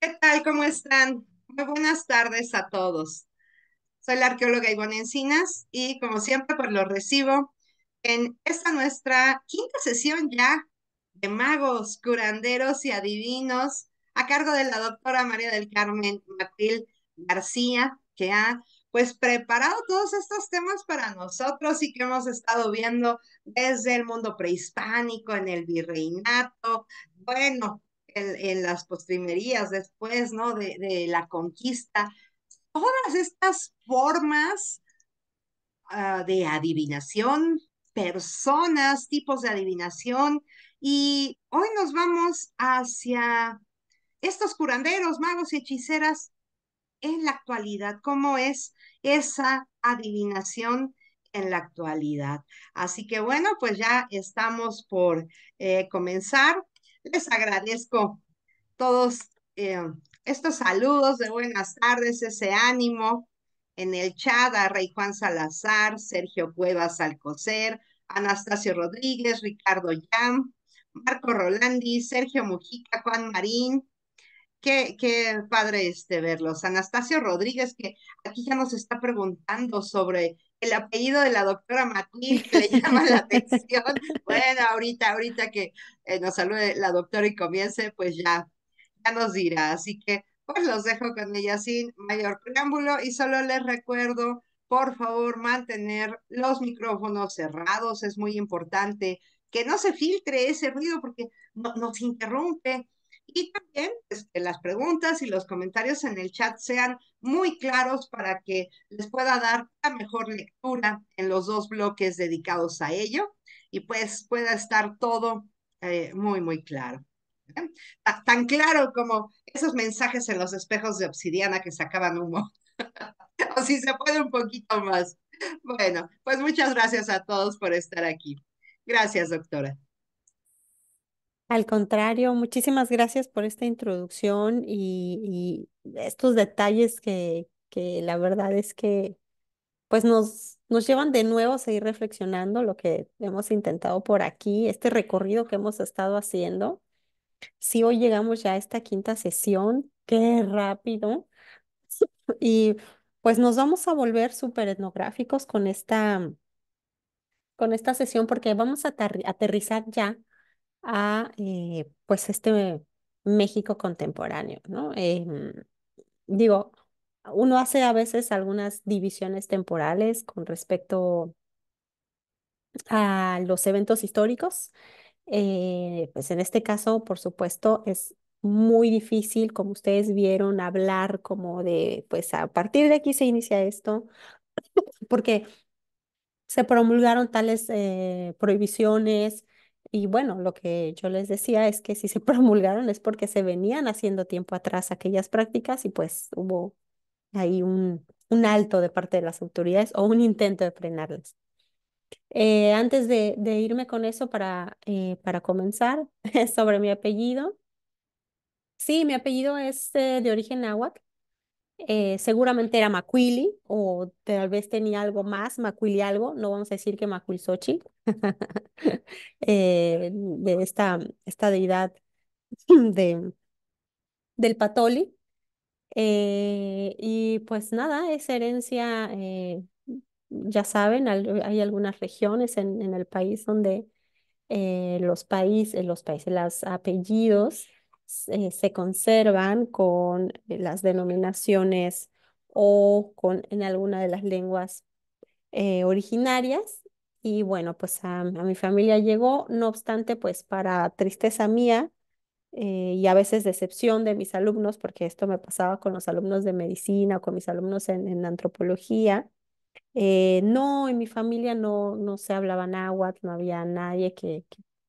¿Qué tal? ¿Cómo están? Muy buenas tardes a todos. Soy la arqueóloga Ivonne Encinas y como siempre pues los recibo en esta nuestra quinta sesión ya de magos, curanderos y adivinos a cargo de la doctora María del Carmen Matil García que ha pues preparado todos estos temas para nosotros y que hemos estado viendo desde el mundo prehispánico, en el virreinato, bueno, en, las postrimerías después, ¿no? De, la conquista. Todas estas formas ah, de adivinación, personas, tipos de adivinación. Y hoy nos vamos hacia estos curanderos, magos y hechiceras en la actualidad, cómo es esa adivinación en la actualidad. Así que bueno, pues ya estamos por eh, comenzar les agradezco todos eh, estos saludos de buenas tardes, ese ánimo en el chat a Rey Juan Salazar, Sergio Cuevas Alcocer, Anastasio Rodríguez, Ricardo Yam, Marco Rolandi, Sergio Mujica, Juan Marín. Qué, qué padre este verlos. Anastasio Rodríguez, que aquí ya nos está preguntando sobre el apellido de la doctora Matil llama la atención. Bueno, ahorita, ahorita que eh, nos salude la doctora y comience, pues ya, ya nos dirá. Así que pues los dejo con ella sin mayor preámbulo y solo les recuerdo, por favor, mantener los micrófonos cerrados. Es muy importante que no se filtre ese ruido porque nos interrumpe. Y también pues, que las preguntas y los comentarios en el chat sean muy claros para que les pueda dar la mejor lectura en los dos bloques dedicados a ello y pues pueda estar todo eh, muy, muy claro. ¿eh? Tan claro como esos mensajes en los espejos de obsidiana que sacaban humo. o si se puede un poquito más. Bueno, pues muchas gracias a todos por estar aquí. Gracias, doctora. Al contrario, muchísimas gracias por esta introducción y estos detalles que, que la verdad es que pues nos, nos llevan de nuevo a seguir reflexionando lo que hemos intentado por aquí, este recorrido que hemos estado haciendo. Si hoy llegamos ya a esta quinta sesión, qué rápido. Y pues nos vamos a volver súper etnográficos con esta, con esta sesión porque vamos a aterrizar ya a eh, pues este México contemporáneo, ¿no? Em, digo, uno hace a veces algunas divisiones temporales con respecto a los eventos históricos. Eh, pues en este caso, por supuesto, es muy difícil, como ustedes vieron, hablar como de, pues a partir de aquí se inicia esto, porque se promulgaron tales eh, prohibiciones, y bueno, lo que yo les decía es que si se promulgaron es porque se venían haciendo tiempo atrás aquellas prácticas y pues hubo ahí un, un alto de parte de las autoridades o un intento de frenarlas. Eh, antes de, irme con eso para, eh, para comenzar, sobre mi apellido. Sí, mi apellido es eh, de origen náhuatl. Eh, seguramente era Macuili o tal vez tenía algo más, Macuili algo, no vamos a decir que Maculsochi, eh, de esta, esta deidad de, del Patoli. Eh, y pues nada, es herencia, ya saben, hay algunas regiones en, en el país donde los países, los países, los apellidos se conservan con eh, las denominaciones o con, en alguna de las lenguas eh, originarias. Y bueno, pues a, mi familia llegó, no obstante, pues para tristeza mía eh, y a veces decepción de mis alumnos, porque esto me pasaba con los alumnos de medicina o con mis alumnos en, antropología. no, en mi familia no, no se hablaba náhuatl, no había nadie que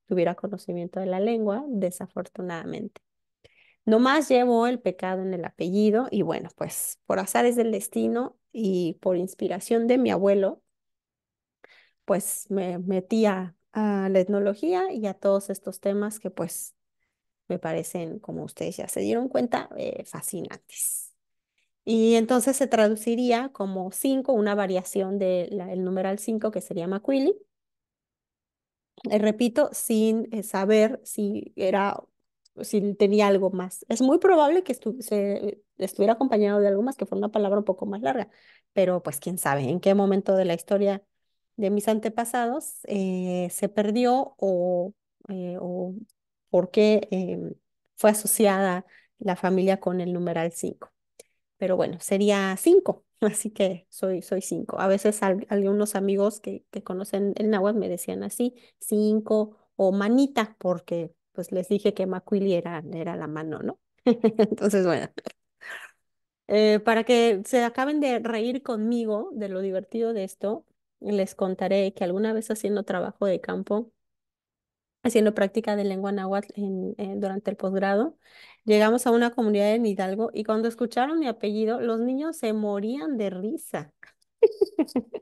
tuviera conocimiento de la lengua, desafortunadamente. Nomás llevo el pecado en el apellido y bueno, pues por azares del destino y por inspiración de mi abuelo, pues me metía a, la etnología y a todos estos temas que pues me parecen, como ustedes ya se dieron cuenta, eh, fascinantes. Y entonces se traduciría como cinco, una variación del el numeral cinco, que sería Macuili. Eh, repito, sin eh, saber si era si tenía algo más. Es muy probable que estuviera acompañado de algo más, que fue una palabra un poco más larga, pero pues quién sabe en qué momento de la historia de mis antepasados eh, se perdió o, eh, o por qué em, fue asociada la familia con el numeral 5. Pero bueno, sería 5, así que soy, soy 5. A veces algunos amigos que, que conocen el náhuatl me decían así, 5 o manita, porque pues les dije que Macuili era, la mano, ¿no? Entonces, bueno, eh, para que se acaben de reír conmigo de lo divertido de esto, les contaré que alguna vez haciendo trabajo de campo, haciendo práctica de lengua náhuatl eh, durante el posgrado, llegamos a una comunidad en Hidalgo y cuando escucharon mi apellido, los niños se morían de risa.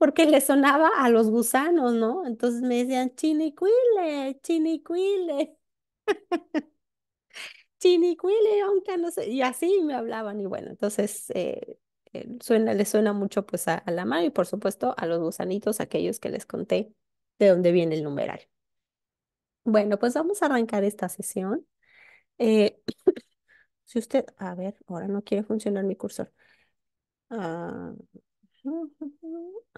porque le sonaba a los gusanos, ¿no? Entonces me decían, chinicuile, chinicuile. chinicuile, aunque no sé, y así me hablaban y bueno, entonces eh, eh, suena, le suena mucho pues a, la mano y por supuesto a los gusanitos, aquellos que les conté de dónde viene el numeral. Bueno, pues vamos a arrancar esta sesión. Eh, si usted, a ver, ahora no quiere funcionar mi cursor. Ah,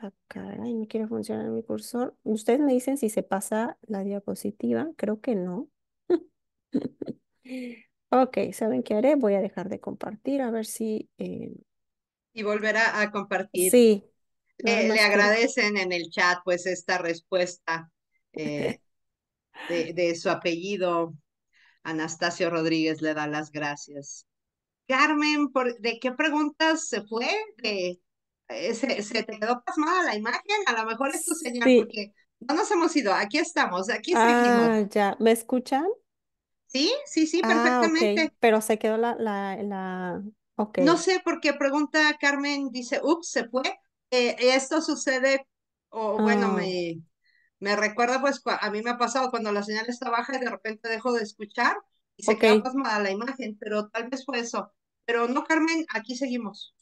Ay, ah, no quiere funcionar mi cursor. Ustedes me dicen si se pasa la diapositiva. Creo que no. ok, ¿saben qué haré? Voy a dejar de compartir a ver si... Eh, y volver a, compartir. Sí. Eh, le agradecen en el chat pues esta respuesta eh, de su apellido. Anastasio Rodríguez le da las gracias. Carmen, ¿por, ¿de qué preguntas se fue? Eh, se, te quedó pasmada la imagen? A lo mejor es tu señal, porque no nos hemos ido, aquí estamos, aquí ah, ya, ¿me escuchan? Sí, sí, sí, ah, perfectamente. Pero se quedó la, la, la... Okay. No sé por qué pregunta Carmen, dice, ups, se fue. Eh, esto sucede, o bueno, ah. me, me recuerda pues a mí me ha pasado cuando la señal está baja y de repente dejo de escuchar y se quedó queda pasmada la imagen, pero tal vez fue eso. Pero no, Carmen, aquí seguimos.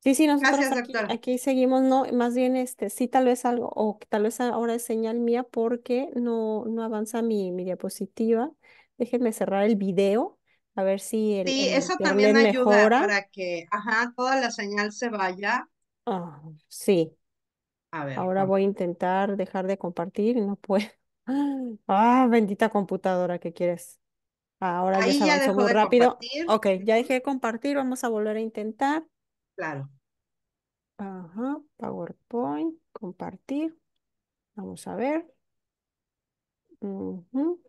Sí, sí, nosotros Gracias, aquí, aquí, seguimos, no, más bien este, sí, tal vez algo, o tal vez ahora es señal mía porque no, no avanza mi, mi diapositiva. Déjenme cerrar el video, a ver si Sí, eso también ayuda para que, ajá, toda la señal se vaya. Ah, sí. A ver. Ahora voy a intentar dejar de compartir y no puedo. Ah, bendita computadora, ¿qué quieres? Ah, ahora ya, se avanzó muy rápido. Ok, ya dejé compartir, vamos a volver a intentar. Claro. Ajá, PowerPoint, compartir. Vamos a ver. Ok.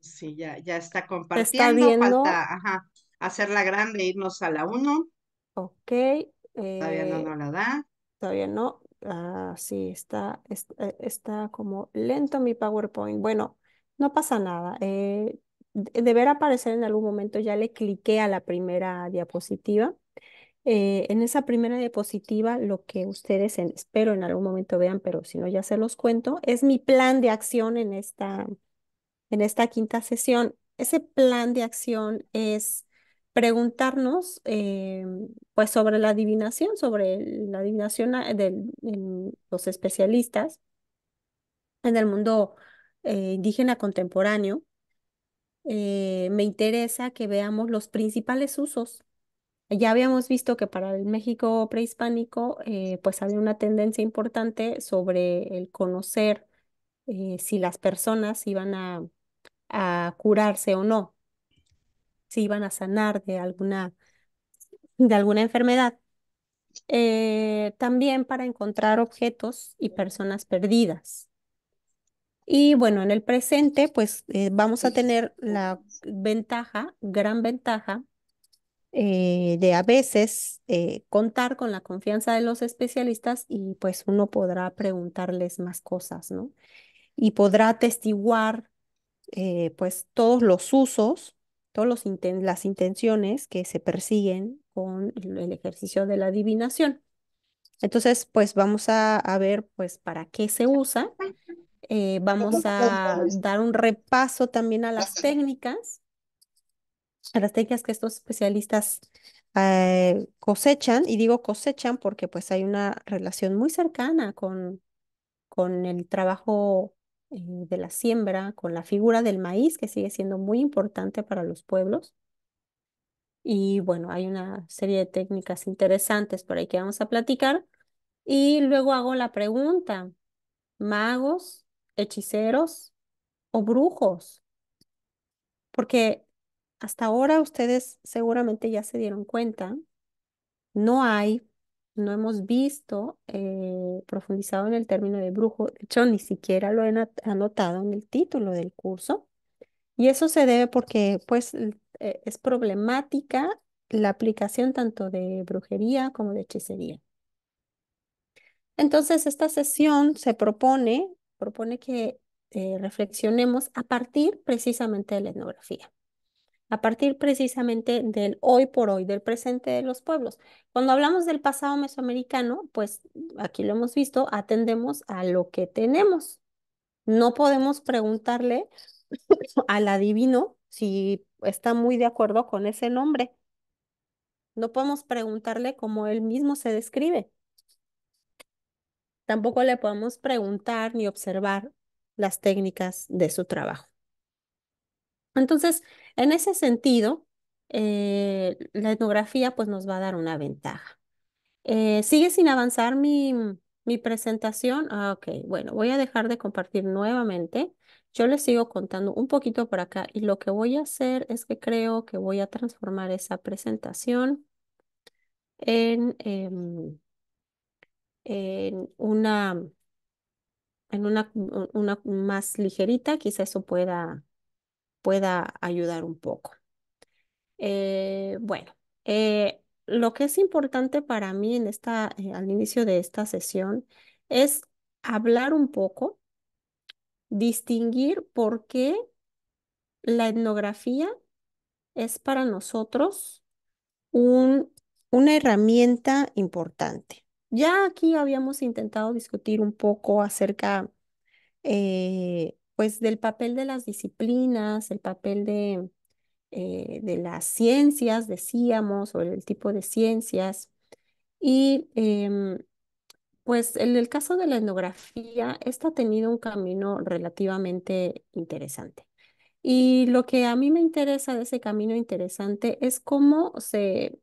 Sí, ya, ya está compartiendo. Está viendo. Falta, ajá, hacerla grande, e irnos a la 1. Ok. todavía no eh, nos la da. Todavía no. Ah, sí, está, eh, está como lento mi PowerPoint. Bueno, no pasa nada. Eh, deberá aparecer en algún momento. Ya le cliqué a la primera diapositiva. Eh, en esa primera diapositiva, lo que ustedes espero en algún momento vean, pero si no ya se los cuento, es mi plan de acción en esta, en esta quinta sesión. Ese plan de acción es preguntarnos eh, pues sobre la adivinación, sobre la adivinación de, los especialistas en el mundo eh, indígena contemporáneo. Eh, me interesa que veamos los principales usos. Ya habíamos visto que para el México prehispánico pues había una tendencia importante sobre el conocer si las personas iban a curarse o no, si iban a sanar de alguna, de alguna enfermedad. Eh, también para encontrar objetos y personas perdidas. Y bueno, en el presente, pues eh, vamos a tener la ventaja, gran ventaja, eh, de a veces contar con la confianza de los especialistas y pues uno podrá preguntarles más cosas, ¿no? Y podrá atestiguar pues todos los usos los las intenciones que se persiguen con el ejercicio de la adivinación. Entonces, pues vamos a, ver pues para qué se usa. Eh, vamos a dar un repaso también a las técnicas, a las técnicas que estos especialistas eh, cosechan, y digo cosechan porque pues hay una relación muy cercana con, con el trabajo eh, de la siembra, con la figura del maíz, que sigue siendo muy importante para los pueblos. Y bueno, hay una serie de técnicas interesantes por ahí que vamos a platicar. Y luego hago la pregunta, ¿magos, hechiceros o brujos? Porque hasta ahora ustedes seguramente ya se dieron cuenta, no hay no hemos visto eh, profundizado en el término de brujo, de hecho ni siquiera lo he anotado en el título del curso. Y eso se debe porque pues eh, es problemática la aplicación tanto de brujería como de hechicería. Entonces, esta sesión se propone, propone que eh, reflexionemos a partir precisamente de la etnografía a partir precisamente del hoy por hoy, del presente de los pueblos. Cuando hablamos del pasado mesoamericano, pues aquí lo hemos visto, atendemos a lo que tenemos. No podemos preguntarle al adivino si está muy de acuerdo con ese nombre. No podemos preguntarle cómo él mismo se describe. Tampoco le podemos preguntar ni observar las técnicas de su trabajo. Entonces, en ese sentido, eh, la etnografía pues nos va a dar una ventaja. Eh, sigue sin avanzar mi, presentación. Ah, ok, bueno, voy a dejar de compartir nuevamente. Yo les sigo contando un poquito por acá y lo que voy a hacer es que creo que voy a transformar esa presentación en, em, en una en una, una más ligerita, quizá eso pueda pueda ayudar un poco. Eh, bueno, eh, lo que es importante para mí en esta, eh, al inicio de esta sesión es hablar un poco, distinguir por qué la etnografía es para nosotros un, una herramienta importante. Ya aquí habíamos intentado discutir un poco acerca pues del papel de las disciplinas, el papel eh, de, las ciencias, decíamos, o el tipo de ciencias. Y em, pues en el caso de la etnografía, esta ha tenido un camino relativamente interesante. Y lo que a mí me interesa de ese camino interesante es cómo se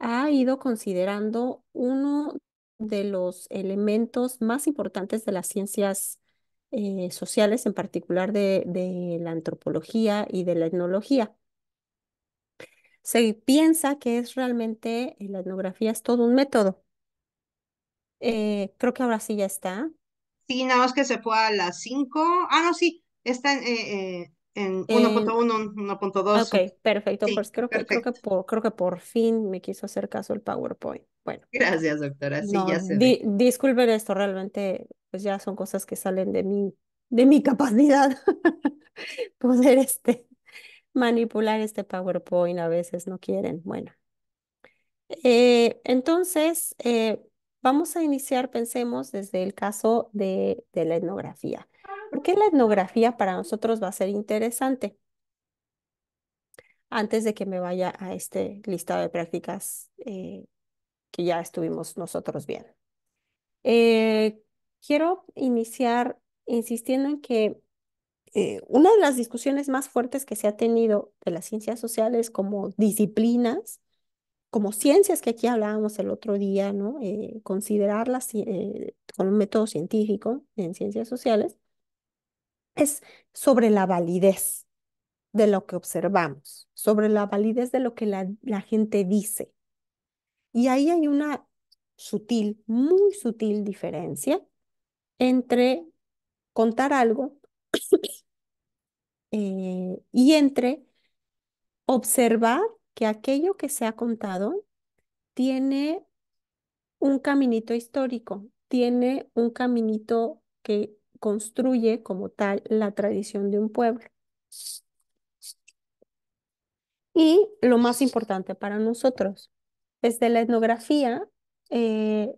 ha ido considerando uno de los elementos más importantes de las ciencias eh, sociales, en particular de, de la antropología y de la etnología. Se piensa que es realmente, eh, la etnografía es todo un método. Eh, creo que ahora sí ya está. Sí, nada más que se fue a las 5. Ah, no, sí, está en, 1.1, 1.2. Ok, perfecto. pues creo que, creo que, por, creo que por fin me quiso hacer caso el PowerPoint. Bueno. Gracias, doctora. Sí, ya se disculpen esto, realmente pues ya son cosas que salen de mi, de mi capacidad poder este, manipular este PowerPoint, a veces no quieren. Bueno, eh, entonces eh, vamos a iniciar, pensemos, desde el caso de, la etnografía. ¿Por qué la etnografía para nosotros va a ser interesante? Antes de que me vaya a este listado de prácticas eh, que ya estuvimos nosotros bien. Eh, Quiero iniciar insistiendo en que eh, una de las discusiones más fuertes que se ha tenido de las ciencias sociales como disciplinas, como ciencias que aquí hablábamos el otro día, ¿no? Eh, considerarlas eh, con un método científico en ciencias sociales, es sobre la validez de lo que observamos, sobre la validez de lo que la, la gente dice. Y ahí hay una sutil, muy sutil diferencia entre contar algo eh, y entre observar que aquello que se ha contado tiene un caminito histórico, tiene un caminito que construye como tal la tradición de un pueblo. Y lo más importante para nosotros, es de la etnografía eh,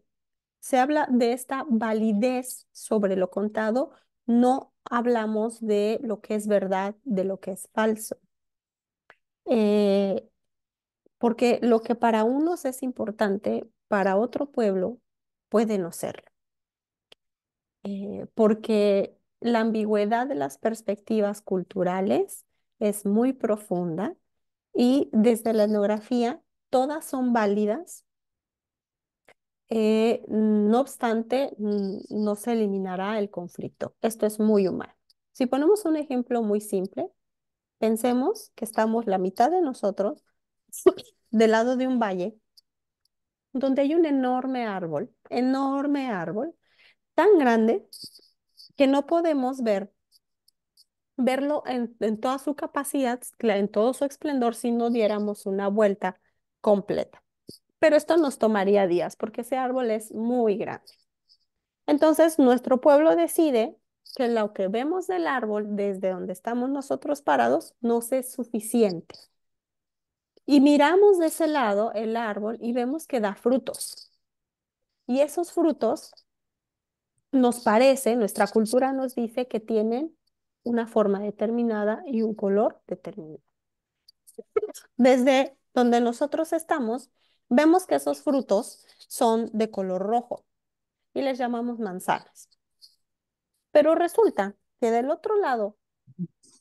se habla de esta validez sobre lo contado, no hablamos de lo que es verdad, de lo que es falso. Eh, porque lo que para unos es importante, para otro pueblo puede no serlo. Eh, porque la ambigüedad de las perspectivas culturales es muy profunda y desde la etnografía todas son válidas eh, no obstante, no se eliminará el conflicto. Esto es muy humano. Si ponemos un ejemplo muy simple, pensemos que estamos la mitad de nosotros del lado de un valle donde hay un enorme árbol, enorme árbol, tan grande que no podemos ver verlo en, en toda su capacidad, en todo su esplendor, si no diéramos una vuelta completa pero esto nos tomaría días porque ese árbol es muy grande. Entonces, nuestro pueblo decide que lo que vemos del árbol desde donde estamos nosotros parados no es suficiente. Y miramos de ese lado el árbol y vemos que da frutos. Y esos frutos nos parece, nuestra cultura nos dice que tienen una forma determinada y un color determinado. Desde donde nosotros estamos, Vemos que esos frutos son de color rojo y les llamamos manzanas. Pero resulta que del otro lado,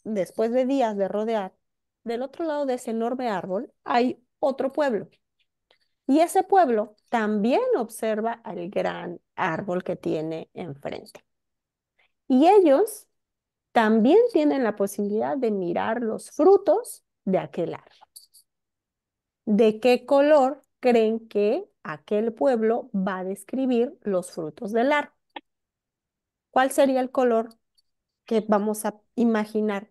después de días de rodear, del otro lado de ese enorme árbol hay otro pueblo. Y ese pueblo también observa al gran árbol que tiene enfrente. Y ellos también tienen la posibilidad de mirar los frutos de aquel árbol. ¿De qué color creen que aquel pueblo va a describir los frutos del árbol. ¿Cuál sería el color que vamos a imaginar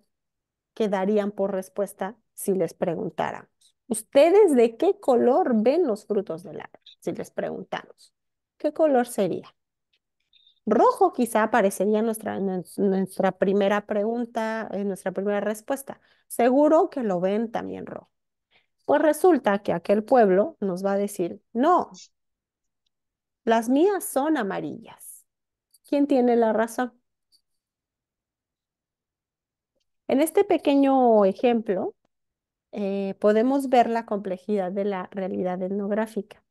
que darían por respuesta si les preguntáramos? ¿Ustedes de qué color ven los frutos del árbol? Si les preguntamos, ¿qué color sería? Rojo quizá aparecería nuestra, nuestra primera pregunta, nuestra primera respuesta. Seguro que lo ven también rojo. Pues resulta que aquel pueblo nos va a decir, no, las mías son amarillas. ¿Quién tiene la razón? En este pequeño ejemplo eh, podemos ver la complejidad de la realidad etnográfica.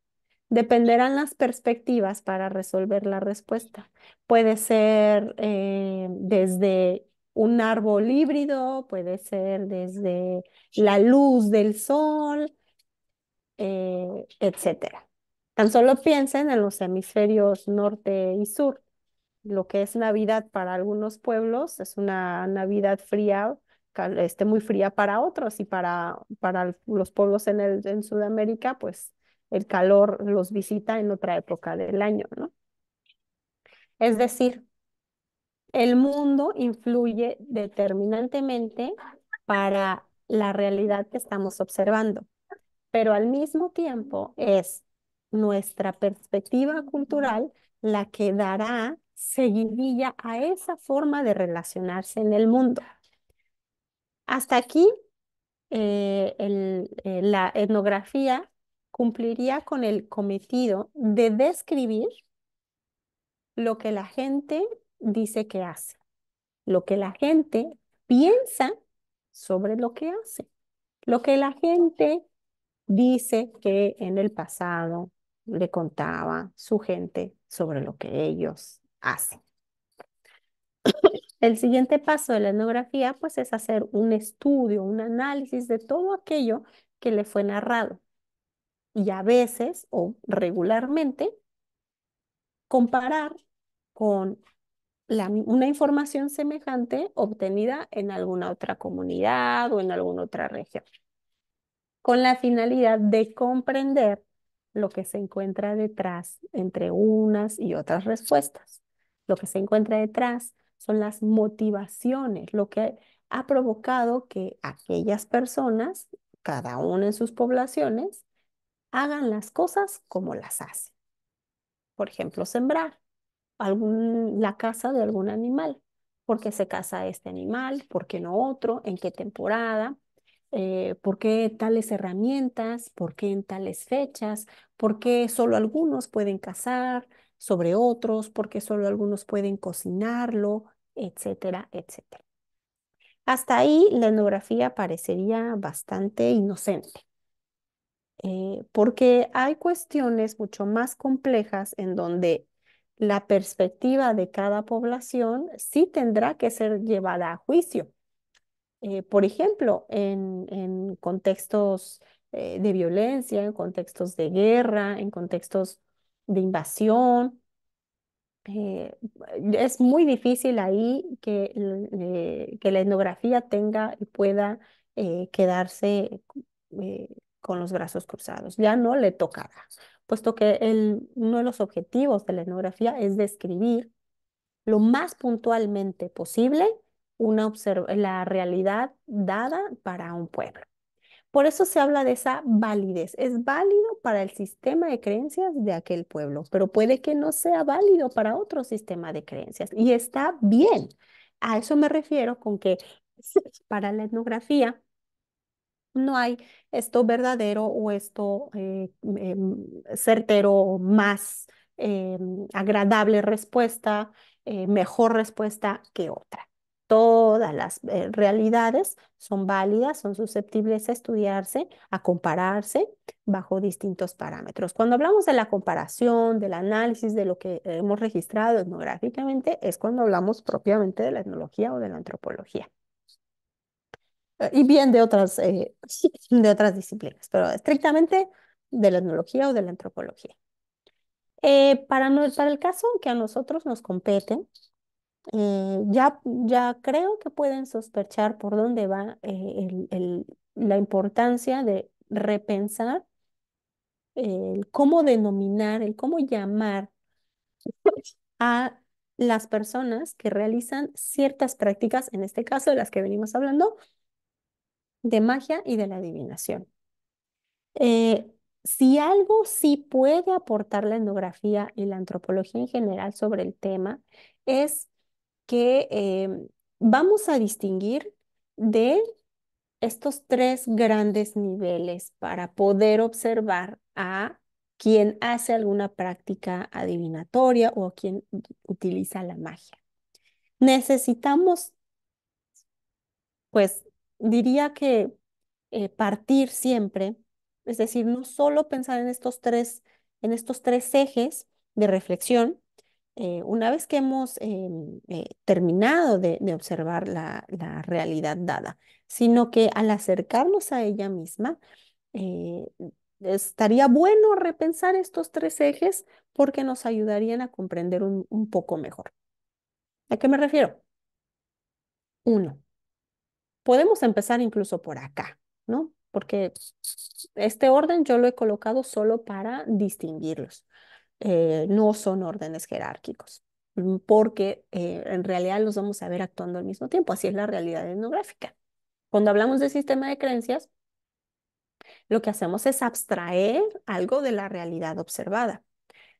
Dependerán las perspectivas para resolver la respuesta. Puede ser eh, desde un árbol híbrido, puede ser desde la luz del sol, eh, etcétera. Tan solo piensen en los hemisferios norte y sur. Lo que es Navidad para algunos pueblos es una Navidad fría, este, muy fría para otros y para, para los pueblos en, el, en Sudamérica, pues el calor los visita en otra época del año, ¿no? Es decir, el mundo influye determinantemente para la realidad que estamos observando, pero al mismo tiempo es nuestra perspectiva cultural la que dará seguidilla a esa forma de relacionarse en el mundo. Hasta aquí eh, eh, la etnografía cumpliría con el cometido de describir lo que la gente dice que hace, lo que la gente piensa sobre lo que hace, lo que la gente dice que en el pasado le contaba su gente sobre lo que ellos hacen. El siguiente paso de la etnografía pues es hacer un estudio, un análisis de todo aquello que le fue narrado. Y a veces o regularmente comparar con una información semejante obtenida en alguna otra comunidad o en alguna otra región, con la finalidad de comprender lo que se encuentra detrás entre unas y otras respuestas. Lo que se encuentra detrás son las motivaciones, lo que ha provocado que aquellas personas, cada una en sus poblaciones, hagan las cosas como las hacen. Por ejemplo, sembrar la casa de algún animal. ¿Por qué se casa este animal? ¿Por qué no otro? ¿En qué temporada? Eh, ¿Por qué tales herramientas? ¿Por qué en tales fechas? ¿Por qué solo algunos pueden cazar sobre otros? ¿Por qué solo algunos pueden cocinarlo? Etcétera, etcétera. Hasta ahí la etnografía parecería bastante inocente. Eh, porque hay cuestiones mucho más complejas en donde la perspectiva de cada población sí tendrá que ser llevada a juicio. Eh, por ejemplo, en, contextos eh, de violencia, en contextos de guerra, en contextos de invasión, eh, es muy difícil ahí que, que la etnografía tenga y pueda quedarse con los brazos cruzados. Ya no le tocará puesto que uno de los objetivos de la etnografía es describir lo más puntualmente posible una la realidad dada para un pueblo. Por eso se habla de esa validez. Es válido para el sistema de creencias de aquel pueblo, pero puede que no sea válido para otro sistema de creencias. Y está bien. A eso me refiero con que para la etnografía no hay esto verdadero o esto eh, em, certero más em, agradable respuesta, eh, mejor respuesta que otra. Todas las eh, realidades son válidas, son susceptibles a estudiarse, a compararse bajo distintos parámetros. Cuando hablamos de la comparación, del análisis de lo que hemos registrado etnográficamente, es cuando hablamos propiamente de la etnología o de la antropología. Eh, y bien de otras, eh, de otras disciplinas, pero estrictamente de la etnología o de la antropología. Eh, para, el caso que a nosotros nos compete, ya, ya creo que pueden sospechar por dónde va el, el, la importancia de repensar el cómo denominar, el cómo llamar a las personas que realizan ciertas prácticas, en este caso de las que venimos hablando, de magia y de la adivinación. Eh, si algo sí puede aportar la etnografía y la antropología en general sobre el tema es que eh, vamos a distinguir de estos tres grandes niveles para poder observar a quien hace alguna práctica adivinatoria o a quien utiliza la magia. Necesitamos pues diría que eh, partir siempre, es decir, no solo pensar en estos tres, en estos tres ejes de reflexión, eh, una vez que hemos em, eh, terminado de, observar la, realidad dada, sino que al acercarnos a ella misma, estaría bueno repensar estos tres ejes porque nos ayudarían a comprender un poco mejor. ¿A qué me refiero? Uno, Podemos empezar incluso por acá, ¿no? Porque este orden yo lo he colocado solo para distinguirlos. Eh, no son órdenes jerárquicos, mm, porque eh, en realidad los vamos a ver actuando al mismo tiempo. Así es la realidad etnográfica. Cuando hablamos de sistema de creencias, lo que hacemos es abstraer algo de la realidad observada.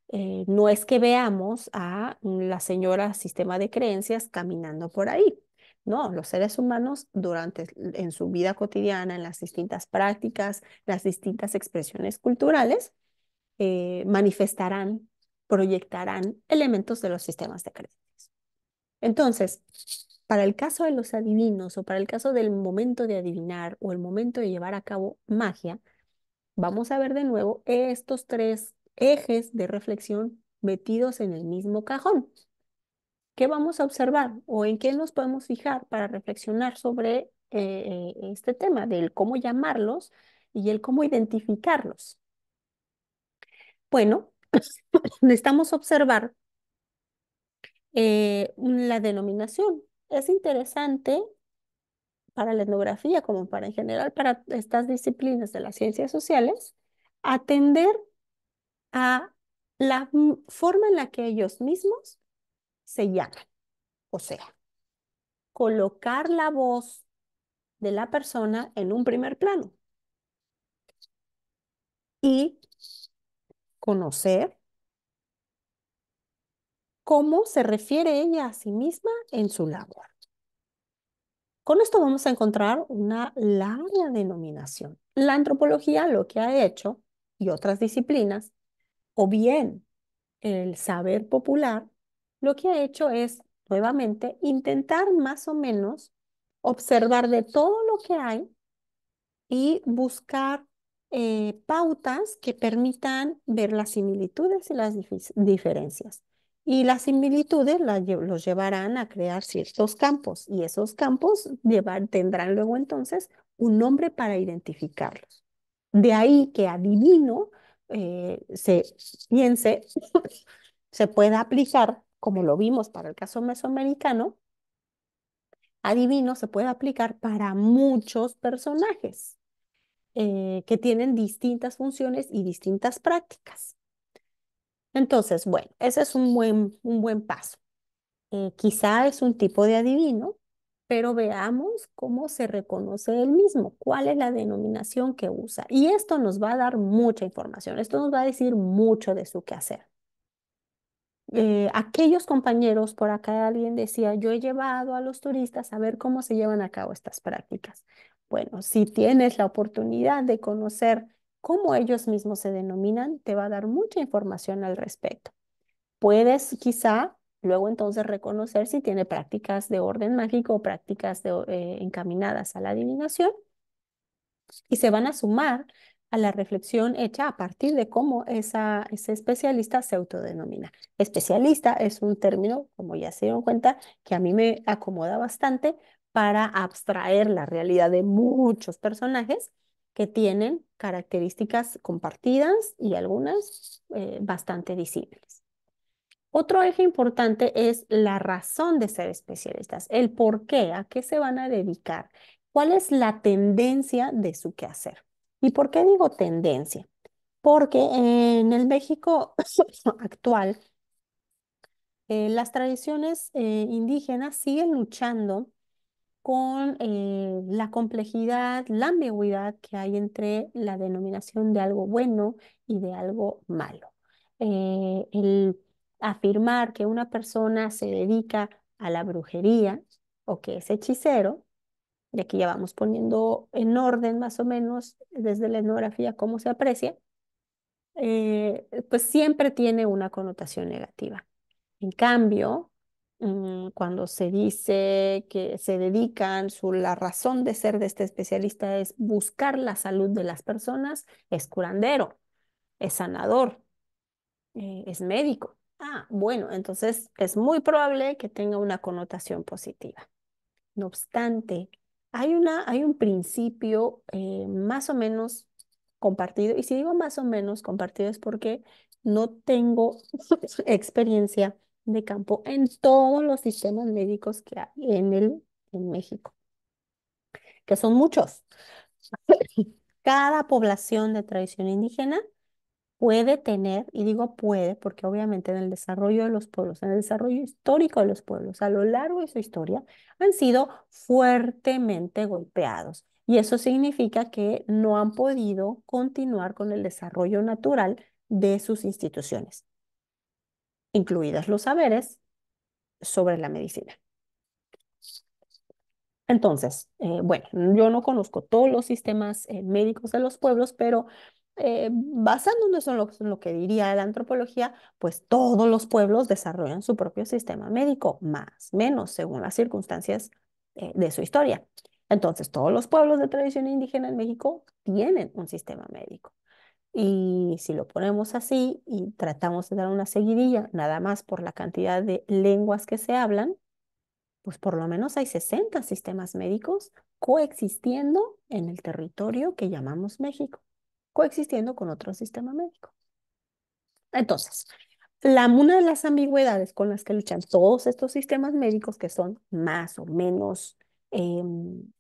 Eh, no es que veamos a la señora sistema de creencias caminando por ahí, no, los seres humanos durante en su vida cotidiana, en las distintas prácticas, las distintas expresiones culturales, eh, manifestarán, proyectarán elementos de los sistemas de creencias. Entonces, para el caso de los adivinos o para el caso del momento de adivinar o el momento de llevar a cabo magia, vamos a ver de nuevo estos tres ejes de reflexión metidos en el mismo cajón. ¿qué vamos a observar o en qué nos podemos fijar para reflexionar sobre eh, eh, este tema del cómo llamarlos y el cómo identificarlos? Bueno, necesitamos observar eh, la denominación. Es interesante para la etnografía como para en general para estas disciplinas de las ciencias sociales, atender a la forma en la que ellos mismos se llama. O sea, colocar la voz de la persona en un primer plano y conocer cómo se refiere ella a sí misma en su labor. Con esto vamos a encontrar una larga denominación. La antropología lo que ha hecho y otras disciplinas, o bien el saber popular, lo que ha hecho es, nuevamente, intentar más o menos observar de todo lo que hay y buscar eh, pautas que permitan ver las similitudes y las diferencias. Y las similitudes los llevarán a crear ciertos campos y esos campos tendrán luego entonces un nombre para identificarlos. De ahí que adivino eh, se piense, se pueda aplicar como lo vimos para el caso mesoamericano, adivino se puede aplicar para muchos personajes eh, que tienen distintas funciones y distintas prácticas. Entonces, bueno, ese es un buen, un buen paso. Eh, quizá es un tipo de adivino, pero veamos cómo se reconoce el mismo, cuál es la denominación que usa. Y esto nos va a dar mucha información, esto nos va a decir mucho de su quehacer. Eh, aquellos compañeros, por acá alguien decía, yo he llevado a los turistas a ver cómo se llevan a cabo estas prácticas. Bueno, si tienes la oportunidad de conocer cómo ellos mismos se denominan, te va a dar mucha información al respecto. Puedes quizá luego entonces reconocer si tiene prácticas de orden mágico o prácticas de, eh, encaminadas a la adivinación. Y se van a sumar a la reflexión hecha a partir de cómo esa, ese especialista se autodenomina. Especialista es un término, como ya se dieron cuenta, que a mí me acomoda bastante para abstraer la realidad de muchos personajes que tienen características compartidas y algunas eh, bastante visibles. Otro eje importante es la razón de ser especialistas, el por qué, a qué se van a dedicar, cuál es la tendencia de su quehacer. ¿Y por qué digo tendencia? Porque en el México actual, eh, las tradiciones eh, indígenas siguen luchando con eh, la complejidad, la ambigüedad que hay entre la denominación de algo bueno y de algo malo. el afirmar que una persona se dedica a la brujería o que es hechicero y aquí ya vamos poniendo en orden más o menos desde la etnografía cómo se aprecia, eh, pues siempre tiene una connotación negativa. En cambio, mm, cuando se dice que se dedican, su, la razón de ser de este especialista es buscar la salud de las personas, es curandero, es sanador, eh, es médico. Ah, bueno, entonces es muy probable que tenga una connotación positiva. No obstante, hay, una, hay un principio eh, más o menos compartido, y si digo más o menos compartido es porque no tengo experiencia de campo en todos los sistemas médicos que hay en, el, en México, que son muchos. Cada población de tradición indígena puede tener, y digo puede porque obviamente en el desarrollo de los pueblos, en el desarrollo histórico de los pueblos, a lo largo de su historia, han sido fuertemente golpeados. Y eso significa que no han podido continuar con el desarrollo natural de sus instituciones, incluidas los saberes sobre la medicina. Entonces, eh, bueno, yo no conozco todos los sistemas eh, médicos de los pueblos, pero eh, basándonos en lo, que diría la antropología, pues todos los pueblos desarrollan su propio sistema médico, más, o menos, según las circunstancias eh, de su historia. Entonces, todos los pueblos de tradición indígena en México tienen un sistema médico. Y si lo ponemos así y tratamos de dar una seguidilla, nada más por la cantidad de lenguas que se hablan, pues por lo menos hay 60 sistemas médicos coexistiendo en el territorio que llamamos México coexistiendo con otro sistema médico. Entonces, la, una de las ambigüedades con las que luchan todos estos sistemas médicos que son más o menos em,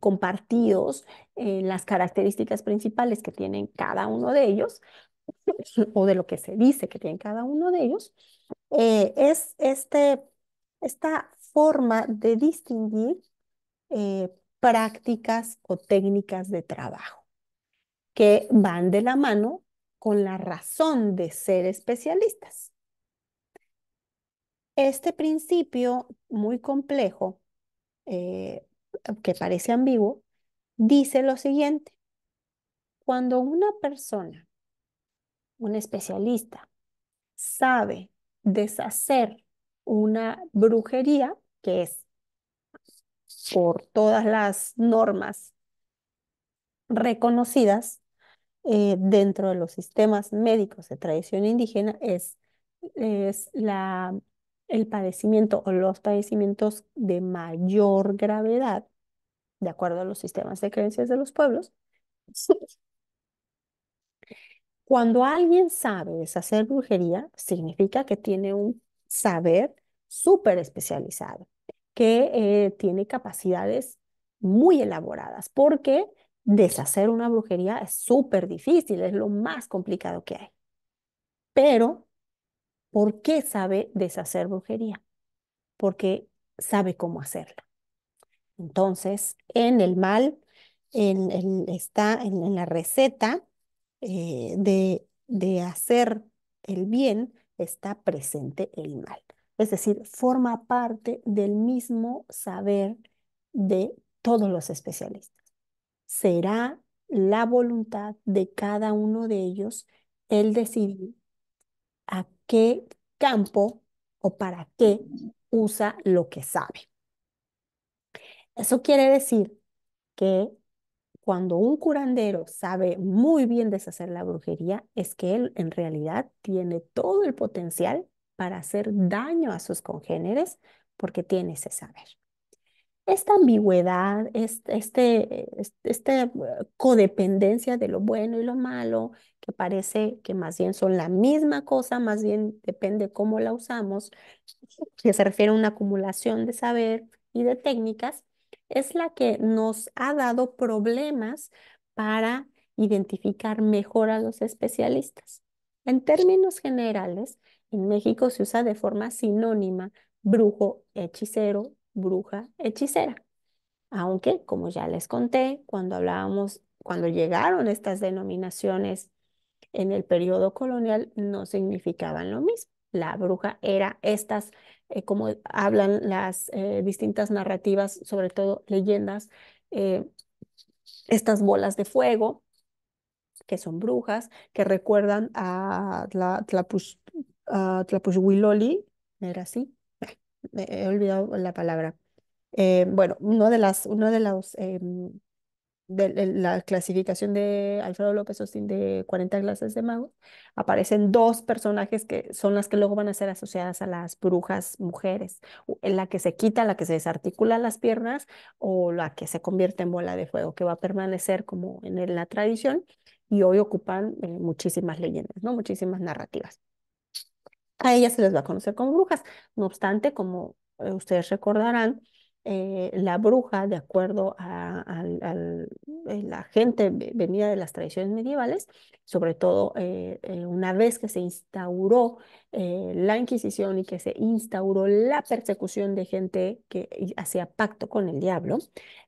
compartidos, eh, las características principales que tienen cada uno de ellos, o de lo que se dice que tienen cada uno de ellos, eh, es este, esta forma de distinguir eh, prácticas o técnicas de trabajo que van de la mano con la razón de ser especialistas. Este principio muy complejo, eh, que parece ambiguo, dice lo siguiente. Cuando una persona, un especialista, sabe deshacer una brujería, que es por todas las normas reconocidas eh, dentro de los sistemas médicos de tradición indígena es, es la, el padecimiento o los padecimientos de mayor gravedad, de acuerdo a los sistemas de creencias de los pueblos. Cuando alguien sabe deshacer brujería, significa que tiene un saber súper especializado, que eh, tiene capacidades muy elaboradas, porque deshacer una brujería es súper difícil, es lo más complicado que hay. Pero, ¿por qué sabe deshacer brujería? Porque sabe cómo hacerla. Entonces, en el mal, en, está en, la receta eh, de, de hacer el bien, está presente el mal. Es decir, forma parte del mismo saber de todos los especialistas será la voluntad de cada uno de ellos el decidir a qué campo o para qué usa lo que sabe. Eso quiere decir que cuando un curandero sabe muy bien deshacer la brujería, es que él en realidad tiene todo el potencial para hacer daño a sus congéneres porque tiene ese saber esta ambigüedad, este, este, esta eh, codependencia de lo bueno y lo malo, que parece que más bien son la misma cosa, más bien depende cómo la usamos, que se refiere a una acumulación de saber y de técnicas, es la que nos ha dado problemas para identificar mejor a los especialistas. En términos generales, en México se usa de forma sinónima brujo, hechicero, bruja, hechicera. Aunque, como ya les conté, cuando hablábamos, cuando llegaron estas denominaciones en el periodo colonial, no significaban lo mismo. La bruja era estas, eh, como hablan las eh, distintas narrativas, sobre todo leyendas, eh, estas bolas de fuego, que son brujas, que recuerdan a la a era así, he olvidado la palabra. Eh, bueno, uno de las, uno de los, em, de, la clasificación de Alfredo López Austin de 40 clases de magos, aparecen dos personajes que son las que luego van a ser asociadas a las brujas mujeres, en la que se quita, la que se desarticula las piernas o la que se convierte en bola de fuego, que va a permanecer como en la tradición y hoy ocupan eh, muchísimas leyendas, ¿no? muchísimas narrativas a ellas se les va a conocer como brujas. No obstante, como eh, ustedes recordarán, eh, la bruja, de acuerdo a, eh, la gente venida de las tradiciones medievales, sobre todo eh, una vez que se instauró la Inquisición y que se instauró la persecución de gente que hacía pacto con el diablo,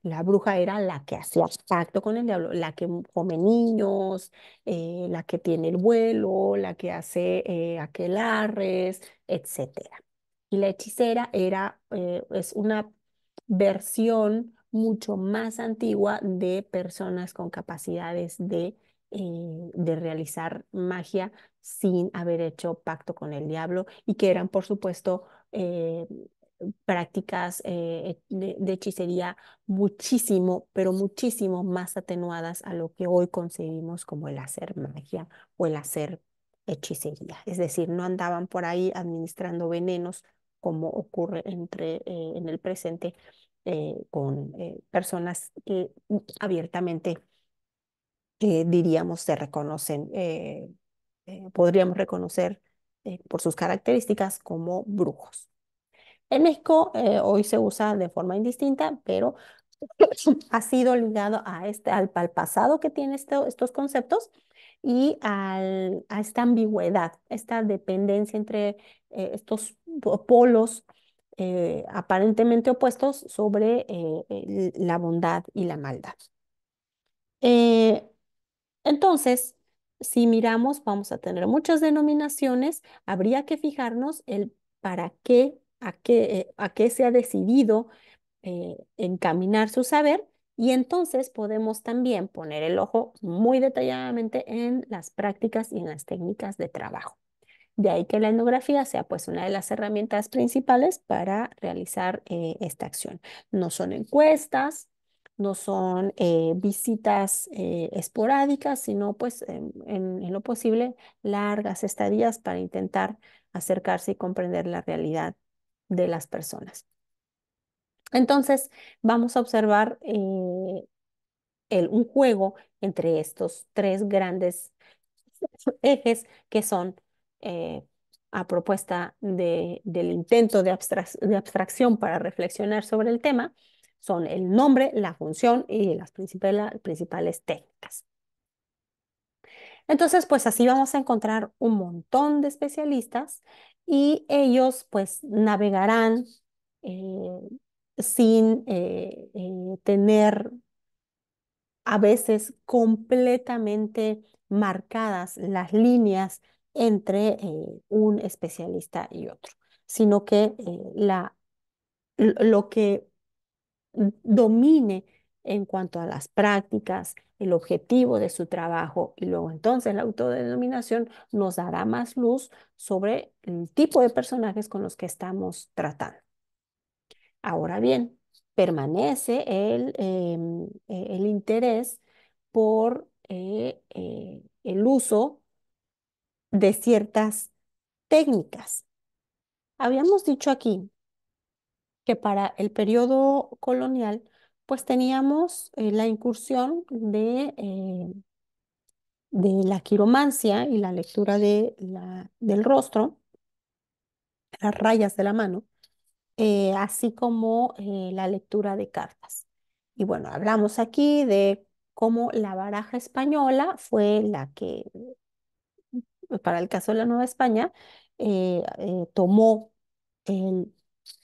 la bruja era la que hacía pacto con el diablo, la que come niños, la que tiene el vuelo, la que hace aquelarres, etc. Y la hechicera era, es una versión mucho más antigua de personas con capacidades de, eh, de realizar magia sin haber hecho pacto con el diablo y que eran, por supuesto, eh, prácticas eh, de, hechicería muchísimo, pero muchísimo más atenuadas a lo que hoy concebimos como el hacer magia o el hacer hechicería. Es decir, no andaban por ahí administrando venenos como ocurre entre, eh, en el presente eh, con eh, personas que abiertamente diríamos se reconocen, podríamos reconocer por sus características como brujos. En México hoy se usa de forma indistinta, pero ha sido ligado a este, al, pasado que tiene estos conceptos y al, a esta ambigüedad, esta dependencia entre estos polos eh, aparentemente opuestos sobre eh, la bondad y la maldad. Eh, entonces, si miramos, vamos a tener muchas denominaciones, habría que fijarnos el para qué, a qué, a qué se ha decidido encaminar su saber y entonces podemos también poner el ojo muy detalladamente en las prácticas y en las técnicas de trabajo. De ahí que la etnografía sea pues una de las herramientas principales para realizar eh, esta acción. No son encuestas, no son eh, visitas eh, esporádicas, sino pues en, lo posible largas estadías para intentar acercarse y comprender la realidad de las personas. Entonces vamos a observar el, un juego entre estos tres grandes ejes que son eh, a propuesta del intento de, abstracción para reflexionar sobre el tema, son el nombre, la función y las principales técnicas. Entonces, pues así vamos a encontrar un montón de especialistas y ellos pues navegarán eh, sin eh, tener a veces completamente marcadas las líneas entre eh, un especialista y otro, sino que eh, la, lo que domine en cuanto a las prácticas, el objetivo de su trabajo y luego entonces la autodenominación nos dará más luz sobre el tipo de personajes con los que estamos tratando. Ahora bien, permanece el, em, e, interés por eh, el uso de ciertas técnicas. Habíamos dicho aquí que para el periodo colonial, pues teníamos eh, la incursión de, eh, de, la quiromancia y la lectura de la, del rostro, las rayas de la mano, eh, así como la lectura de cartas. Y bueno, hablamos aquí de cómo la baraja española fue la que pues, para el caso de la Nueva España, eh, eh, tomó el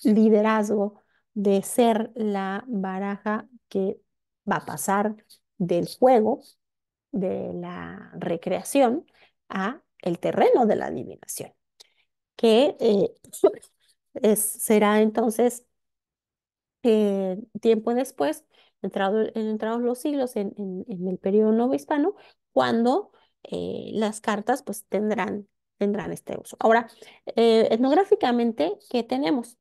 liderazgo de ser la baraja que va a pasar del juego, de la recreación, a el terreno de la adivinación, que eh, será entonces tiempo después, entrado, entrados los siglos en, en, el periodo Hispano cuando eh, las cartas pues tendrán, tendrán este uso. Ahora, eh, etnográficamente, ¿qué tenemos?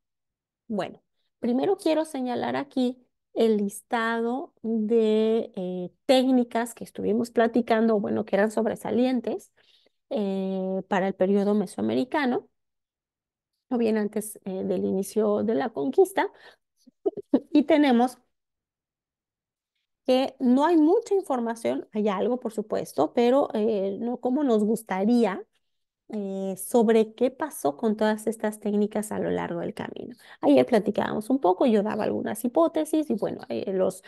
Bueno, primero quiero señalar aquí el listado de eh, técnicas que estuvimos platicando, bueno, que eran sobresalientes para el periodo mesoamericano, o bien antes del inicio de la conquista. y tenemos que no hay mucha información, hay algo por supuesto, pero eh, no como nos gustaría eh, sobre qué pasó con todas estas técnicas a lo largo del camino. Ayer platicábamos un poco, yo daba algunas hipótesis y bueno, eh, los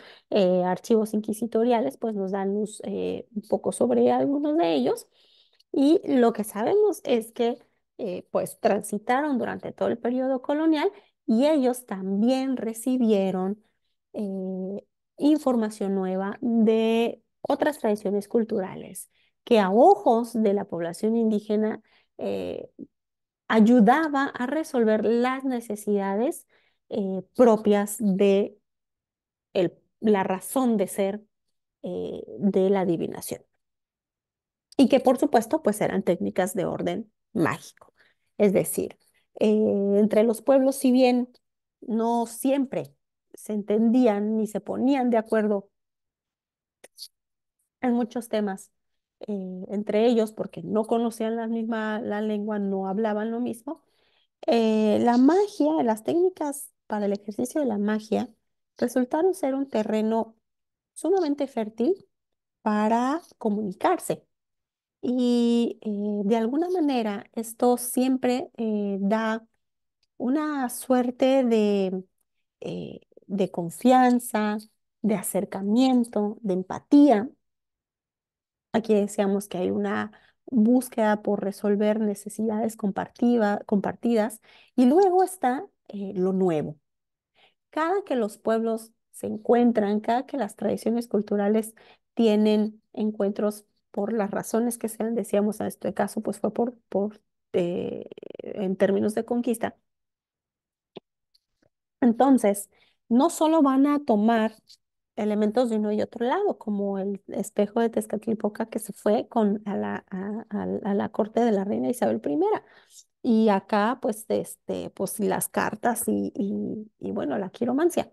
archivos inquisitoriales pues nos dan luz un poco sobre algunos de ellos y lo que sabemos es que pues transitaron durante todo el periodo colonial y ellos también recibieron información nueva de otras tradiciones culturales que a ojos de la población indígena eh, ayudaba a resolver las necesidades eh, propias de la razón de ser eh, de la adivinación. Y que por supuesto pues eran técnicas de orden mágico. Es decir, entre los pueblos, si bien no siempre se entendían ni se ponían de acuerdo en muchos temas eh, entre ellos porque no conocían la misma la lengua, no hablaban lo mismo. Eh, la magia, las técnicas para el ejercicio de la magia resultaron ser un terreno sumamente fértil para comunicarse. Y eh, de alguna manera esto siempre da una suerte de de confianza, de acercamiento, de empatía. Aquí decíamos que hay una búsqueda por resolver necesidades compartidas y luego está eh, lo nuevo. Cada que los pueblos se encuentran, cada que las tradiciones culturales tienen encuentros por las razones que sean, decíamos en este caso, pues fue por, por eh, en términos de conquista. Entonces, no solo van a tomar elementos de uno y otro lado, como el espejo de Tezcatlipoca que se fue con, a, la, la corte de la reina Isabel I. Y acá, pues, este, pues las cartas y, bueno, la quiromancia.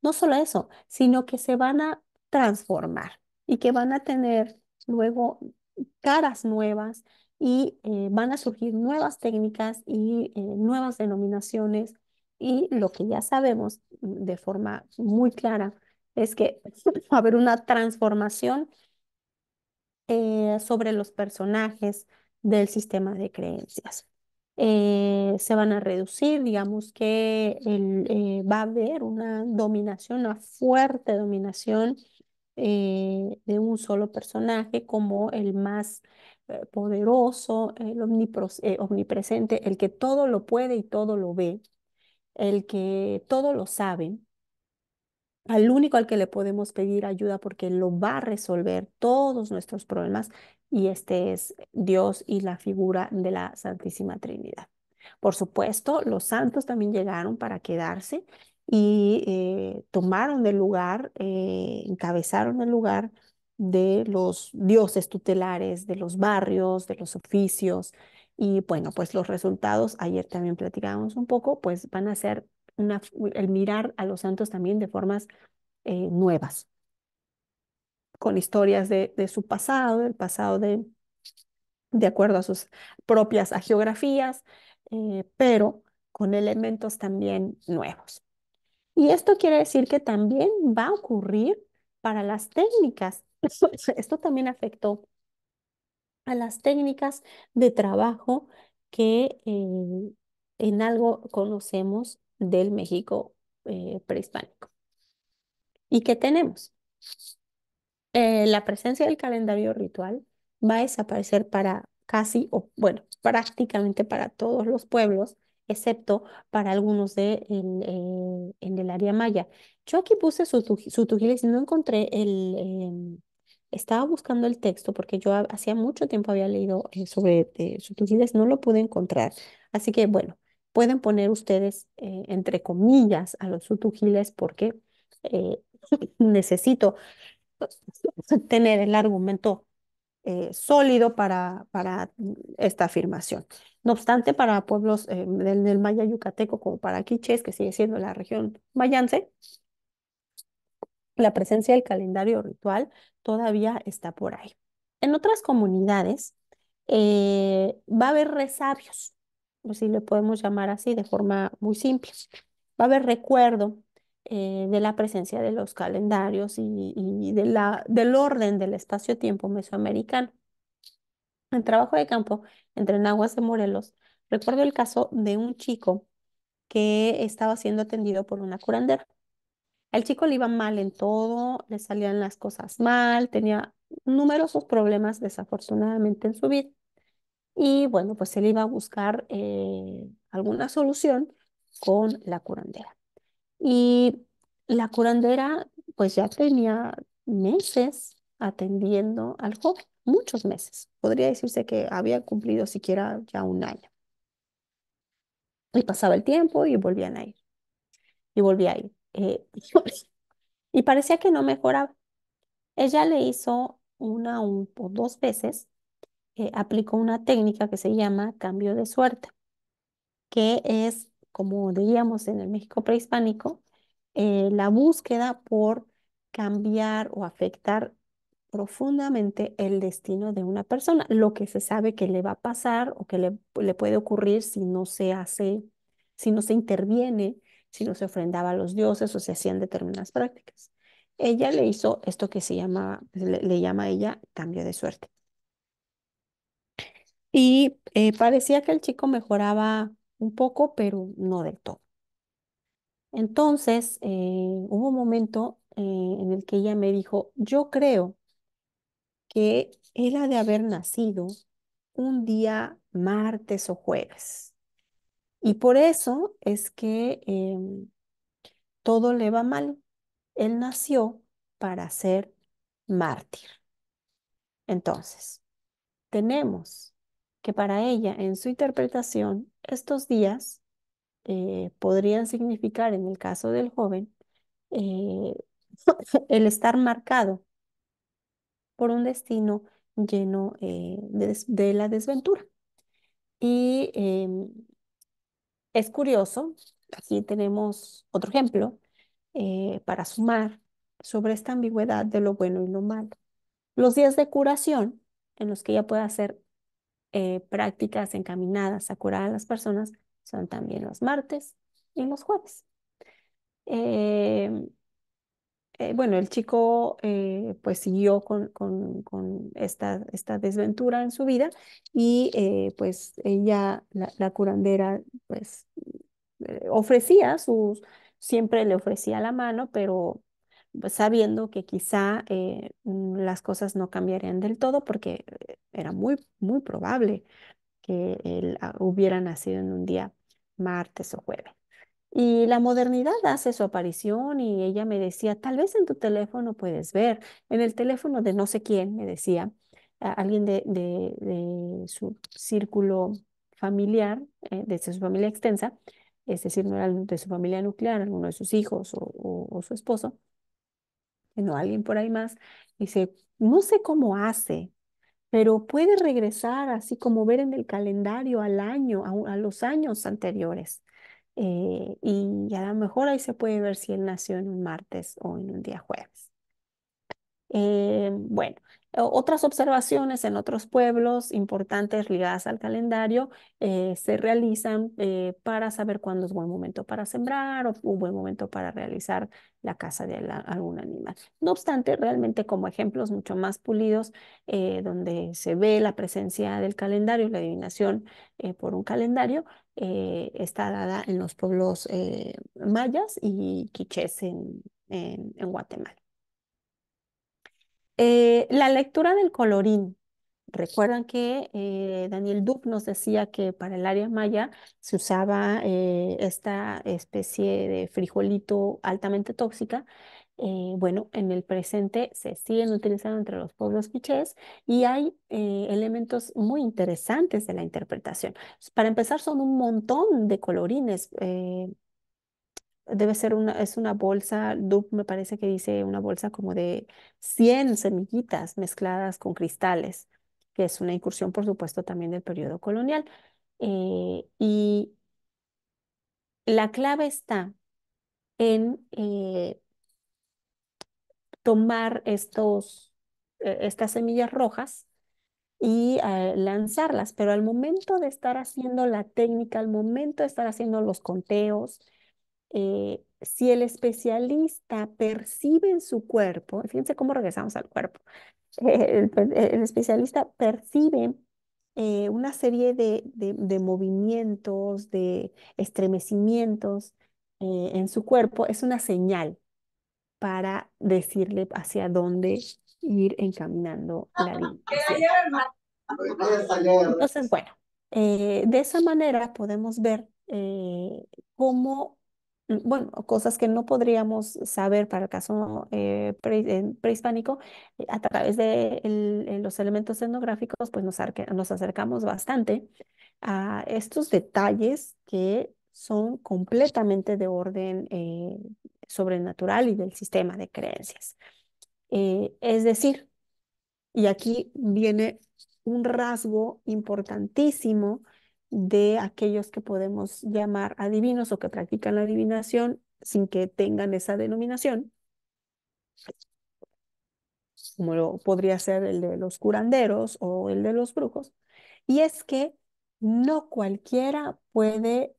No solo eso, sino que se van a transformar y que van a tener luego caras nuevas y eh, van a surgir nuevas técnicas y eh, nuevas denominaciones y lo que ya sabemos de forma muy clara es que va a haber una transformación eh, sobre los personajes del sistema de creencias. Eh, se van a reducir, digamos que eh, va a haber una dominación, una fuerte dominación de un solo personaje como el más poderoso, el omnipresente, el que todo lo puede y todo lo ve el que todo lo saben, al único al que le podemos pedir ayuda porque lo va a resolver todos nuestros problemas y este es Dios y la figura de la Santísima Trinidad. Por supuesto, los santos también llegaron para quedarse y eh, tomaron el lugar, eh, encabezaron el lugar de los dioses tutelares, de los barrios, de los oficios, y bueno, pues los resultados, ayer también platicábamos un poco, pues van a ser el mirar a los santos también de formas eh, nuevas, con historias de, su pasado, el pasado de, de acuerdo a sus propias geografías, eh, pero con elementos también nuevos. Y esto quiere decir que también va a ocurrir para las técnicas. Esto también afectó a las técnicas de trabajo que eh, en algo conocemos del México eh, prehispánico. ¿Y qué tenemos? Eh, la presencia del calendario ritual va a desaparecer para casi, o bueno, prácticamente para todos los pueblos, excepto para algunos de en, el área maya. Yo aquí puse su tujiles y no encontré el, em, estaba buscando el texto porque yo hacía mucho tiempo había leído eh, sobre eh, sutujiles, no lo pude encontrar. Así que bueno, pueden poner ustedes eh, entre comillas a los Sutujiles porque necesito tener el argumento sólido para, para esta afirmación. No obstante, para pueblos del, Maya Yucateco como para Quiches, que sigue siendo la región mayanse, la presencia del calendario ritual todavía está por ahí. En otras comunidades eh, va a haber resabios, o si le podemos llamar así de forma muy simple. Va a haber recuerdo eh, de la presencia de los calendarios y, y de la, del orden del espacio-tiempo mesoamericano. En trabajo de campo, entre Nahuas de Morelos, recuerdo el caso de un chico que estaba siendo atendido por una curandera. El chico le iba mal en todo, le salían las cosas mal, tenía numerosos problemas desafortunadamente en su vida. Y bueno, pues él iba a buscar eh, alguna solución con la curandera. Y la curandera pues ya tenía meses atendiendo al joven, muchos meses. Podría decirse que había cumplido siquiera ya un año. Y pasaba el tiempo y volvían a ir. Y volvía a ir. Eh, y parecía que no mejoraba. Ella le hizo una o dos veces, eh, aplicó una técnica que se llama cambio de suerte, que es, como decíamos en el México prehispánico, eh, la búsqueda por cambiar o afectar profundamente el destino de una persona, lo que se sabe que le va a pasar o que le puede ocurrir si no se hace, si no se interviene si no se ofrendaba a los dioses o se hacían determinadas prácticas. Ella le hizo esto que se llama, pues, le, llama a ella cambio de suerte. Y eh, parecía que el chico mejoraba un poco, pero no del todo. Entonces, eh, hubo un momento eh, en el que ella me dijo, yo creo que ha de haber nacido un día martes o jueves. Y por eso es que em, todo le va mal. Él nació para ser mártir. Entonces, tenemos que para ella, en su interpretación, estos días eh, podrían significar, en el caso del joven, eh, el estar marcado por un destino lleno eh, de, de, la desventura. Y em, es curioso, aquí tenemos otro ejemplo eh, para sumar sobre esta ambigüedad de lo bueno y lo malo. Los días de curación en los que ella puede hacer eh, prácticas encaminadas a curar a las personas son también los martes y los jueves. Eh, eh, bueno, el chico eh, pues siguió con, esta, esta, desventura en su vida y eh, pues ella, la, curandera, pues ofrecía sus, siempre le ofrecía la mano, pero pues, sabiendo que quizá mm, las cosas no cambiarían del todo porque era muy, muy probable que él ah, hubiera nacido en un día martes o jueves. Y la modernidad hace su aparición y ella me decía, tal vez en tu teléfono puedes ver, en el teléfono de no sé quién, me decía, alguien de, de, su círculo familiar, eh, de su familia extensa, es decir, no era de su familia nuclear, alguno de sus hijos o, su esposo, sino alguien por ahí más, dice, no sé cómo hace, pero puede regresar así como ver en el calendario al año, a los años anteriores. Eh, y a lo mejor ahí se puede ver si él nació en un martes o en un día jueves. Eh, bueno, otras observaciones en otros pueblos importantes ligadas al calendario eh, se realizan para saber cuándo es buen momento para sembrar o un buen momento para realizar la caza de algún animal. No obstante, realmente como ejemplos mucho más pulidos, donde se ve la presencia del calendario, la adivinación por un calendario, eh, está dada en los pueblos eh, mayas y quichés en, Guatemala. Eh, la lectura del colorín. Recuerdan que Daniel Dub nos decía que para el área maya se usaba esta especie de frijolito altamente tóxica eh, bueno, en el presente se siguen utilizando entre los pueblos quichés y hay eh, elementos muy interesantes de la interpretación. Para empezar, son un montón de colorines. Eh, debe ser una, es una bolsa, me parece que dice una bolsa como de 100 semillitas mezcladas con cristales, que es una incursión, por supuesto, también del periodo colonial. y la clave está en tomar estos, eh, estas semillas rojas y eh, lanzarlas, pero al momento de estar haciendo la técnica, al momento de estar haciendo los conteos, eh, si el especialista percibe en su cuerpo, fíjense cómo regresamos al cuerpo, el, especialista percibe una serie de, movimientos, de estremecimientos en su cuerpo, es una señal para decirle hacia dónde ir encaminando la ah, línea Entonces, bueno, eh, de esa manera podemos ver eh, cómo, bueno, cosas que no podríamos saber para el caso eh, prehispánico, a través de los elementos etnográficos, pues nos, nos acercamos bastante a estos detalles que son completamente de orden sobrenatural y del sistema de creencias. Eh, es decir, y aquí viene un rasgo importantísimo de aquellos que podemos llamar adivinos o que practican la adivinación sin que tengan esa denominación, como lo podría ser el de los curanderos o el de los brujos, y es que no cualquiera puede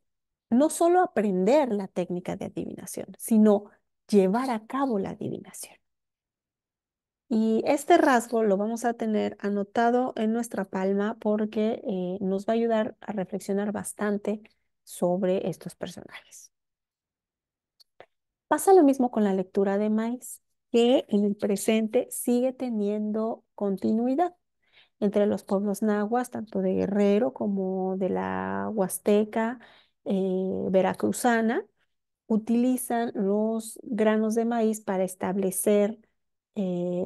no solo aprender la técnica de adivinación, sino llevar a cabo la adivinación. Y este rasgo lo vamos a tener anotado en nuestra palma porque eh, nos va a ayudar a reflexionar bastante sobre estos personajes. Pasa lo mismo con la lectura de Maíz, que en el presente sigue teniendo continuidad entre los pueblos nahuas, tanto de Guerrero como de la Huasteca eh, veracruzana, utilizan los granos de maíz para establecer, eh,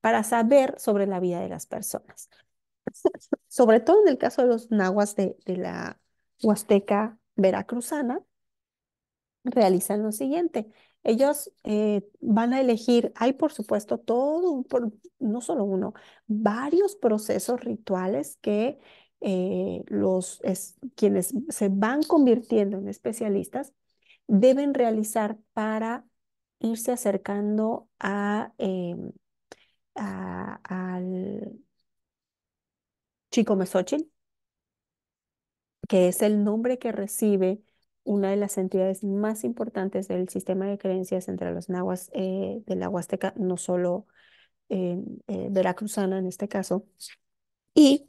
para saber sobre la vida de las personas. sobre todo en el caso de los nahuas de, la Huasteca veracruzana, realizan lo siguiente. Ellos eh, van a elegir, hay por supuesto todo, no solo uno, varios procesos rituales que eh, los, quienes se van convirtiendo en especialistas deben realizar para irse acercando a, eh, al chico mesochil, que es el nombre que recibe una de las entidades más importantes del sistema de creencias entre los nahuas eh, de la Huasteca, no solo eh, veracruzana en este caso, y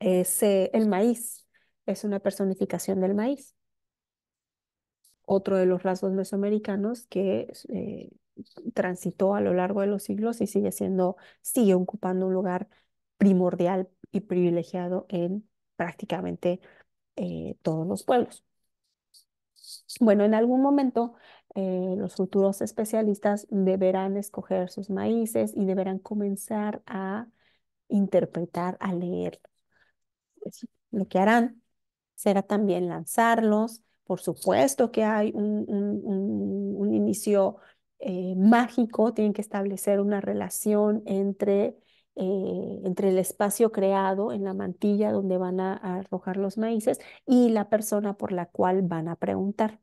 es eh, el maíz, es una personificación del maíz. Otro de los rasgos mesoamericanos que eh, transitó a lo largo de los siglos y sigue siendo, sigue ocupando un lugar primordial y privilegiado en prácticamente eh, todos los pueblos. Bueno, en algún momento los futuros especialistas deberán escoger sus maíces y deberán comenzar a interpretar, a leer lo que harán será también lanzarlos. Por supuesto que hay un, inicio eh, mágico, tienen que establecer una relación entre, eh, entre el espacio creado en la mantilla donde van a, arrojar los maíces y la persona por la cual van a preguntar.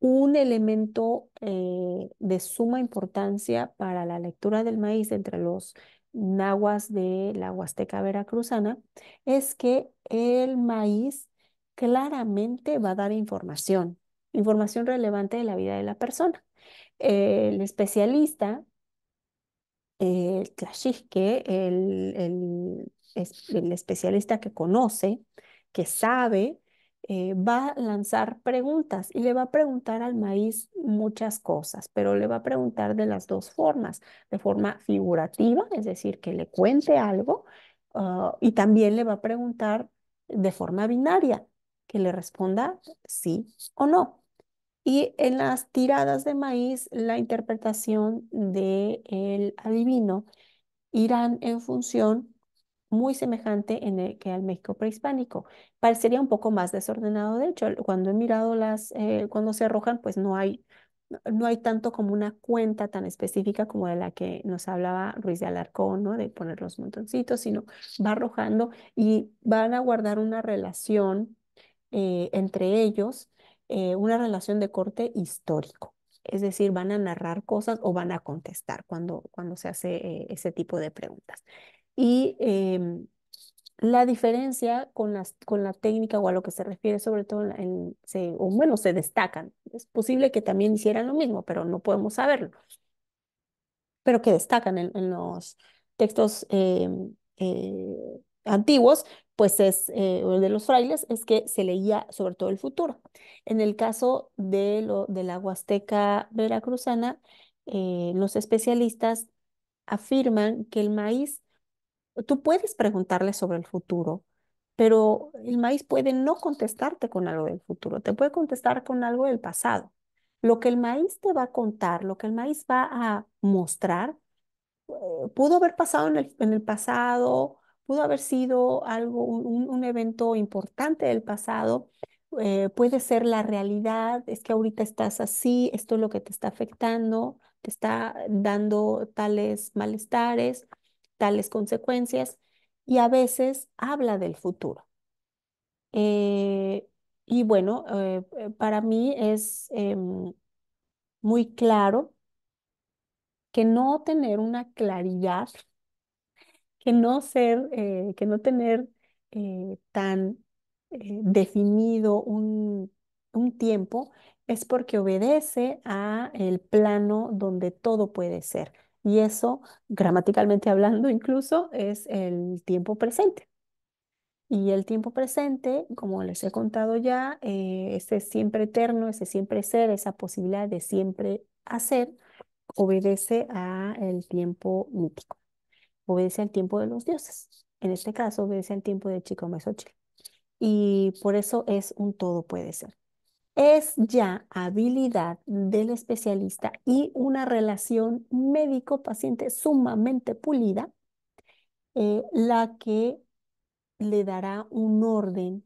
Un elemento eh, de suma importancia para la lectura del maíz entre los nahuas de la Huasteca Veracruzana, es que el maíz claramente va a dar información, información relevante de la vida de la persona. El especialista, el tlaxisque, el, el especialista que conoce, que sabe, eh, va a lanzar preguntas y le va a preguntar al maíz muchas cosas, pero le va a preguntar de las dos formas, de forma figurativa, es decir, que le cuente algo, ah, y también le va a preguntar de forma binaria, que le responda sí o no. Y en las tiradas de maíz, la interpretación del el adivino irán en función muy semejante en el, que al México prehispánico. Parecería un poco más desordenado, de hecho, cuando he mirado las, eh, cuando se arrojan, pues no hay, no hay tanto como una cuenta tan específica como de la que nos hablaba Ruiz de Alarcón, ¿no? De poner los montoncitos, sino va arrojando y van a guardar una relación eh, entre ellos, eh, una relación de corte histórico. Es decir, van a narrar cosas o van a contestar cuando, cuando se hace ese tipo de preguntas. Y em, la diferencia con, las, con la técnica o a lo que se refiere sobre todo en, o bueno, se destacan. Es posible que también hicieran lo mismo, pero no podemos saberlo. Pero que destacan en, los textos em, eh, antiguos, pues es, eh, de los frailes, es que se leía sobre todo el futuro. En el caso de, lo, de la Huasteca veracruzana, eh, los especialistas afirman que el maíz tú puedes preguntarle sobre el futuro, pero el maíz puede no contestarte con algo del futuro, te puede contestar con algo del pasado. Lo que el maíz te va a contar, lo que el maíz va a mostrar, eh, pudo haber pasado en el, pasado, pudo haber sido algo, un, evento importante del pasado, eh, puede ser la realidad, es que ahorita estás así, esto es lo que te está afectando, te está dando tales malestares, consecuencias y a veces habla del futuro. Eh, y bueno, eh, eh, para mí es em, muy claro que no tener una claridad, que no ser, que no tener tan definido un, un tiempo es porque obedece a el plano donde todo puede ser. Y eso, gramaticalmente hablando incluso, es el tiempo presente. Y el tiempo presente, como les he contado ya, eh, ese siempre eterno, ese siempre ser, esa posibilidad de siempre hacer, obedece a el tiempo mítico, obedece al tiempo de los dioses. En este caso, obedece al tiempo de Chico Mesochil. Y por eso es un todo puede ser es ya habilidad del especialista y una relación médico-paciente sumamente pulida, eh, la que le dará un orden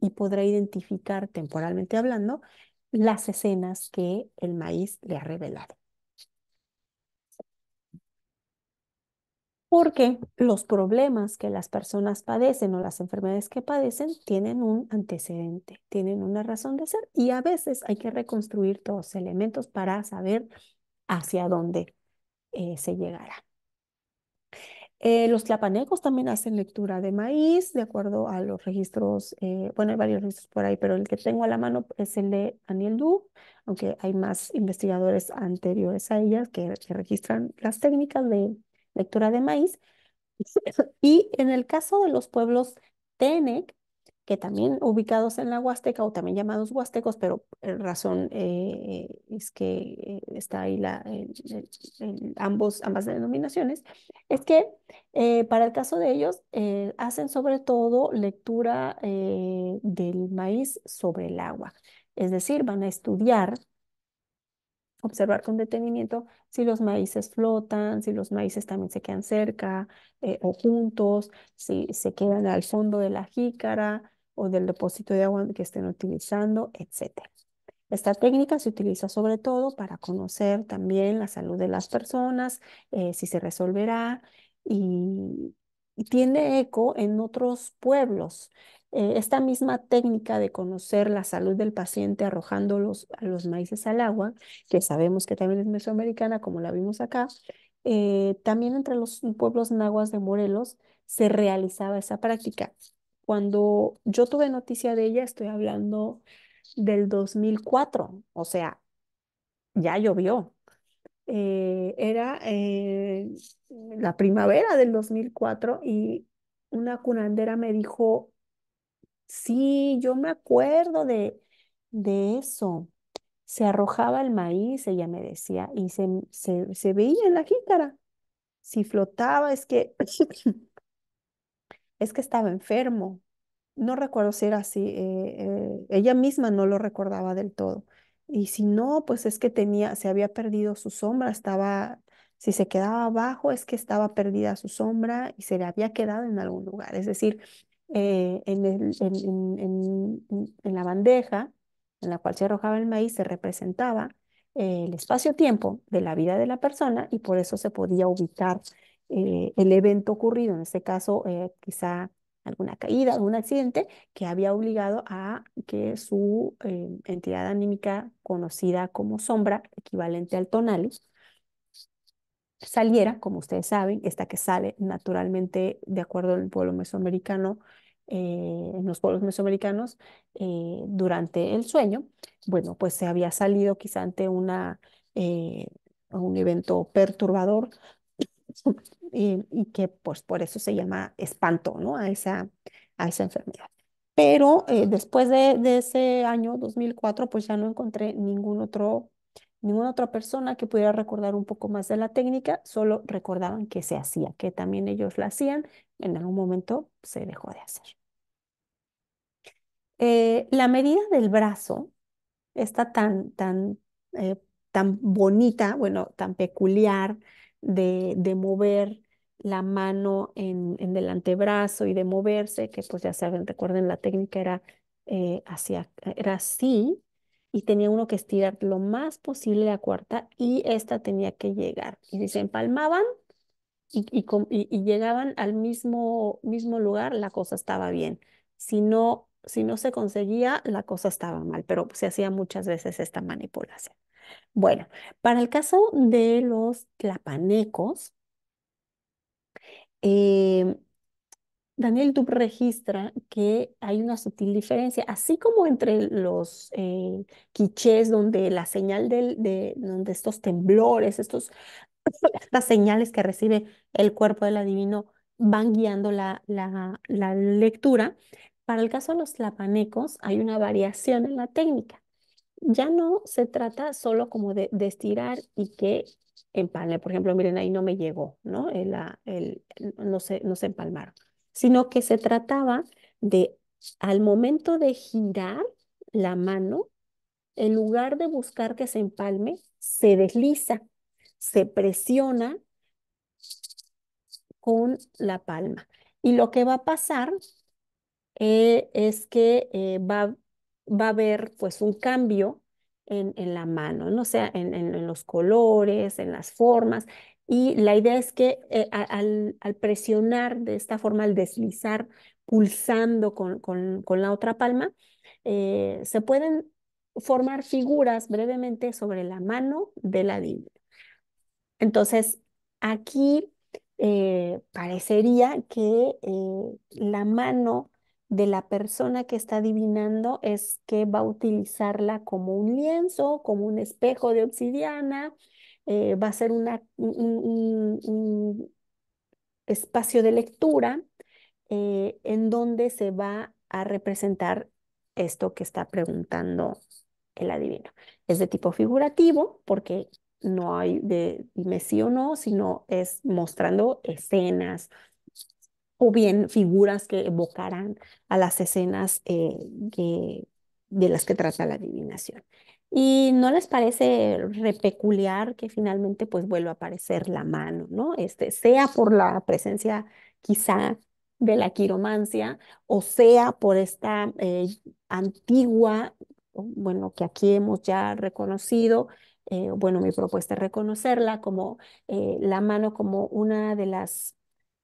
y podrá identificar, temporalmente hablando, las escenas que el maíz le ha revelado. porque los problemas que las personas padecen o las enfermedades que padecen tienen un antecedente, tienen una razón de ser y a veces hay que reconstruir todos los elementos para saber hacia dónde eh, se llegará. Eh, los tlapanecos también hacen lectura de maíz, de acuerdo a los registros, eh, bueno, hay varios registros por ahí, pero el que tengo a la mano es el de Aniel Du, aunque hay más investigadores anteriores a ellas que, que registran las técnicas de lectura de maíz. Y en el caso de los pueblos Tenec, que también ubicados en la Huasteca o también llamados huastecos, pero la eh, razón eh, es que eh, está ahí la, ambos, ambas denominaciones, es que para el caso de ellos hacen sobre todo lectura del maíz sobre el agua. Es decir, van a estudiar observar con detenimiento si los maíces flotan, si los maíces también se quedan cerca eh, o juntos, si se quedan al fondo de la jícara o del depósito de agua que estén utilizando, etc. Esta técnica se utiliza sobre todo para conocer también la salud de las personas, eh, si se resolverá y tiene eco en otros pueblos. Eh, esta misma técnica de conocer la salud del paciente arrojándolos los, los maíces al agua, que sabemos que también es mesoamericana, como la vimos acá, eh, también entre los pueblos nahuas de Morelos se realizaba esa práctica. Cuando yo tuve noticia de ella, estoy hablando del 2004, o sea, ya llovió. Eh, era la primavera del 2004 y una curandera me dijo, Sí, yo me acuerdo de, de eso. Se arrojaba el maíz, ella me decía, y se, veía en la jícara. Si flotaba, es que, es que estaba enfermo. No recuerdo si era así. Eh, eh, ella misma no lo recordaba del todo. Y si no, pues es que tenía, se había perdido su sombra, estaba, si se quedaba abajo, es que estaba perdida su sombra y se le había quedado en algún lugar. Es decir, eh, en, la bandeja en la cual se arrojaba el maíz se representaba eh, el espacio-tiempo de la vida de la persona y por eso se podía ubicar eh, el evento ocurrido, en este caso quizá alguna caída, algún accidente que había obligado a que su entidad anímica conocida como sombra, equivalente al tonalis saliera, como ustedes saben, esta que sale naturalmente de acuerdo al pueblo mesoamericano, eh, en los pueblos mesoamericanos, eh, durante el sueño, bueno, pues se había salido quizá ante una, eh, un evento perturbador y, que pues por eso se llama espanto, ¿no? A esa, a esa enfermedad. Pero después de, de ese año 2004, pues ya no encontré ningún otro ninguna otra persona que pudiera recordar un poco más de la técnica, solo recordaban que se hacía, que también ellos la hacían, en algún momento se dejó de hacer. Eh, la medida del brazo está tan, tan, eh, tan bonita, bueno, tan peculiar de, mover la mano en, en, el antebrazo y de moverse, que pues ya saben, recuerden, la técnica era, eh, era así, y tenía uno que estirar lo más posible la cuarta y esta tenía que llegar. Y si se empalmaban y, y, llegaban al mismo, mismo lugar, la cosa estaba bien. Si no, si no se conseguía, la cosa estaba mal, pero se hacía muchas veces esta manipulación. Bueno, para el caso de los tlapanecos, em, Daniel Dub registra que hay una sutil diferencia, así como entre los eh, quichés, donde la señal de donde estos temblores, estos, estas señales que recibe el cuerpo del adivino van guiando la, la, lectura, para el caso de los lapanecos hay una variación en la técnica. Ya no se trata solo como de, estirar y que empalme. Por ejemplo, miren, ahí no me llegó, ¿no? El, eh, el, no, se, no se empalmaron sino que se trataba de al momento de girar la mano, en lugar de buscar que se empalme, se desliza, se presiona con la palma. Y lo que va a pasar eh, es que eh, va, a haber pues un cambio en, la mano, ¿no? sea, en los colores, en las formas, y la idea es que eh, al, presionar de esta forma, al deslizar, pulsando con, la otra palma, eh, se pueden formar figuras brevemente sobre la mano de la divina. Entonces, aquí eh, parecería que la mano de la persona que está adivinando es que va a utilizarla como un lienzo, como un espejo de obsidiana, eh, va a ser un, espacio de lectura eh, en donde se va a representar esto que está preguntando el adivino. Es de tipo figurativo porque no hay de dime sí o no, sino es mostrando escenas o bien figuras que evocarán a las escenas eh, de las que trata la adivinación. Y no les parece repeculiar que finalmente pues vuelva a aparecer la mano, ¿no? Este, sea por la presencia quizá de la quiromancia o sea por esta eh, antigua, bueno, que aquí hemos ya reconocido, eh, bueno, mi propuesta es reconocerla como eh, la mano como una de las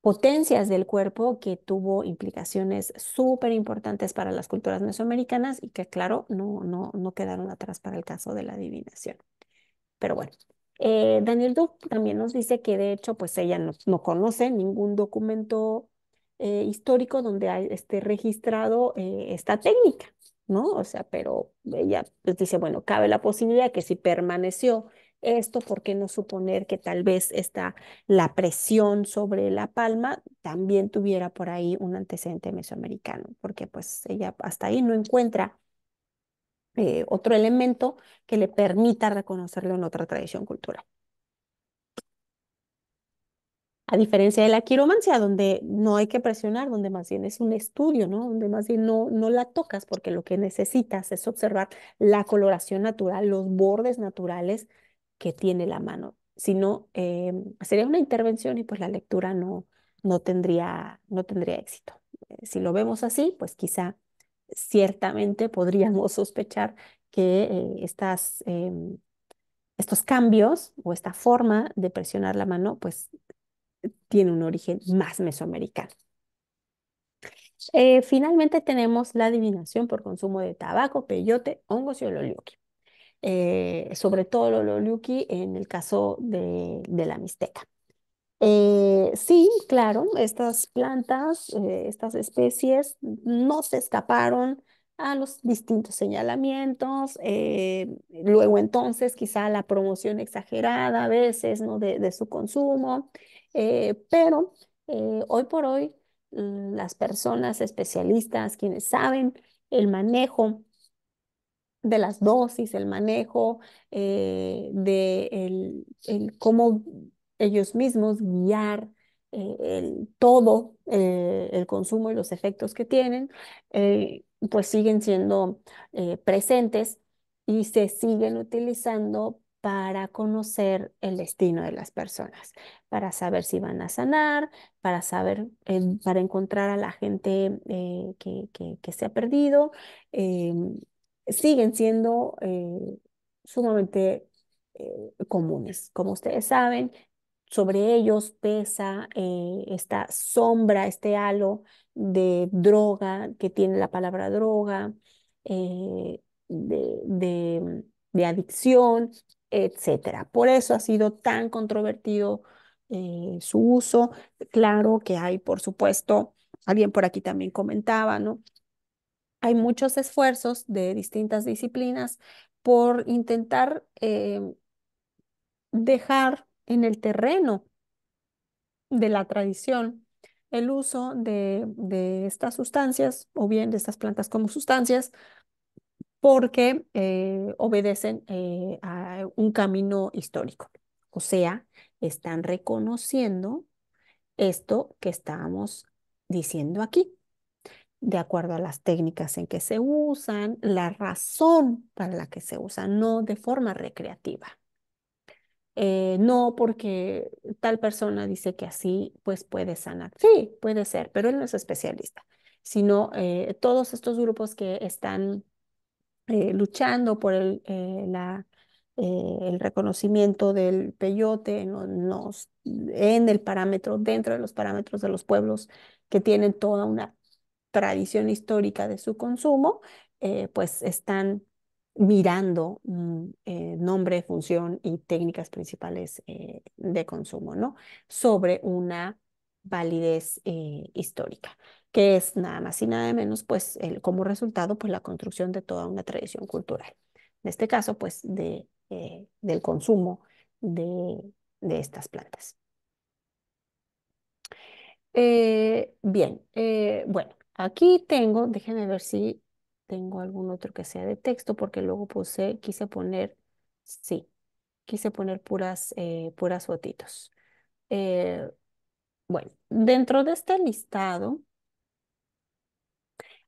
potencias del cuerpo que tuvo implicaciones súper importantes para las culturas mesoamericanas y que, claro, no, no, no quedaron atrás para el caso de la adivinación. Pero bueno, eh, Daniel Duke también nos dice que de hecho, pues ella no, conoce ningún documento eh, histórico donde esté registrado eh, esta técnica, ¿no? O sea, pero ella pues, dice, bueno, cabe la posibilidad que si permaneció esto, ¿por qué no suponer que tal vez esta, la presión sobre la palma también tuviera por ahí un antecedente mesoamericano? Porque pues ella hasta ahí no encuentra eh, otro elemento que le permita reconocerlo en otra tradición cultural. A diferencia de la quiromancia, donde no hay que presionar, donde más bien es un estudio, ¿no? Donde más bien no, no la tocas porque lo que necesitas es observar la coloración natural, los bordes naturales que tiene la mano, sino no eh, sería una intervención y pues la lectura no, no, tendría, no tendría éxito. Eh, si lo vemos así, pues quizá ciertamente podríamos sospechar que eh, estas, estos cambios o esta forma de presionar la mano pues tiene un origen más mesoamericano. finalmente tenemos la adivinación por consumo de tabaco, peyote, hongos y eh, sobre todo lo lucky en el caso de, la Mixteca. Eh, sí, claro, estas plantas, eh, estas especies no se escaparon a los distintos señalamientos, luego entonces quizá la promoción exagerada a veces ¿no? de, de su consumo, pero hoy por hoy mm, las personas especialistas, quienes saben el manejo de las dosis, el manejo, eh, de el, cómo ellos mismos guiar eh, todo eh, el consumo y los efectos que tienen, pues siguen siendo presentes y se siguen utilizando para conocer el destino de las personas, para saber si van a sanar, para saber, para encontrar a la gente que, que, se ha perdido, siguen siendo eh, sumamente eh, comunes. Como ustedes saben, sobre ellos pesa eh, esta sombra, este halo de droga que tiene la palabra droga, de, de, adicción, etc. Por eso ha sido tan controvertido su uso. Claro que hay, por supuesto, alguien por aquí también comentaba, ¿no? hay muchos esfuerzos de distintas disciplinas por intentar em, dejar en el terreno de la tradición el uso de, estas sustancias o bien de estas plantas como sustancias porque eh, obedecen eh, a un camino histórico. O sea, están reconociendo esto que estábamos diciendo aquí, de acuerdo a las técnicas en que se usan, la razón para la que se usan, no de forma recreativa. Eh, no porque tal persona dice que así pues puede sanar. Sí, puede ser, pero él no es especialista, sino eh, todos estos grupos que están eh, luchando por el, la, el reconocimiento del peyote en el parámetro, dentro de los parámetros de los pueblos que tienen toda una tradición histórica de su consumo, eh, pues están mirando mm, eh, nombre, función y técnicas principales eh, de consumo, ¿no? Sobre una validez histórica, que es nada más y nada menos, pues como resultado, pues la construcción de toda una tradición cultural. En este caso, pues de, del consumo de, de estas plantas. bien, bueno, Aquí tengo, déjenme ver si tengo algún otro que sea de texto, porque luego puse, quise poner, sí, quise poner puras, eh, puras fotitos. Eh, bueno, dentro de este listado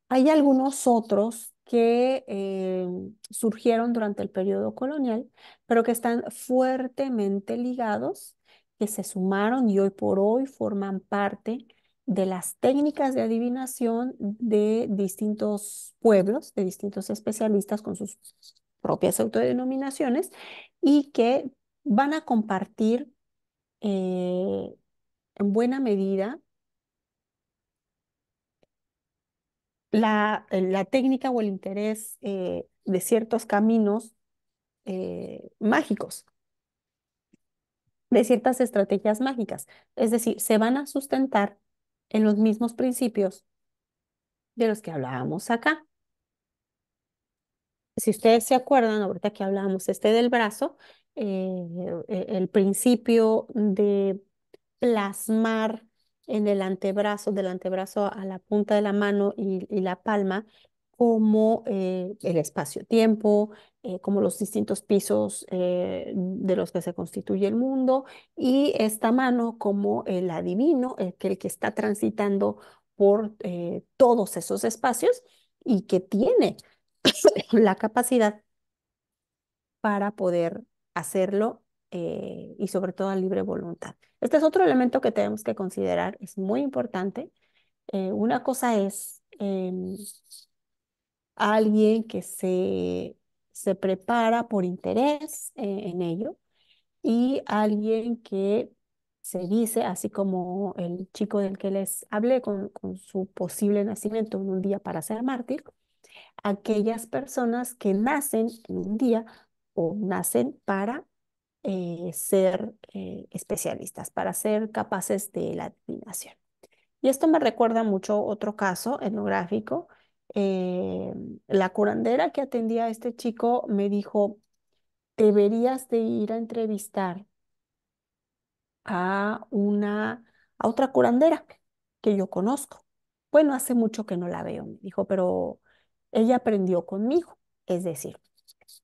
hay algunos otros que eh, surgieron durante el periodo colonial, pero que están fuertemente ligados, que se sumaron y hoy por hoy forman parte de las técnicas de adivinación de distintos pueblos, de distintos especialistas con sus propias autodenominaciones y que van a compartir eh, en buena medida la, la, técnica o el interés eh, de ciertos caminos eh, mágicos, de ciertas estrategias mágicas. Es decir, se van a sustentar en los mismos principios de los que hablábamos acá. Si ustedes se acuerdan, ahorita que hablábamos este del brazo, eh, e, el principio de plasmar en el antebrazo, del antebrazo a la punta de la mano y, la palma, como eh, el espacio-tiempo, eh, como los distintos pisos eh, de los que se constituye el mundo, y esta mano como el adivino, el que, está transitando por eh, todos esos espacios y que tiene la capacidad para poder hacerlo y sobre todo a libre voluntad. Este es otro elemento que tenemos que considerar, es muy importante. una cosa es em, alguien que se se prepara por interés eh, en ello y alguien que se dice, así como el chico del que les hablé con, su posible nacimiento en un día para ser mártir, aquellas personas que nacen en un día o nacen para eh, ser eh, especialistas, para ser capaces de la adivinación. Y esto me recuerda mucho otro caso etnográfico eh, la curandera que atendía a este chico me dijo, deberías de ir a entrevistar a una, a otra curandera que yo conozco. Bueno, hace mucho que no la veo, me dijo, pero ella aprendió conmigo, es decir,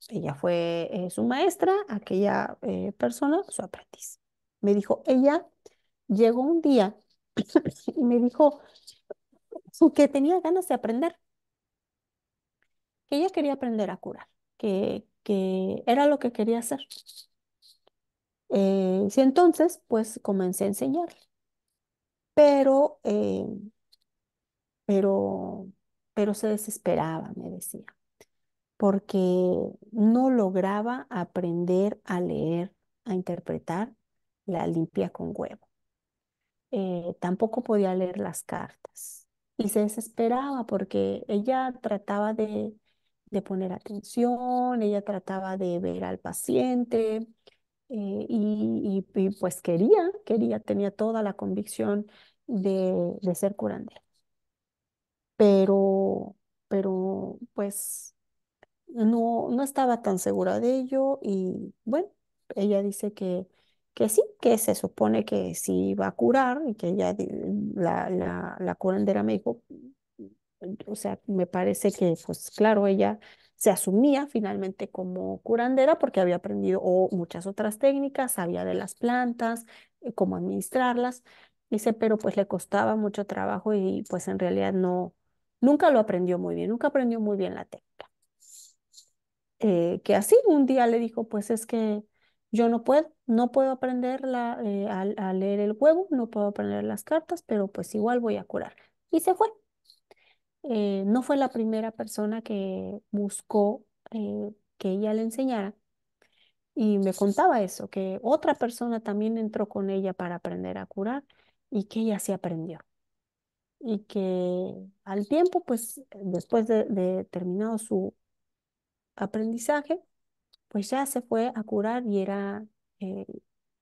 ella fue eh, su maestra, aquella eh, persona, su aprendiz. Me dijo, ella llegó un día y me dijo que tenía ganas de aprender ella quería aprender a curar, que, que era lo que quería hacer. y eh, entonces, pues comencé a enseñarle. Pero, eh, pero, pero se desesperaba, me decía, porque no lograba aprender a leer, a interpretar la limpia con huevo. Eh, tampoco podía leer las cartas y se desesperaba porque ella trataba de, de poner atención, ella trataba de ver al paciente eh, y, pues quería, quería, tenía toda la convicción de, de ser curandera. Pero, pero pues no, no estaba tan segura de ello y bueno, ella dice que, que sí, que se supone que sí va a curar y que ella, la, la, la curandera me dijo, o sea, me parece que, pues claro, ella se asumía finalmente como curandera porque había aprendido muchas otras técnicas, sabía de las plantas, eh, cómo administrarlas, dice, pero pues le costaba mucho trabajo y pues en realidad no, nunca lo aprendió muy bien, nunca aprendió muy bien la técnica. Eh, que así un día le dijo, pues es que yo no puedo, no puedo aprender eh, a leer el huevo, no puedo aprender las cartas, pero pues igual voy a curar. Y se fue. Eh, no fue la primera persona que buscó eh, que ella le enseñara. Y me contaba eso, que otra persona también entró con ella para aprender a curar y que ella se aprendió. Y que al tiempo, pues después de, terminado su aprendizaje, pues ya se fue a curar y era eh,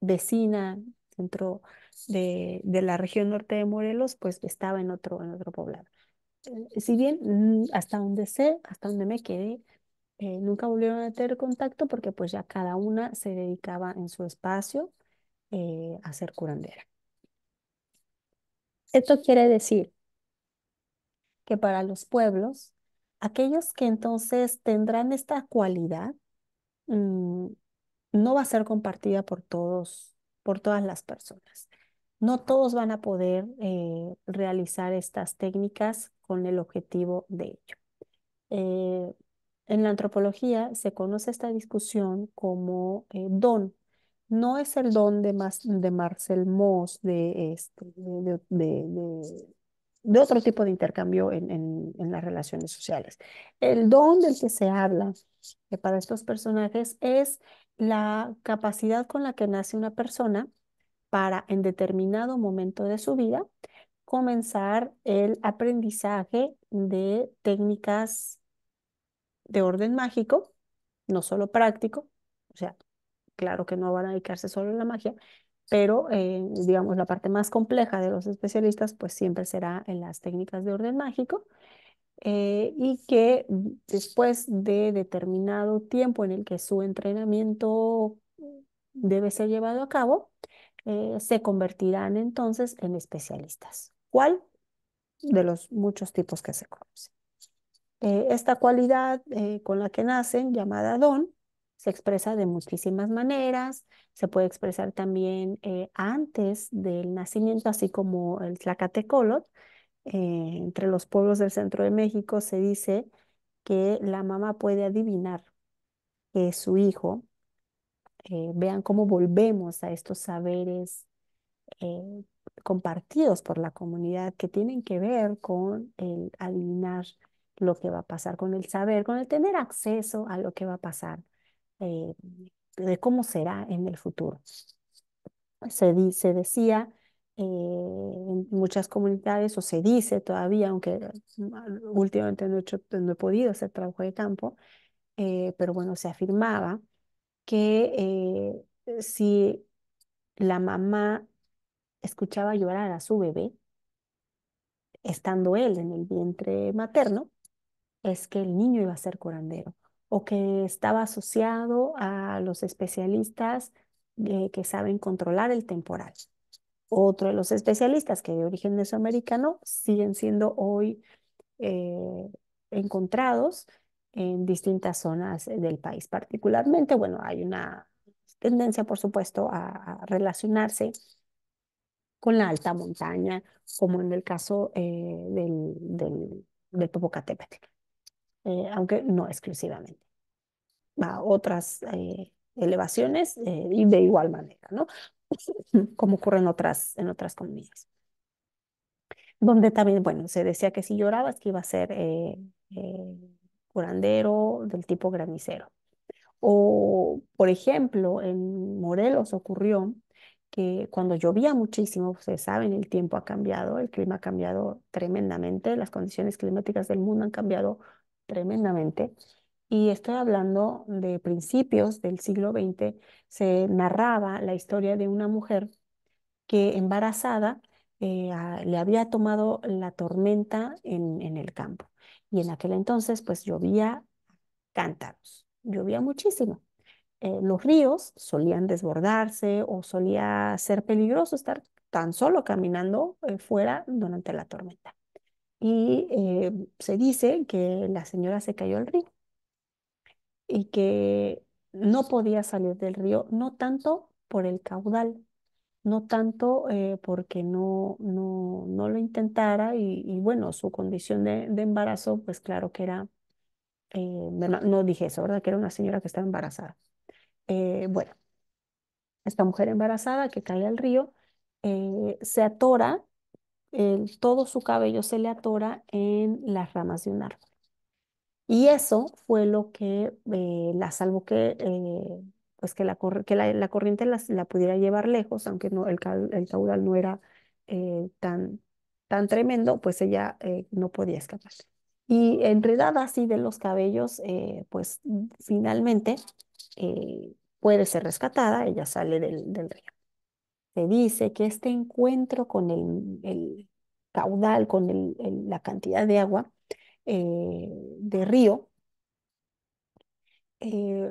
vecina dentro de, de, la región norte de Morelos, pues estaba en otro, en otro poblado. Eh, si bien mm, hasta donde sé, hasta donde me quedé, eh, nunca volvieron a tener contacto porque pues ya cada una se dedicaba en su espacio eh, a ser curandera. Esto quiere decir que para los pueblos, aquellos que entonces tendrán esta cualidad, mm, no va a ser compartida por todos, por todas las personas. No todos van a poder realizar estas técnicas con el objetivo de ello. Eh, en la antropología se conoce esta discusión como eh, don. No es el don de, Marcel Moss... de, este, de, otro tipo de intercambio en, en, en, las relaciones sociales. El don del que se habla eh, para estos personajes es la capacidad con la que nace una persona para en determinado momento de su vida comenzar el aprendizaje de técnicas de orden mágico, no solo práctico, o sea, claro que no van a dedicarse solo a la magia, pero eh, digamos la parte más compleja de los especialistas pues siempre será en las técnicas de orden mágico eh, y que después de determinado tiempo en el que su entrenamiento debe ser llevado a cabo, eh, se convertirán entonces en especialistas. ¿Cuál? De los muchos tipos que se conocen. Eh, esta cualidad eh, con la que nacen, llamada don, se expresa de muchísimas maneras, se puede expresar también eh, antes del nacimiento, así como el tlacatecolot. entre los pueblos del centro de México se dice que la mamá puede adivinar que su hijo, vean cómo volvemos a estos saberes compartidos por la comunidad que tienen que ver con el adivinar lo que va a pasar, con el saber, con el tener acceso a lo que va a pasar, eh, de cómo será en el futuro. Se, di, decía eh, en muchas comunidades, o se dice todavía, aunque mm, últimamente no he, no podido hacer trabajo de campo, eh, pero bueno, se afirmaba que si la mamá escuchaba llorar a su bebé, estando él en el vientre materno, es que el niño iba a ser curandero o que estaba asociado a los especialistas eh, que saben controlar el temporal. Otro de los especialistas que de origen mesoamericano siguen siendo hoy eh, encontrados en distintas zonas del país. Particularmente, bueno, hay una tendencia, por supuesto, a relacionarse con la alta montaña, como en el caso eh, del, del, eh, aunque no exclusivamente. A otras eh, elevaciones y de igual manera, ¿no? como ocurre en otras, en otras comunidades. Donde también, bueno, se decía que si llorabas que iba a ser curandero del tipo granicero. O, por ejemplo, en Morelos ocurrió que cuando llovía muchísimo, ustedes saben, el tiempo ha cambiado, el clima ha cambiado tremendamente, las condiciones climáticas del mundo han cambiado tremendamente. Y estoy hablando de principios del siglo XX, se narraba la historia de una mujer que embarazada eh, le había tomado la tormenta en, en el campo. Y en aquel entonces, pues llovía cántaros, llovía muchísimo. Eh, los ríos solían desbordarse o solía ser peligroso estar tan solo caminando eh, fuera durante la tormenta. Y eh, se dice que la señora se cayó al río y que no podía salir del río, no tanto por el caudal, no tanto porque no, no, no, lo intentara y, bueno, su condición de, embarazo, pues claro que era, no, no dije eso, ¿verdad? Que era una señora que estaba embarazada. Eh, bueno, esta mujer embarazada que cae al río eh, se atora, todo su cabello se le atora en las ramas de un árbol. Y eso fue lo que eh, la salvo que, pues que, la, que la, corriente la, pudiera llevar lejos, aunque no, el, caudal no era tan, tan tremendo, pues ella no podía escapar. Y enredada así de los cabellos, pues finalmente eh, puede ser rescatada, ella sale del, río. Se dice que este encuentro con el, caudal, con la cantidad de agua eh, de río, eh,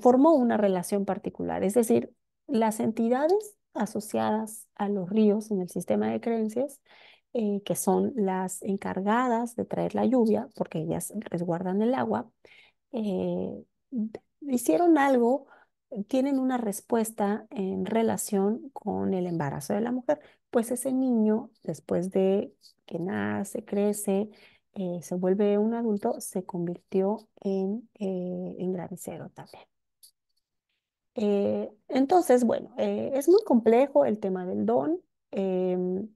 formó una relación particular, es decir, las entidades asociadas a los ríos en el sistema de creencias, que son las encargadas de traer la lluvia, porque ellas resguardan el agua, hicieron algo, tienen una respuesta en relación con el embarazo de la mujer, pues ese niño, después de que nace, crece, eh, se vuelve un adulto, se convirtió en, eh, en también. Eh, entonces, bueno, eh, es muy complejo el tema del don. Em,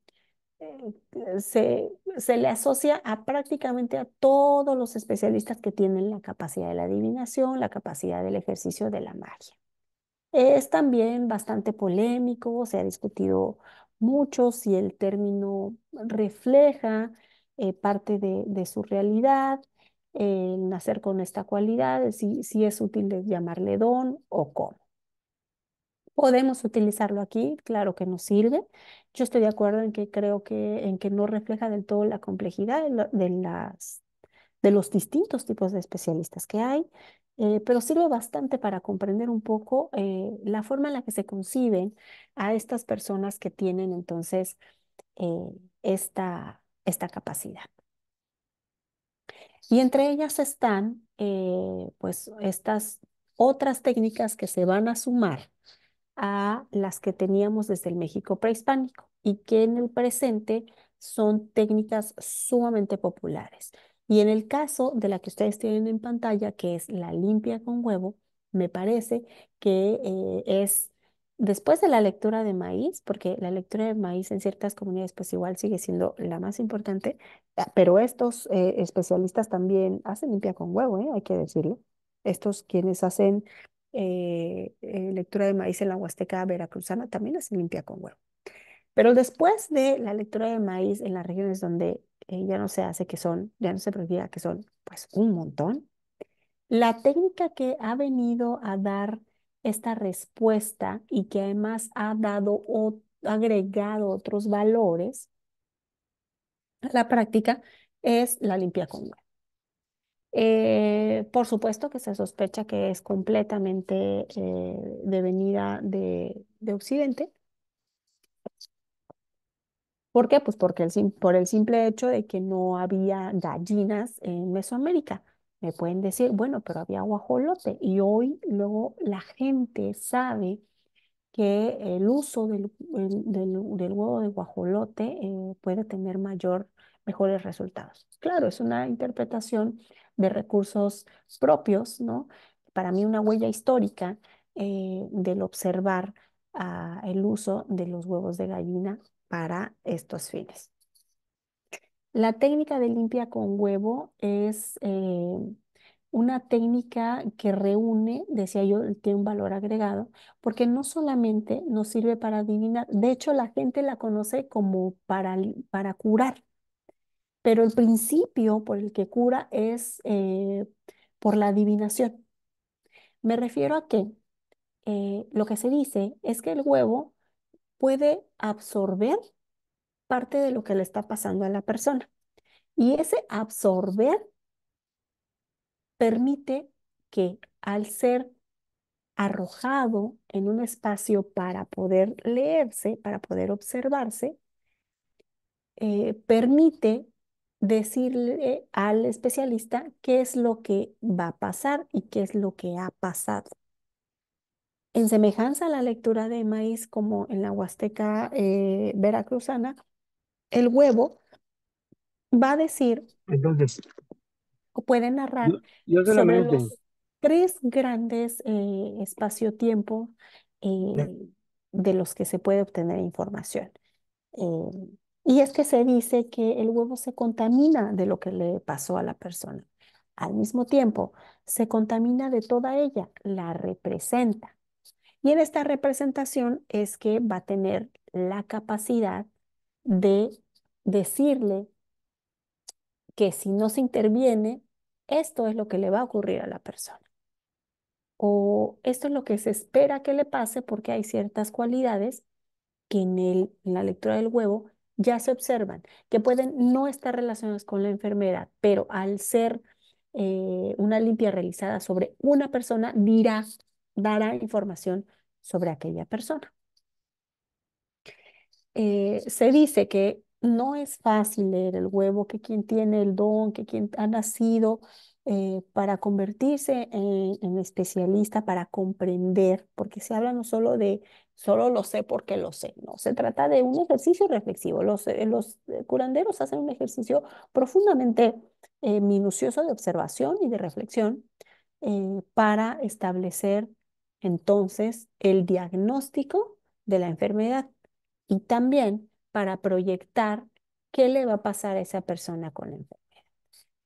eh, se, se, le asocia a prácticamente a todos los especialistas que tienen la capacidad de la adivinación, la capacidad del ejercicio de la magia. Es también bastante polémico, se ha discutido mucho si el término refleja eh, parte de, su realidad, el nacer con esta cualidad, si, si es útil llamarle don o con. Podemos utilizarlo aquí, claro que nos sirve. Yo estoy de acuerdo en que creo que, en que no refleja del todo la complejidad de, las, de los distintos tipos de especialistas que hay, eh, pero sirve bastante para comprender un poco eh, la forma en la que se conciben a estas personas que tienen entonces eh, esta, esta capacidad. Y entre ellas están pues estas otras técnicas que se van a sumar a las que teníamos desde el México prehispánico y que en el presente son técnicas sumamente populares. Y en el caso de la que ustedes tienen en pantalla, que es la limpia con huevo, me parece que eh, es después de la lectura de maíz, porque la lectura de maíz en ciertas comunidades pues igual sigue siendo la más importante, ah, pero estos eh, especialistas también hacen limpia con huevo, ¿eh? hay que decirlo. Estos quienes hacen eh, eh, lectura de maíz en la Huasteca Veracruzana también se limpia con huevo. Pero después de la lectura de maíz en las regiones donde eh, ya no se hace que son, ya no se prohibía que son, pues un montón, la técnica que ha venido a dar esta respuesta y que además ha dado o agregado otros valores a la práctica es la limpia con huevo. Eh, por supuesto que se sospecha que es completamente eh, de devenida de, Occidente. ¿Por qué? Pues porque el, por el simple hecho de que no había gallinas en Mesoamérica. Me pueden decir, bueno, pero había guajolote. Y hoy luego la gente sabe que el uso del, huevo de guajolote eh, puede tener mayor mejores resultados. Claro, es una interpretación de recursos propios, ¿no? Para mí una huella histórica eh, del observar ah, el uso de los huevos de gallina para estos fines. La técnica de limpia con huevo es eh, una técnica que reúne, decía yo, tiene un valor agregado, porque no solamente nos sirve para adivinar, de hecho la gente la conoce como para, para curar, pero el principio por el que cura es eh, por la adivinación. Me refiero a que eh, lo que se dice es que el huevo puede absorber parte de lo que le está pasando a la persona. Y ese absorber permite que al ser arrojado en un espacio para poder leerse, para poder observarse, eh, permite decirle al especialista qué es lo que va a pasar y qué es lo que ha pasado. En semejanza a la lectura de maíz, como en la Huasteca eh, veracruzana, el huevo va a decir o puede narrar los tres grandes eh, espacio-tiempo eh, de los que se puede obtener información. Eh, y es que se dice que el huevo se contamina de lo que le pasó a la persona. Al mismo tiempo, se contamina de toda ella, la representa. Y en esta representación es que va a tener la capacidad de decirle que si no se interviene, esto es lo que le va a ocurrir a la persona. O esto es lo que se espera que le pase porque hay ciertas cualidades que en, el, la lectura del huevo ya se observan, que pueden no estar relacionadas con la enfermedad, pero al ser eh, una limpia realizada sobre una persona, dirá, dará información sobre aquella persona. Eh, se dice que no es fácil leer el huevo, que quien tiene el don, que quien ha nacido eh, para convertirse en, especialista, para comprender, porque se habla no solo de solo lo sé porque lo sé, no, se trata de un ejercicio reflexivo. Los, eh, eh, curanderos hacen un ejercicio profundamente minucioso de observación y de reflexión para establecer entonces el diagnóstico de la enfermedad y también para proyectar qué le va a pasar a esa persona con enfermedad.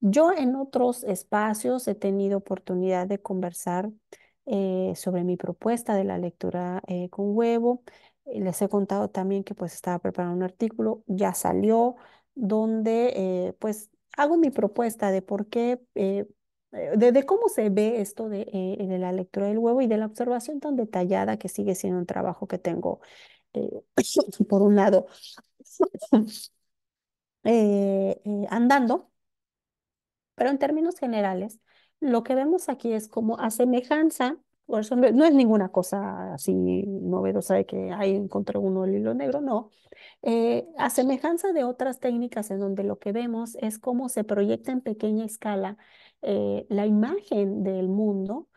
Yo en otros espacios he tenido oportunidad de conversar eh, sobre mi propuesta de la lectura eh, con huevo. Eh, les he contado también que pues estaba preparando un artículo, ya salió, donde pues hago mi propuesta de por qué, de, cómo se ve esto de, de, la lectura del huevo y de la observación tan detallada que sigue siendo un trabajo que tengo por un lado andando pero en términos generales, lo que vemos aquí es como a semejanza, por no es ninguna cosa así novedosa de que ahí encontré uno el hilo negro, no. Eh, a semejanza de otras técnicas en donde lo que vemos es cómo se proyecta en pequeña escala eh, la imagen del mundo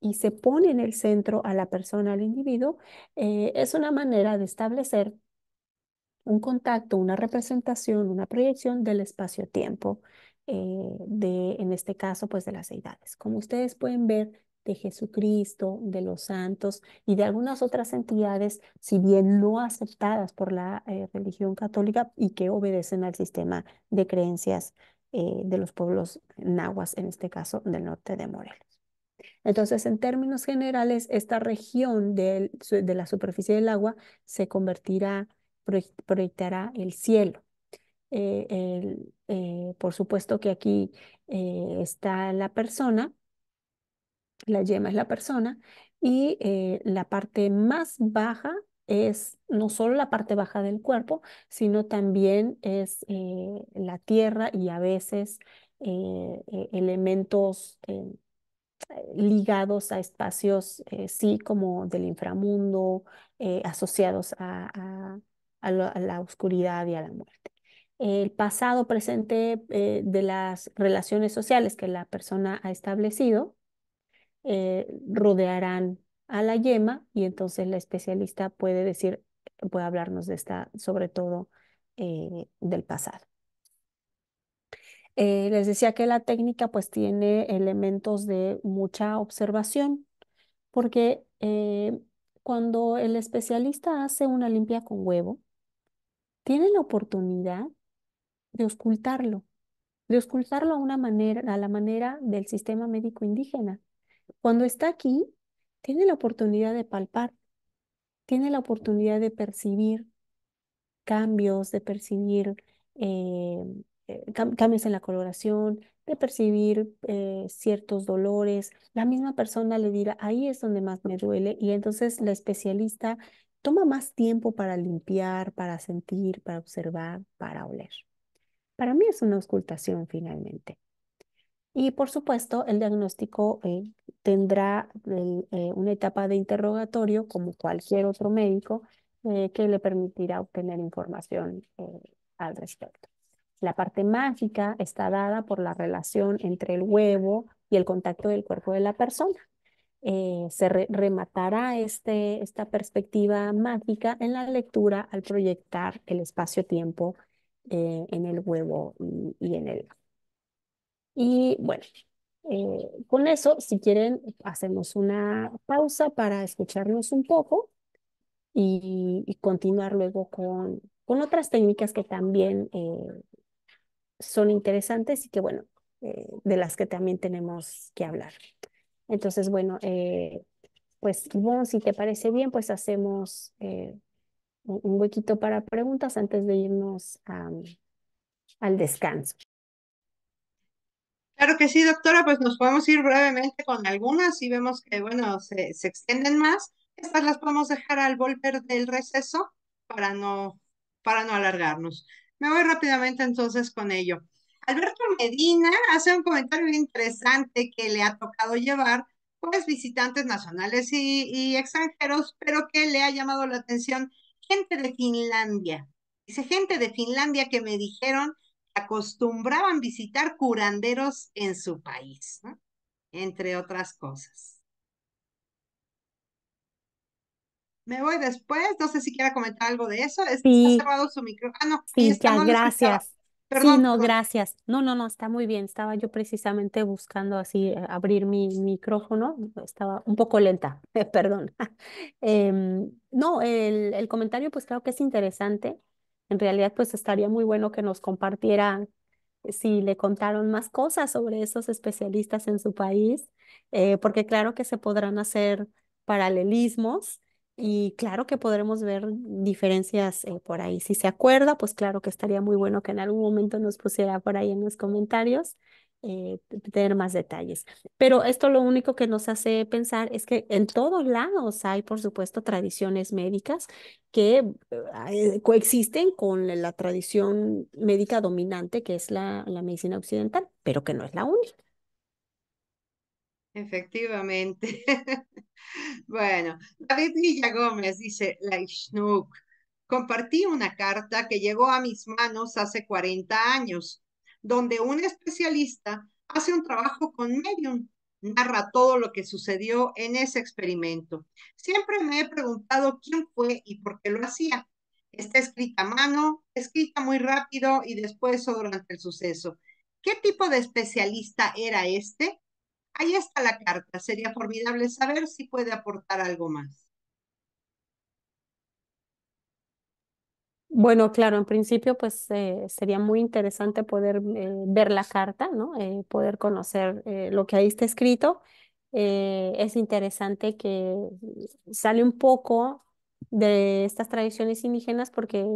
y se pone en el centro a la persona, al individuo, eh, es una manera de establecer un contacto, una representación, una proyección del espacio-tiempo. Eh, de, en este caso, pues de las deidades. Como ustedes pueden ver, de Jesucristo, de los santos y de algunas otras entidades, si bien no aceptadas por la eh, religión católica y que obedecen al sistema de creencias eh, de los pueblos nahuas, en este caso del norte de Morelos. Entonces, en términos generales, esta región de la superficie del agua se convertirá, proyectará el cielo eh, eh, por supuesto que aquí eh, está la persona, la yema es la persona, y la parte más baja es no solo la parte baja del cuerpo, sino también es la tierra y a veces e-, elementos ligados a espacios, sí, como del inframundo, asociados a la oscuridad y a la muerte el pasado presente eh, de las relaciones sociales que la persona ha establecido eh, rodearán a la yema y entonces la especialista puede decir, puede hablarnos de esta, sobre todo eh, del pasado. les decía que la técnica pues tiene elementos de mucha observación porque cuando el especialista hace una limpia con huevo, tiene la oportunidad de ocultarlo, de ocultarlo a, una manera, a la manera del sistema médico indígena. Cuando está aquí, tiene la oportunidad de palpar, tiene la oportunidad de percibir cambios, de percibir eh, eh, cambios en la coloración, de percibir eh, ciertos dolores. La misma persona le dirá, ahí es donde más me duele y entonces la especialista toma más tiempo para limpiar, para sentir, para observar, para oler para mí es una auscultación finalmente. Y por supuesto, el diagnóstico eh, tendrá eh, una etapa de interrogatorio como cualquier otro médico eh, que le permitirá obtener información al respecto. La parte mágica está dada por la relación entre el huevo y el contacto del cuerpo de la persona. se rematará este, esta perspectiva mágica en la lectura al proyectar el espacio-tiempo eh, en el huevo y, en el Y bueno, eh, con eso, si quieren, hacemos una pausa para escucharnos un poco y, continuar luego con, con otras técnicas que también eh, son interesantes y que, bueno, de las que también tenemos que hablar. Entonces, bueno, pues Ivonne, si te parece bien, pues hacemos un huequito para preguntas antes de irnos al descanso. Claro que sí, doctora, pues nos podemos ir brevemente con algunas y vemos que, bueno, se, se extienden más. Estas las podemos dejar al volver del receso para no, para no alargarnos. Me voy rápidamente entonces con ello. Alberto Medina hace un comentario interesante que le ha tocado llevar pues visitantes nacionales y, y, extranjeros, pero que le ha llamado la atención gente de Finlandia. Dice gente de Finlandia que me dijeron que acostumbraban visitar curanderos en su país, entre otras cosas. Me voy después, no sé si quiera comentar algo de eso. Es sí. está cerrado su micrófono. Ah, sí, gracias no, gracias. No, no, no, está muy bien. Estaba yo precisamente buscando así eh, abrir mi micrófono. Estaba un poco lenta, perdón. Em, no, el, comentario pues creo que es interesante. En realidad pues estaría muy bueno que nos compartiera si le contaron más cosas sobre esos especialistas en su país, eh, porque claro que se podrán hacer paralelismos y claro que podremos ver diferencias eh, por ahí. Si se acuerda, pues claro que estaría muy bueno que en algún momento nos pusiera por ahí en los comentarios eh, tener más detalles. Pero esto lo único que nos hace pensar es que en todos lados hay, por supuesto, tradiciones médicas que eh, ah, coexisten con la tradición médica dominante, que es la, la medicina occidental, pero que no es la única. Efectivamente. bueno, David Villa Gómez dice, la compartí una carta que llegó a mis manos hace 40 años, donde un especialista hace un trabajo con Medium, narra todo lo que sucedió en ese experimento. Siempre me he preguntado quién fue y por qué lo hacía. Está escrita a mano, escrita muy rápido y después o durante el suceso. ¿Qué tipo de especialista era este? Ahí está la carta. Sería formidable saber si puede aportar algo más. Bueno, claro, en principio pues eh, sería muy interesante poder eh, ver la carta, ¿no? Eh, poder conocer lo que ahí está escrito. es interesante que sale un poco de estas tradiciones indígenas porque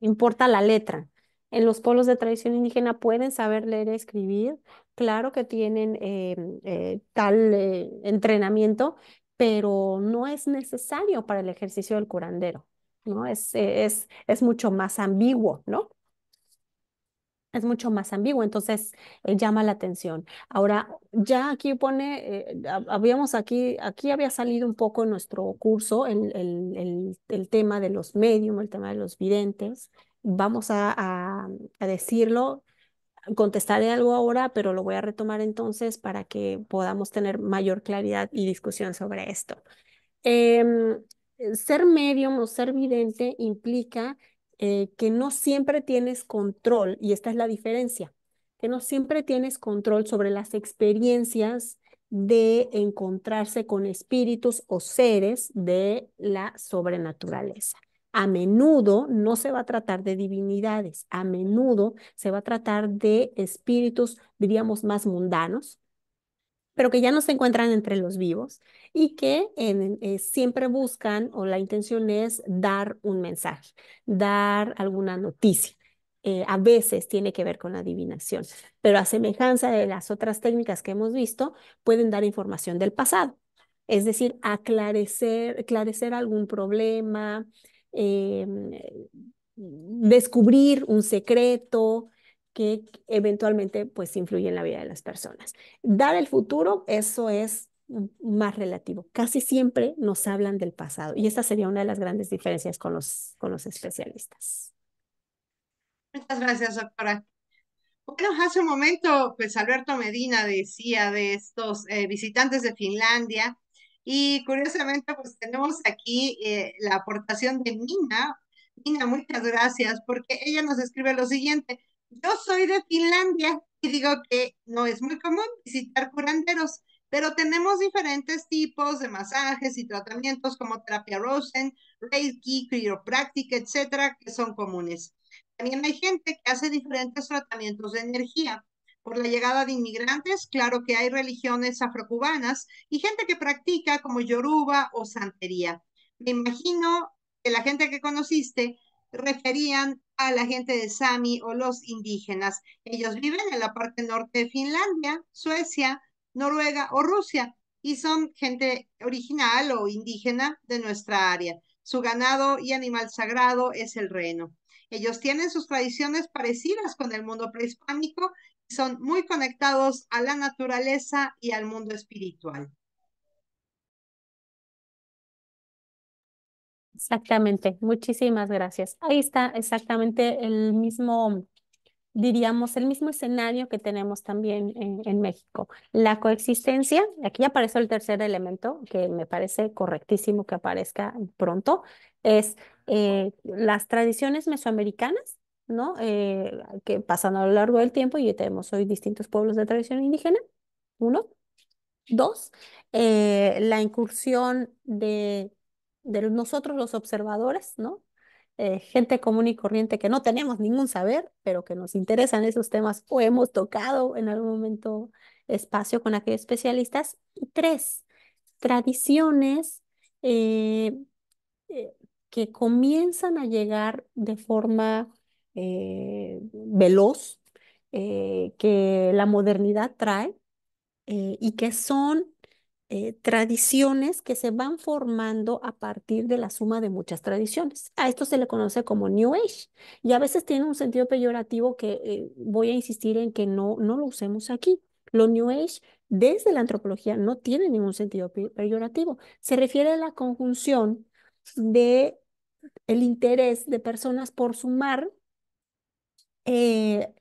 importa la letra, en los pueblos de tradición indígena pueden saber leer y escribir, claro que tienen em, eh, tal eh, entrenamiento, pero no es necesario para el ejercicio del curandero, ¿no? Es, es, es mucho más ambiguo, ¿no? es mucho más ambiguo, entonces eh, llama la atención. Ahora, ya aquí pone, habíamos aquí, aquí había salido un poco en nuestro curso el, el, tema de los medium, el tema de los videntes, vamos a, decirlo, contestaré algo ahora, pero lo voy a retomar entonces para que podamos tener mayor claridad y discusión sobre esto. Em, ser medium o ser vidente implica eh, que no siempre tienes control, y esta es la diferencia, que no siempre tienes control sobre las experiencias de encontrarse con espíritus o seres de la sobrenaturaleza a menudo no se va a tratar de divinidades, a menudo se va a tratar de espíritus, diríamos, más mundanos, pero que ya no se encuentran entre los vivos y que eh, siempre buscan o la intención es dar un mensaje, dar alguna noticia. Eh, a veces tiene que ver con la adivinación, pero a semejanza de las otras técnicas que hemos visto, pueden dar información del pasado, es decir, aclarecer, aclarecer algún problema, Em, eh, descubrir un secreto que eventualmente pues influye en la vida de las personas. Dar el futuro, eso es más relativo. Casi siempre nos hablan del pasado y esta sería una de las grandes diferencias con los, con los especialistas. Muchas gracias, doctora. Bueno, hace un momento, pues Alberto Medina decía de estos eh, visitantes de Finlandia y curiosamente, pues tenemos aquí eh, la aportación de Mina. Mina, muchas gracias, porque ella nos escribe lo siguiente. Yo soy de Finlandia y digo que no es muy común visitar curanderos, pero tenemos diferentes tipos de masajes y tratamientos como terapia Rosen, Reiki, quiropráctica, etcétera, que son comunes. También hay gente que hace diferentes tratamientos de energía. Por la llegada de inmigrantes, claro que hay religiones afrocubanas y gente que practica como yoruba o santería. Me imagino que la gente que conociste referían a la gente de Sami o los indígenas. Ellos viven en la parte norte de Finlandia, Suecia, Noruega o Rusia y son gente original o indígena de nuestra área. Su ganado y animal sagrado es el reno. Ellos tienen sus tradiciones parecidas con el mundo prehispánico y son muy conectados a la naturaleza y al mundo espiritual. Exactamente, muchísimas gracias. Ahí está exactamente el mismo diríamos, el mismo escenario que tenemos también en, México. La coexistencia, aquí aparece el tercer elemento, que me parece correctísimo que aparezca pronto, es eh, las tradiciones mesoamericanas, ¿no? Eh, que pasan a lo largo del tiempo y tenemos hoy distintos pueblos de tradición indígena, uno. Dos, eh, la incursión de, de nosotros los observadores, ¿no? Eh, gente común y corriente que no tenemos ningún saber, pero que nos interesan esos temas o hemos tocado en algún momento espacio con aquellos especialistas. Y tres, tradiciones eh, eh, que comienzan a llegar de forma veloz, que la modernidad trae y que son eh, tradiciones que se van formando a partir de la suma de muchas tradiciones. A esto se le conoce como New Age y a veces tiene un sentido peyorativo que eh, voy a insistir en que no, no lo usemos aquí. Lo New Age desde la antropología no tiene ningún sentido peyorativo. Se refiere a la conjunción de el interés de personas por sumar eh,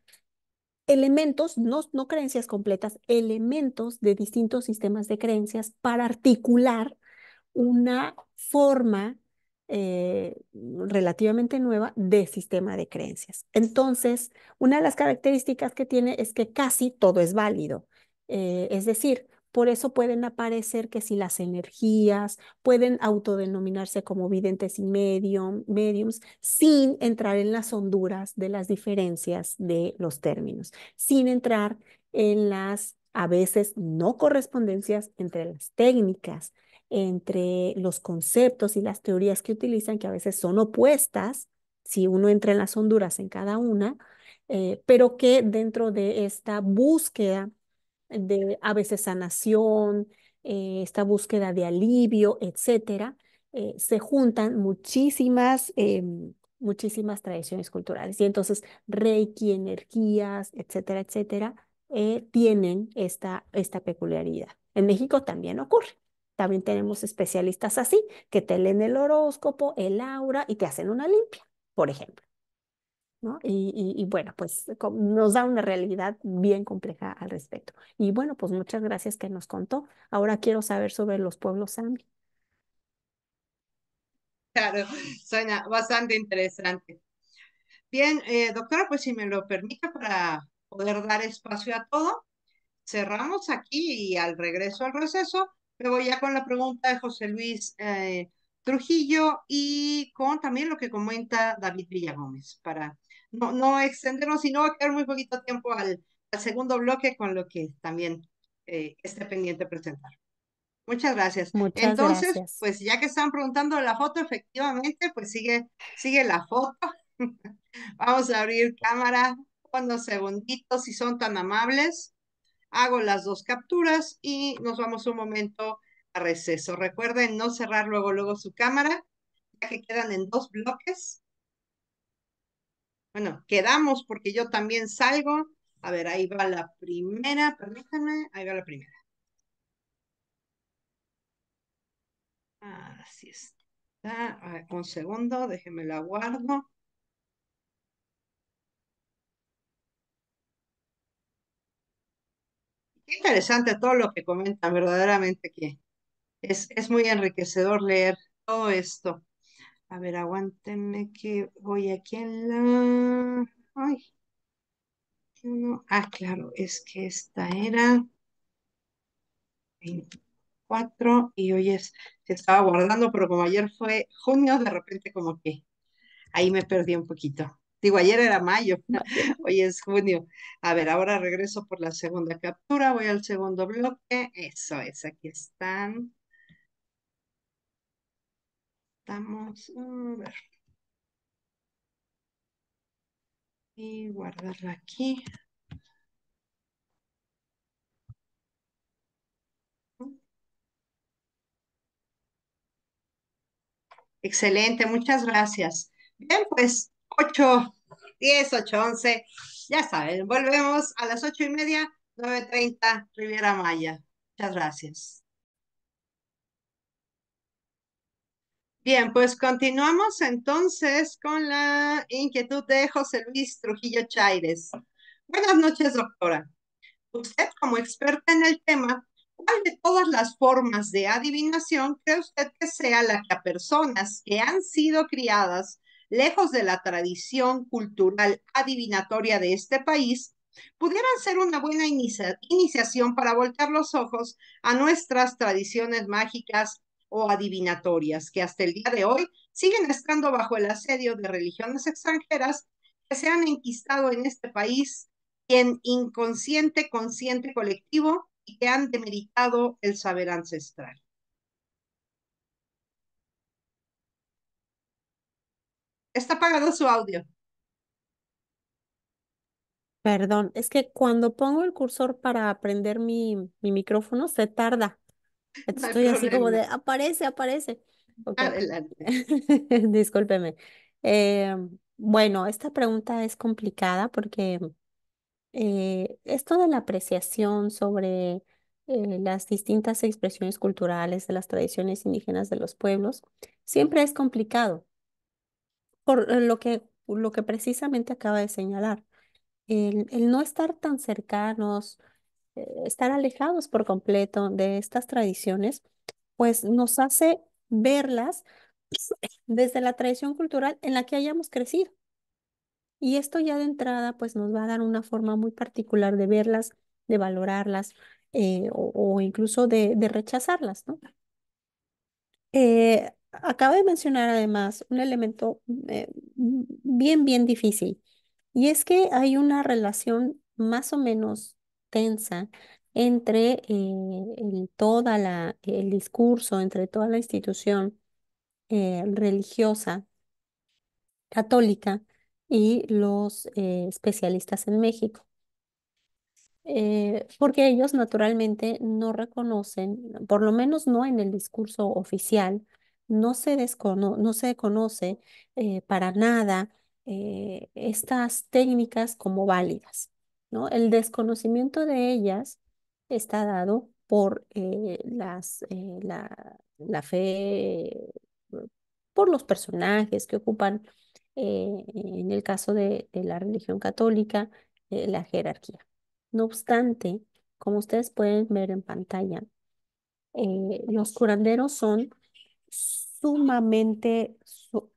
elementos, no, creencias completas, elementos de distintos sistemas de creencias para articular una forma eh, relativamente nueva de sistema de creencias. Entonces, una de las características que tiene es que casi todo es válido. Eh, es decir, por eso pueden aparecer que si las energías pueden autodenominarse como videntes y mediums sin entrar en las honduras de las diferencias de los términos, sin entrar en las a veces no correspondencias entre las técnicas, entre los conceptos y las teorías que utilizan, que a veces son opuestas, si uno entra en las honduras en cada una, eh, pero que dentro de esta búsqueda de a veces sanación, eh, esta búsqueda de alivio, etcétera, eh, se juntan muchísimas, em, muchísimas tradiciones culturales. Y entonces Reiki, energías, etcétera, etcétera, eh, tienen esta, esta peculiaridad. En México también ocurre. También tenemos especialistas así, que te leen el horóscopo, el aura y te hacen una limpia, por ejemplo. Y, bueno, pues eh, nos da una realidad bien compleja al respecto. Y bueno, pues muchas gracias que nos contó. Ahora quiero saber sobre los pueblos sami. Claro, suena bastante interesante. Bien, eh, doctora, pues si me lo permite para poder dar espacio a todo, cerramos aquí y al regreso al receso me voy ya con la pregunta de José Luis eh, Trujillo y con también lo que comenta David Villagómez para no, no extendernos, sino quedar muy poquito tiempo al, segundo bloque con lo que también eh, esté pendiente presentar. Muchas gracias. Muchas Entonces, pues ya que están preguntando la foto, efectivamente, pues sigue, sigue la foto. Vamos a abrir cámara unos segunditos, si son tan amables. Hago las dos capturas y nos vamos un momento a receso. Recuerden no cerrar luego, luego su cámara, ya que quedan en dos bloques bueno, quedamos porque yo también salgo. A ver, ahí va la primera, permítanme, ahí va la primera. Así está. un segundo, déjenme la guardo. Qué interesante todo lo que comentan, verdaderamente que es muy enriquecedor leer todo esto. A ver, aguántenme que voy aquí en la... Ay. No. Ah, claro, es que esta era 24 y hoy es, se estaba guardando, pero como ayer fue junio, de repente como que ahí me perdí un poquito. Digo, ayer era mayo, hoy es junio. A ver, ahora regreso por la segunda captura, voy al segundo bloque. Eso es, aquí están estamos, a ver. Y guardarla aquí. Excelente, muchas gracias. Bien, pues 8, 10, 8, 11, ya saben, volvemos a las 8 y media, 9.30, Riviera Maya. Muchas gracias. Bien, pues continuamos entonces con la inquietud de José Luis Trujillo Chaires. Buenas noches, doctora. Usted, como experta en el tema, ¿cuál de todas las formas de adivinación cree usted que sea la que a personas que han sido criadas lejos de la tradición cultural adivinatoria de este país, pudieran ser una buena iniciación para voltear los ojos a nuestras tradiciones mágicas o adivinatorias, que hasta el día de hoy siguen estando bajo el asedio de religiones extranjeras que se han enquistado en este país en inconsciente, consciente colectivo y que han demeritado el saber ancestral. Está apagado su audio. Perdón, es que cuando pongo el cursor para prender mi, mi micrófono se tarda. Estoy así como de, aparece, aparece. Adelante. Discúlpeme. Eh, bueno, esta pregunta es complicada porque eh, esto de la apreciación sobre eh, las distintas expresiones culturales de las tradiciones indígenas de los pueblos siempre es complicado por eh, lo que, lo que precisamente acaba de señalar. El, el no estar tan cercanos, eh, estar alejados por completo de estas tradiciones, pues nos hace verlas desde la tradición cultural en la que hayamos crecido. Y esto ya de entrada, pues nos va a dar una forma muy particular de verlas, de valorarlas eh, o, incluso de, rechazarlas, ¿no? Eh, de mencionar además un elemento bien, bien difícil, y es que hay una relación más o menos tensa entre eh, el, toda el discurso, entre toda la institución eh, religiosa católica y los eh, especialistas en México. porque ellos naturalmente no reconocen, por lo menos no en el discurso oficial, no se, descono no se conoce para nada estas técnicas como válidas. El desconocimiento de ellas está dado por eh, eh, la, fe, por los personajes que ocupan, eh, en el caso de, la religión católica, la jerarquía. No obstante, como ustedes pueden ver en pantalla, los curanderos son sumamente,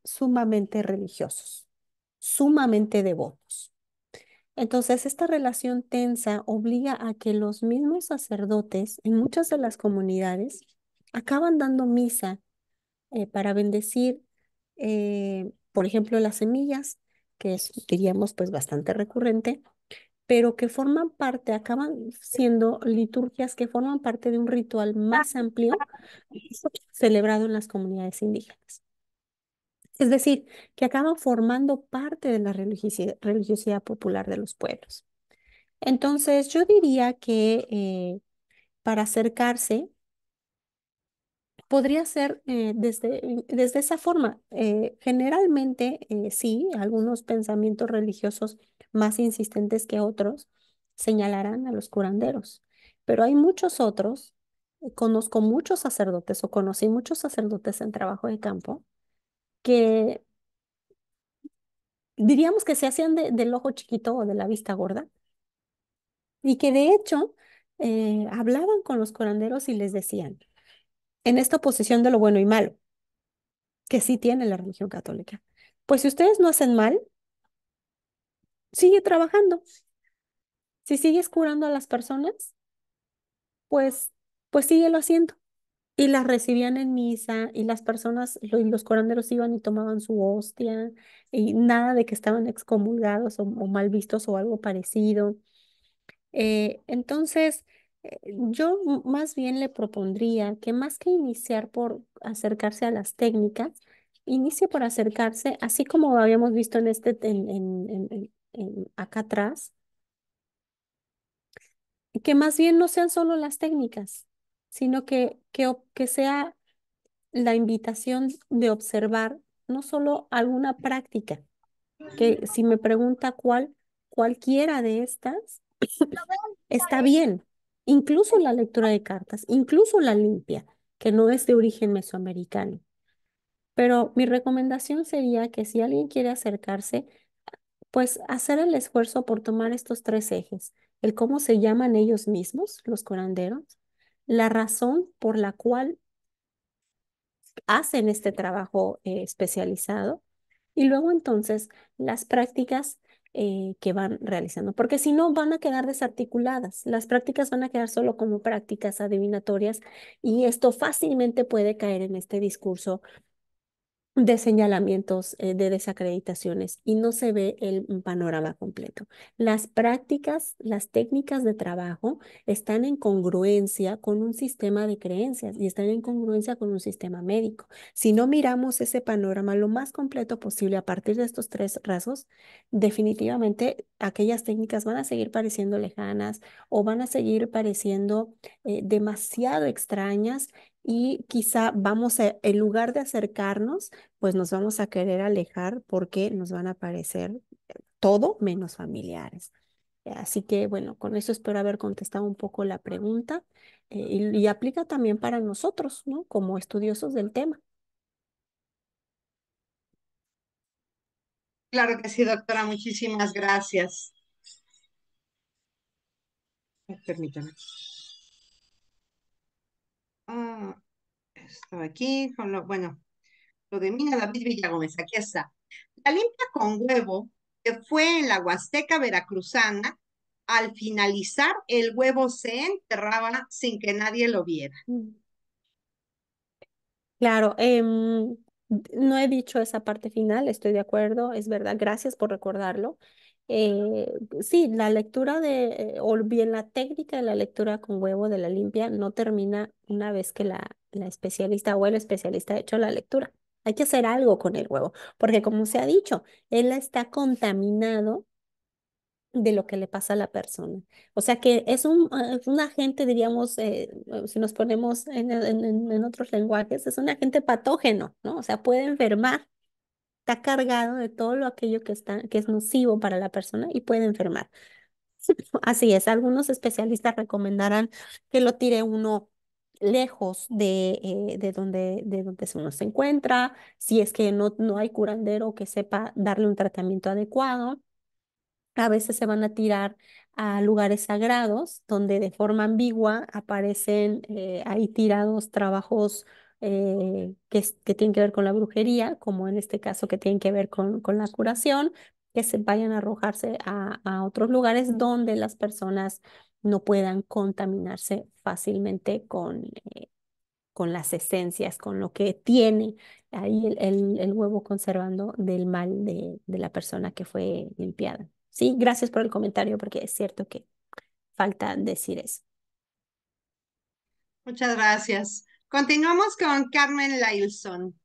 sumamente religiosos, sumamente devotos. Entonces, esta relación tensa obliga a que los mismos sacerdotes en muchas de las comunidades acaban dando misa eh, para bendecir, eh, por ejemplo, las semillas, que es, diríamos, pues bastante recurrente, pero que forman parte, acaban siendo liturgias que forman parte de un ritual más amplio celebrado en las comunidades indígenas. Es decir, que acaban formando parte de la religiosidad, popular de los pueblos. Entonces, yo diría que eh, para acercarse podría ser eh, desde, eh, desde, esa forma. generalmente, sí, algunos pensamientos religiosos más insistentes que otros señalarán a los curanderos, pero hay muchos otros, conozco muchos sacerdotes o conocí muchos sacerdotes en trabajo de campo que diríamos que se hacían del ojo chiquito o de la vista gorda, y que de hecho eh, hablaban con los curanderos y les decían, en esta oposición de lo bueno y malo, que sí tiene la religión católica, pues si ustedes no hacen mal, sigue trabajando. Si sigues curando a las personas, pues, pues síguelo haciendo. Y las recibían en misa y las personas, y los coranderos iban y tomaban su hostia y nada de que estaban excomulgados o, mal vistos o algo parecido. Eh, entonces, eh, yo más bien le propondría que más que iniciar por acercarse a las técnicas, inicie por acercarse, así como habíamos visto en este, en, acá atrás, que más bien no sean solo las técnicas, sino que, que, que sea la invitación de observar no solo alguna práctica, que si me pregunta cuál, cualquiera de estas está bien, incluso la lectura de cartas, incluso la limpia, que no es de origen mesoamericano. Pero mi recomendación sería que si alguien quiere acercarse, pues hacer el esfuerzo por tomar estos tres ejes, el cómo se llaman ellos mismos, los curanderos, la razón por la cual hacen este trabajo eh, especializado y luego entonces las prácticas eh, que van realizando, porque si no van a quedar desarticuladas, las prácticas van a quedar solo como prácticas adivinatorias y esto fácilmente puede caer en este discurso de señalamientos, eh, de desacreditaciones y no se ve el mm, panorama completo. Las prácticas, las técnicas de trabajo están en congruencia con un sistema de creencias y están en congruencia con un sistema médico. Si no miramos ese panorama lo más completo posible a partir de estos tres rasgos, definitivamente aquellas técnicas van a seguir pareciendo lejanas o van a seguir pareciendo eh, demasiado extrañas y quizá vamos a, en lugar de acercarnos, pues nos vamos a querer alejar porque nos van a parecer eh, todo menos familiares. Eh, así que bueno, con eso espero haber contestado un poco la pregunta eh, y, aplica también para nosotros, ¿no? Como estudiosos del tema. Claro que sí, doctora. Muchísimas gracias. Permítame. Ah, Esto aquí bueno, lo de Mina David Villagómez, aquí está. La limpia con huevo, que fue en la Huasteca veracruzana, al finalizar el huevo se enterraba sin que nadie lo viera. Mm. Claro, em, no he dicho esa parte final, estoy de acuerdo, es verdad, gracias por recordarlo. Eh, sí, la lectura de, eh, o bien la técnica de la lectura con huevo de la limpia no termina una vez que la, la especialista o el especialista ha hecho la lectura. Hay que hacer algo con el huevo, porque como se ha dicho, él está contaminado de lo que le pasa a la persona. O sea que es un, eh, un agente, diríamos, si nos ponemos en, en, otros lenguajes, es un agente patógeno, ¿no? O sea, puede enfermar está cargado de todo lo aquello que, está, que es nocivo para la persona y puede enfermar. Así es, algunos especialistas recomendarán que lo tire uno lejos de, eh, de, donde, de donde uno se encuentra, si es que no, no hay curandero que sepa darle un tratamiento adecuado. A veces se van a tirar a lugares sagrados donde de forma ambigua aparecen eh, ahí tirados trabajos eh, que, que, tienen que ver con la brujería, como en este caso que tienen que ver con, con la curación, que se vayan a arrojarse a, otros lugares donde las personas no puedan contaminarse fácilmente con, eh, con las esencias, con lo que tiene ahí el, huevo conservando del mal de, de, la persona que fue limpiada. Sí, gracias por el comentario porque es cierto que falta decir eso. Muchas gracias. Continuamos con Carmen Lailson.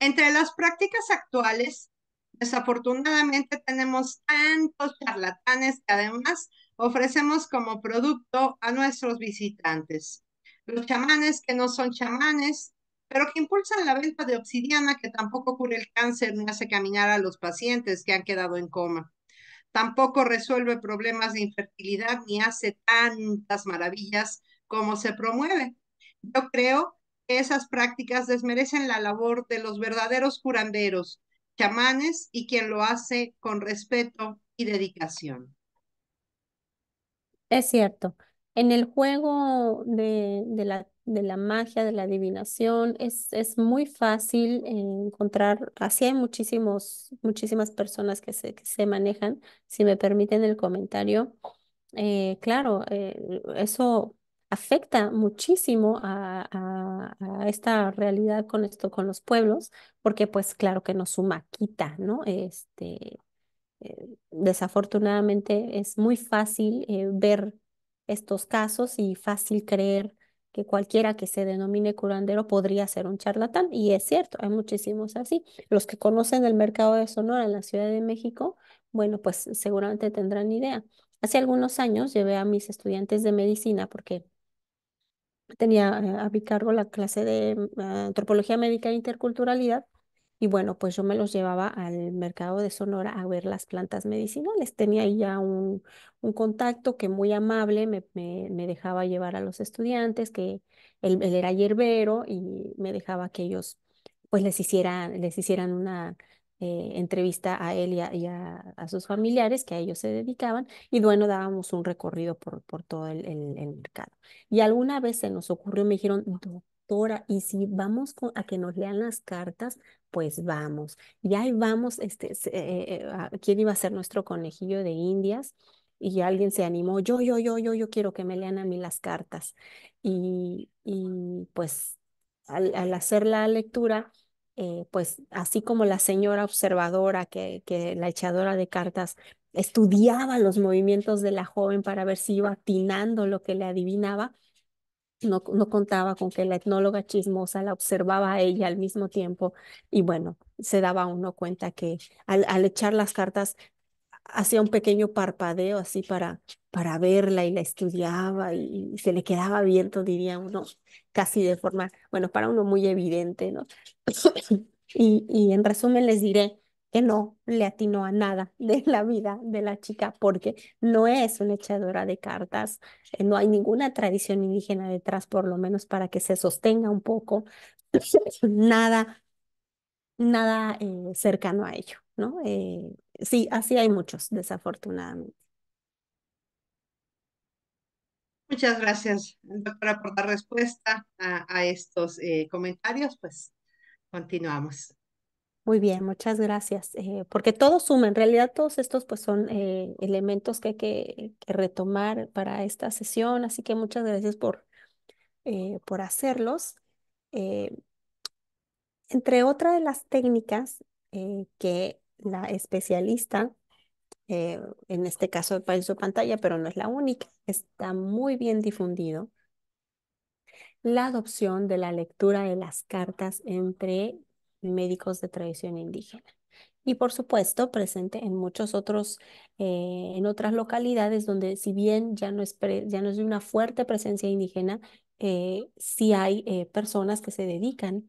Entre las prácticas actuales, desafortunadamente tenemos tantos charlatanes que además ofrecemos como producto a nuestros visitantes. Los chamanes que no son chamanes, pero que impulsan la venta de obsidiana que tampoco cura el cáncer ni hace caminar a los pacientes que han quedado en coma. Tampoco resuelve problemas de infertilidad ni hace tantas maravillas como se promueve. Yo creo que esas prácticas desmerecen la labor de los verdaderos curanderos, chamanes y quien lo hace con respeto y dedicación. Es cierto. En el juego de, la, de la magia, de la adivinación, es, es muy fácil encontrar, así hay muchísimos, muchísimas personas que se, se manejan, si me permiten el comentario. Eh, claro, eh, eso afecta muchísimo a, esta realidad con esto, con los pueblos, porque pues claro que nos suma, quita, ¿no? Este, eh, desafortunadamente es muy fácil eh, ver estos casos y fácil creer que cualquiera que se denomine curandero podría ser un charlatán. Y es cierto, hay muchísimos así. Los que conocen el mercado de Sonora en la Ciudad de México, bueno, pues seguramente tendrán idea. Hace algunos años llevé a mis estudiantes de medicina porque tenía eh, a mi cargo la clase de mm, ah, antropología médica e interculturalidad y bueno, pues yo me los llevaba al mercado de Sonora a ver las plantas medicinales. Tenía ahí ya un, contacto que muy amable me, me, dejaba llevar a los estudiantes, que él, era hierbero y me dejaba que ellos pues les hicieran, les hicieran una eh, entrevista a él y, a, sus familiares que a ellos se dedicaban y bueno, dábamos un recorrido por, todo el, mercado. Y alguna vez se nos ocurrió, me dijeron, doctora, ¿y si vamos a que nos lean las cartas? Pues vamos. Y ahí vamos, este, eh, eh, ¿quién iba a ser nuestro conejillo de indias? y alguien se animó, yo, yo, yo, yo, yo quiero que me lean a mí las cartas. Y, pues al, hacer la lectura, eh, pues así como la señora observadora, que, que la echadora de cartas estudiaba los movimientos de la joven para ver si iba atinando lo que le adivinaba, no, no, contaba con que la etnóloga chismosa la observaba a ella al mismo tiempo y bueno, se daba uno cuenta que al, al echar las cartas hacía un pequeño parpadeo así para, para verla y la estudiaba y, se le quedaba abierto, diría uno, casi de forma, bueno, para uno muy evidente, ¿no? y, y en resumen les diré que no le atinó a nada de la vida de la chica porque no es una echadora de cartas, eh, no hay ninguna tradición indígena detrás, por lo menos para que se sostenga un poco, nada, nada eh, cercano a ello. ¿no? Eh, sí, así hay muchos, desafortunadamente. Muchas gracias, doctora, por dar respuesta a, estos eh, comentarios. Pues continuamos. Muy bien, muchas gracias. Eh, porque todo suma, en realidad todos estos pues son elementos que hay que, retomar para esta sesión, así que muchas gracias por, por hacerlos. entre otra de las técnicas que la especialista, eh, en este caso en pues, su pantalla, pero no es la única, está muy bien difundido la adopción de la lectura de las cartas entre médicos de tradición indígena. Y por supuesto, presente en muchos otros, eh, en otras localidades donde si bien ya no es, ya no una fuerte presencia indígena, eh, sí hay personas que se dedican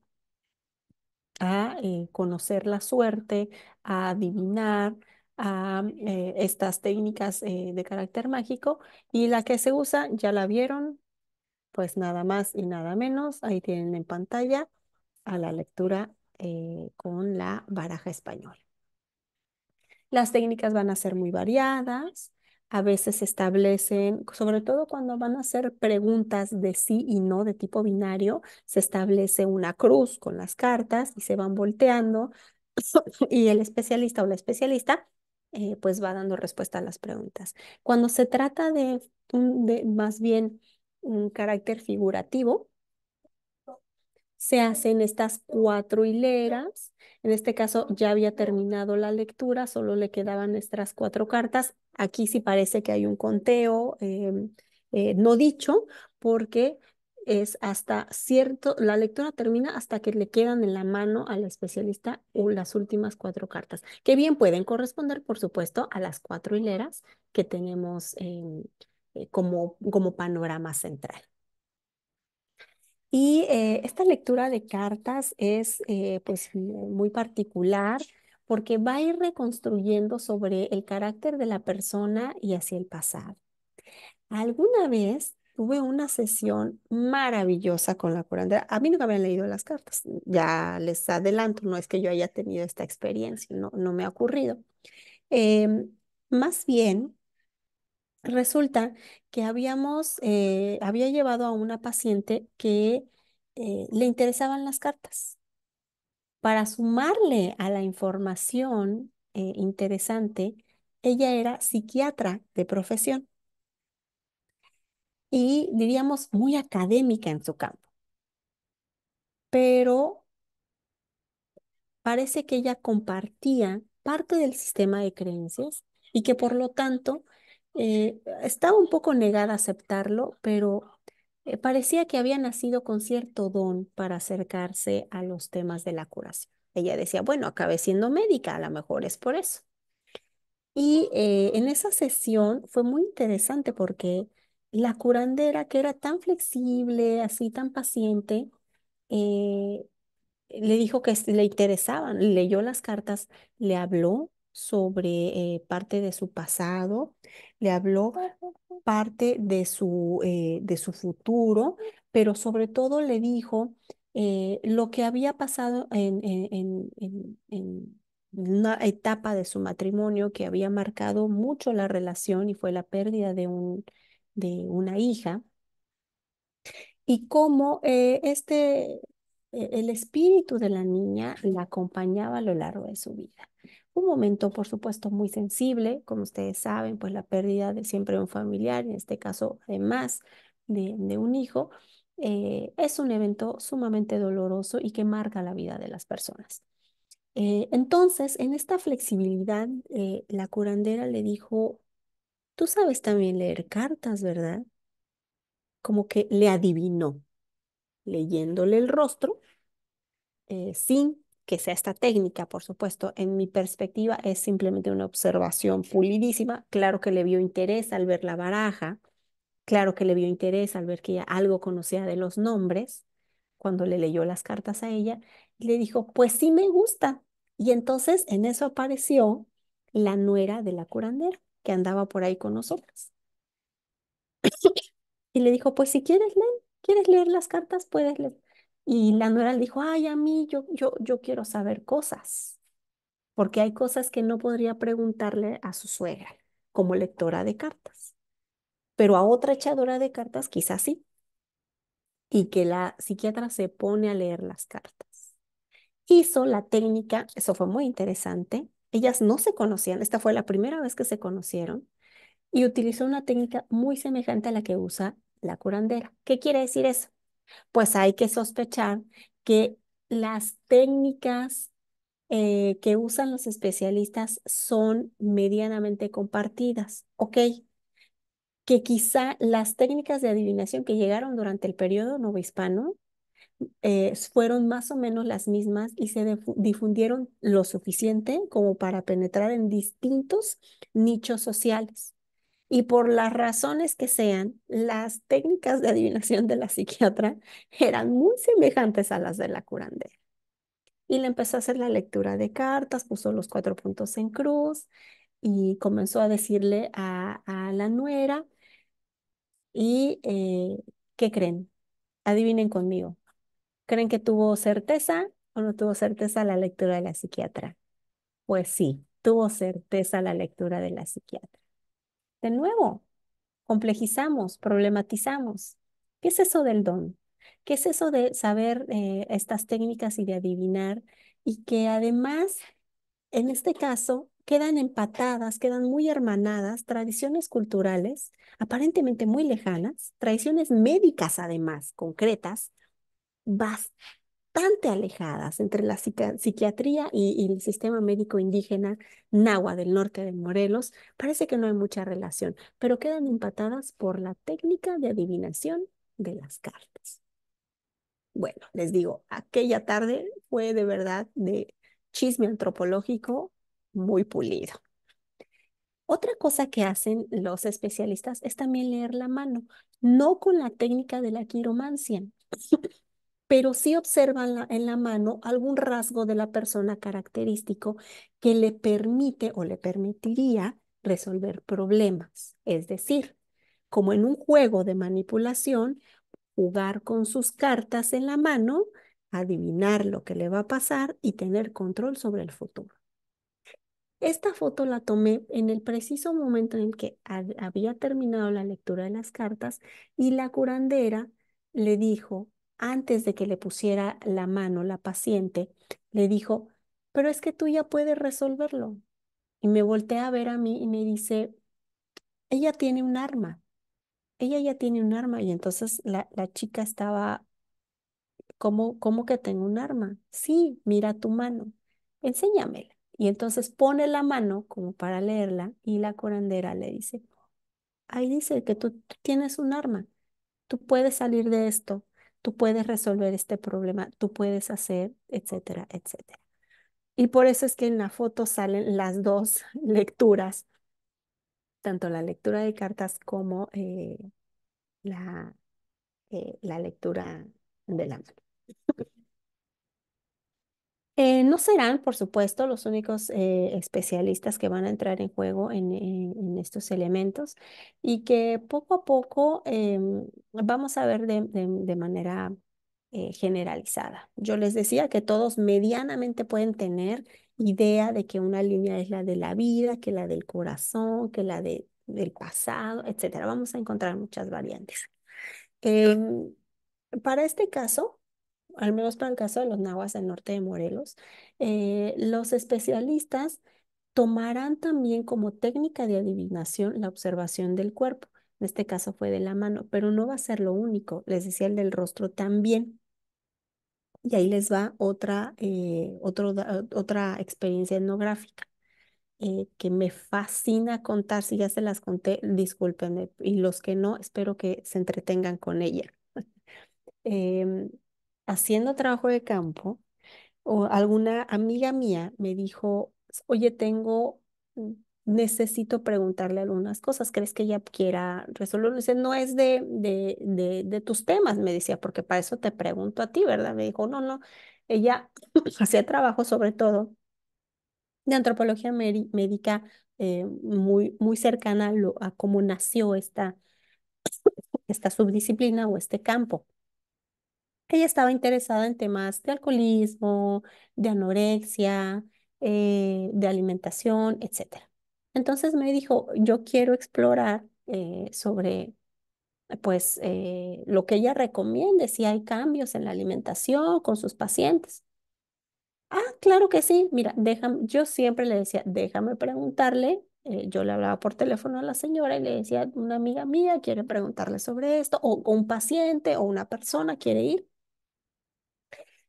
a conocer la suerte, a adivinar, a eh, estas técnicas eh, de carácter mágico y la que se usa, ya la vieron, pues nada más y nada menos, ahí tienen en pantalla a la lectura eh, con la baraja española. Las técnicas van a ser muy variadas, a veces se establecen, sobre todo cuando van a hacer preguntas de sí y no de tipo binario, se establece una cruz con las cartas y se van volteando y el especialista o la especialista eh, pues va dando respuesta a las preguntas. Cuando se trata de, más bien un carácter figurativo, se hacen estas cuatro hileras. En este caso ya había terminado la lectura, solo le quedaban estas cuatro cartas. Aquí sí parece que hay un conteo em, eh, no dicho, porque es hasta cierto, la lectura termina hasta que le quedan en la mano al especialista las últimas cuatro cartas, que bien pueden corresponder, por supuesto, a las cuatro hileras que tenemos eh, como, como panorama central. Y eh, esta lectura de cartas es eh, pues, muy particular porque va a ir reconstruyendo sobre el carácter de la persona y hacia el pasado. Alguna vez tuve una sesión maravillosa con la curandera. A mí nunca habían leído las cartas, ya les adelanto, no es que yo haya tenido esta experiencia, no, no me ha ocurrido. Em, más bien, resulta que habíamos, eh, había llevado a una paciente que eh, le interesaban las cartas. Para sumarle a la información eh, interesante, ella era psiquiatra de profesión y diríamos muy académica en su campo. Pero parece que ella compartía parte del sistema de creencias y que por lo tanto eh, estaba un poco negada a aceptarlo, pero eh, parecía que había nacido con cierto don para acercarse a los temas de la curación. Ella decía, bueno, acabé siendo médica, a lo mejor es por eso. Y eh, en esa sesión fue muy interesante porque la curandera, que era tan flexible, así tan paciente, eh, le dijo que le interesaban, leyó las cartas, le habló sobre eh, parte de su pasado, le habló parte de su, eh, de su futuro, pero sobre todo le dijo lo que había pasado en, en, en, en, una etapa de su matrimonio que había marcado mucho la relación y fue la pérdida de un, de una hija, y cómo eh, este, eh, el espíritu de la niña la acompañaba a lo largo de su vida. Un momento, por supuesto, muy sensible, como ustedes saben, pues la pérdida de siempre un familiar, en este caso, además de, un hijo, eh, es un evento sumamente doloroso y que marca la vida de las personas. entonces, en esta flexibilidad, la curandera le dijo Tú sabes también leer cartas, ¿verdad? Como que le adivinó, leyéndole el rostro, eh, sin que sea esta técnica, por supuesto. En mi perspectiva es simplemente una observación pulidísima. Claro que le vio interés al ver la baraja, claro que le vio interés al ver que ella algo conocía de los nombres, cuando le leyó las cartas a ella, le dijo, pues sí me gusta. Y entonces en eso apareció la nuera de la curandera que andaba por ahí con nosotras. y le dijo, pues si quieres leer, quieres leer las cartas, puedes leer. Y la nuera le dijo, ay, a mí yo, yo, yo quiero saber cosas, porque hay cosas que no podría preguntarle a su suegra como lectora de cartas, pero a otra echadora de cartas quizás sí. Y que la psiquiatra se pone a leer las cartas. Hizo la técnica, eso fue muy interesante, ellas no se conocían, esta fue la primera vez que se conocieron y utilizó una técnica muy semejante a la que usa la curandera. ¿Qué quiere decir eso? Pues hay que sospechar que las técnicas eh, que usan los especialistas son medianamente compartidas, ¿ok? Que quizá las técnicas de adivinación que llegaron durante el periodo novohispano eh, fueron más o menos las mismas y se difundieron lo suficiente como para penetrar en distintos nichos sociales. Y por las razones que sean, las técnicas de adivinación de la psiquiatra eran muy semejantes a las de la curandera. Y le empezó a hacer la lectura de cartas, puso los cuatro puntos en cruz y comenzó a decirle a, la nuera, ¿y eh, qué creen? Adivinen conmigo, ¿Creen que tuvo certeza o no tuvo certeza la lectura de la psiquiatra? Pues sí, tuvo certeza la lectura de la psiquiatra. De nuevo, complejizamos, problematizamos. ¿Qué es eso del don? ¿Qué es eso de saber eh, estas técnicas y de adivinar? Y que además, en este caso, quedan empatadas, quedan muy hermanadas tradiciones culturales, aparentemente muy lejanas, tradiciones médicas además, concretas, bastante alejadas entre la psiquiatría y, y, el sistema médico indígena nahua del norte de Morelos. Parece que no hay mucha relación, pero quedan empatadas por la técnica de adivinación de las cartas. Bueno, les digo, aquella tarde fue de verdad de chisme antropológico muy pulido. Otra cosa que hacen los especialistas es también leer la mano, no con la técnica de la quiromancia, pero sí observan en la mano algún rasgo de la persona característico que le permite o le permitiría resolver problemas. Es decir, como en un juego de manipulación, jugar con sus cartas en la mano, adivinar lo que le va a pasar y tener control sobre el futuro. Esta foto la tomé en el preciso momento en que había terminado la lectura de las cartas y la curandera le dijo antes de que le pusiera la mano la paciente, le dijo, pero es que tú ya puedes resolverlo. Y me voltea a ver a mí y me dice, ella tiene un arma, ella ya tiene un arma. Y entonces la, chica estaba, ¿cómo, ¿cómo que tengo un arma? Sí, mira tu mano, enséñamela. Y entonces pone la mano como para leerla y la curandera le dice, ahí dice que tú tienes un arma, tú puedes salir de esto, tú puedes resolver este problema, tú puedes hacer, etcétera, etcétera. Y por eso es que en la foto salen las dos lecturas, tanto la lectura de cartas como eh, la, eh, la lectura del la eh, no serán, por supuesto, los únicos eh, especialistas que van a entrar en juego en, estos elementos y que poco a poco em, vamos a ver de, manera eh, generalizada. Yo les decía que todos medianamente pueden tener idea de que una línea es la de la vida, que la del corazón, que la de, del pasado, etc. Vamos a encontrar muchas variantes. Em, para este caso, al menos para el caso de los nahuas del norte de Morelos, eh, los especialistas tomarán también como técnica de adivinación la observación del cuerpo. En este caso fue de la mano, pero no va a ser lo único. Les decía el del rostro también. Y ahí les va otra, eh, otra experiencia etnográfica eh, que me fascina contar. Si ya se las conté, discúlpenme. Y los que no, espero que se entretengan con ella. Em, haciendo trabajo de campo, o alguna amiga mía me dijo, oye, tengo, mm, necesito preguntarle algunas cosas, ¿crees que ella quiera resolverlo? Dice, no es de, de, tus temas, me decía, porque para eso te pregunto a ti, ¿verdad? Me dijo, no, no, ella hacía trabajo sobre todo de antropología médica eh, muy, muy cercana a, a cómo nació esta, esta subdisciplina o este campo. Ella estaba interesada en temas de alcoholismo, de anorexia, eh, de alimentación, etc. Entonces me dijo, yo quiero explorar eh, sobre pues eh, lo que ella recomiende, si hay cambios en la alimentación con sus pacientes. Ah, claro que sí. Mira, yo siempre le decía, déjame preguntarle. yo le hablaba por teléfono a la señora y le decía, una amiga mía quiere preguntarle sobre esto, o un paciente o una persona quiere ir.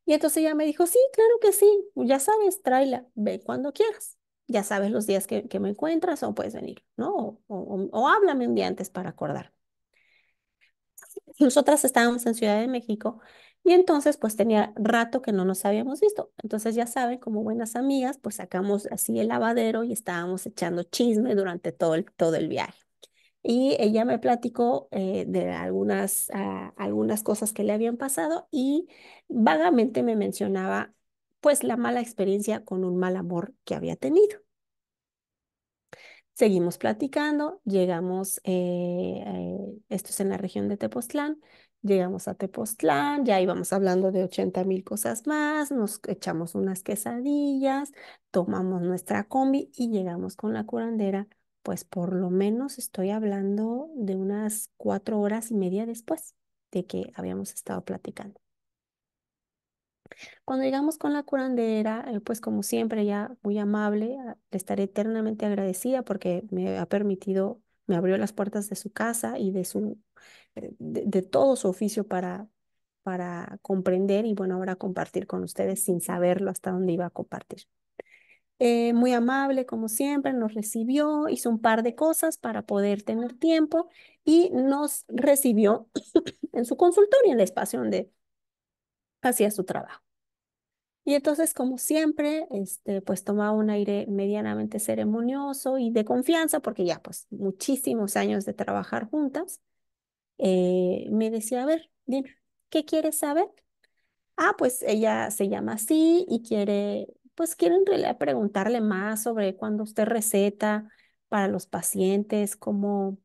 Y entonces ella me dijo, sí, claro que sí, ya sabes, tráela, ve cuando quieras. Ya sabes los días que, me encuentras o puedes venir, ¿no? O, háblame un día antes para acordar. Nosotras estábamos en Ciudad de México y entonces pues tenía rato que no nos habíamos visto. Entonces ya saben, como buenas amigas, pues sacamos así el lavadero y estábamos echando chisme durante todo el, todo el viaje y ella me platicó eh, de algunas, ah, algunas cosas que le habían pasado y vagamente me mencionaba pues la mala experiencia con un mal amor que había tenido. Seguimos platicando, llegamos, eh, eh, esto es en la región de Tepoztlán, llegamos a Tepoztlán, ya íbamos hablando de 80 mil cosas más, nos echamos unas quesadillas, tomamos nuestra combi y llegamos con la curandera pues por lo menos estoy hablando de unas cuatro horas y media después de que habíamos estado platicando. Cuando llegamos con la curandera, eh, pues como siempre, ya muy amable, ah, le estaré eternamente agradecida porque me ha permitido, me abrió las puertas de su casa y de su, eh, de, todo su oficio para, para comprender y bueno, ahora compartir con ustedes sin saberlo hasta dónde iba a compartir. Eh, muy amable como siempre, nos recibió, hizo un par de cosas para poder tener tiempo y nos recibió en su consultorio, en el espacio donde hacía su trabajo. Y entonces, como siempre, este, pues tomaba un aire medianamente ceremonioso y de confianza, porque ya pues muchísimos años de trabajar juntas, eh, me decía, a ver, ¿qué quieres saber? Ah, pues ella se llama así y quiere pues quieren preguntarle más sobre cuando usted receta para los pacientes, cómo,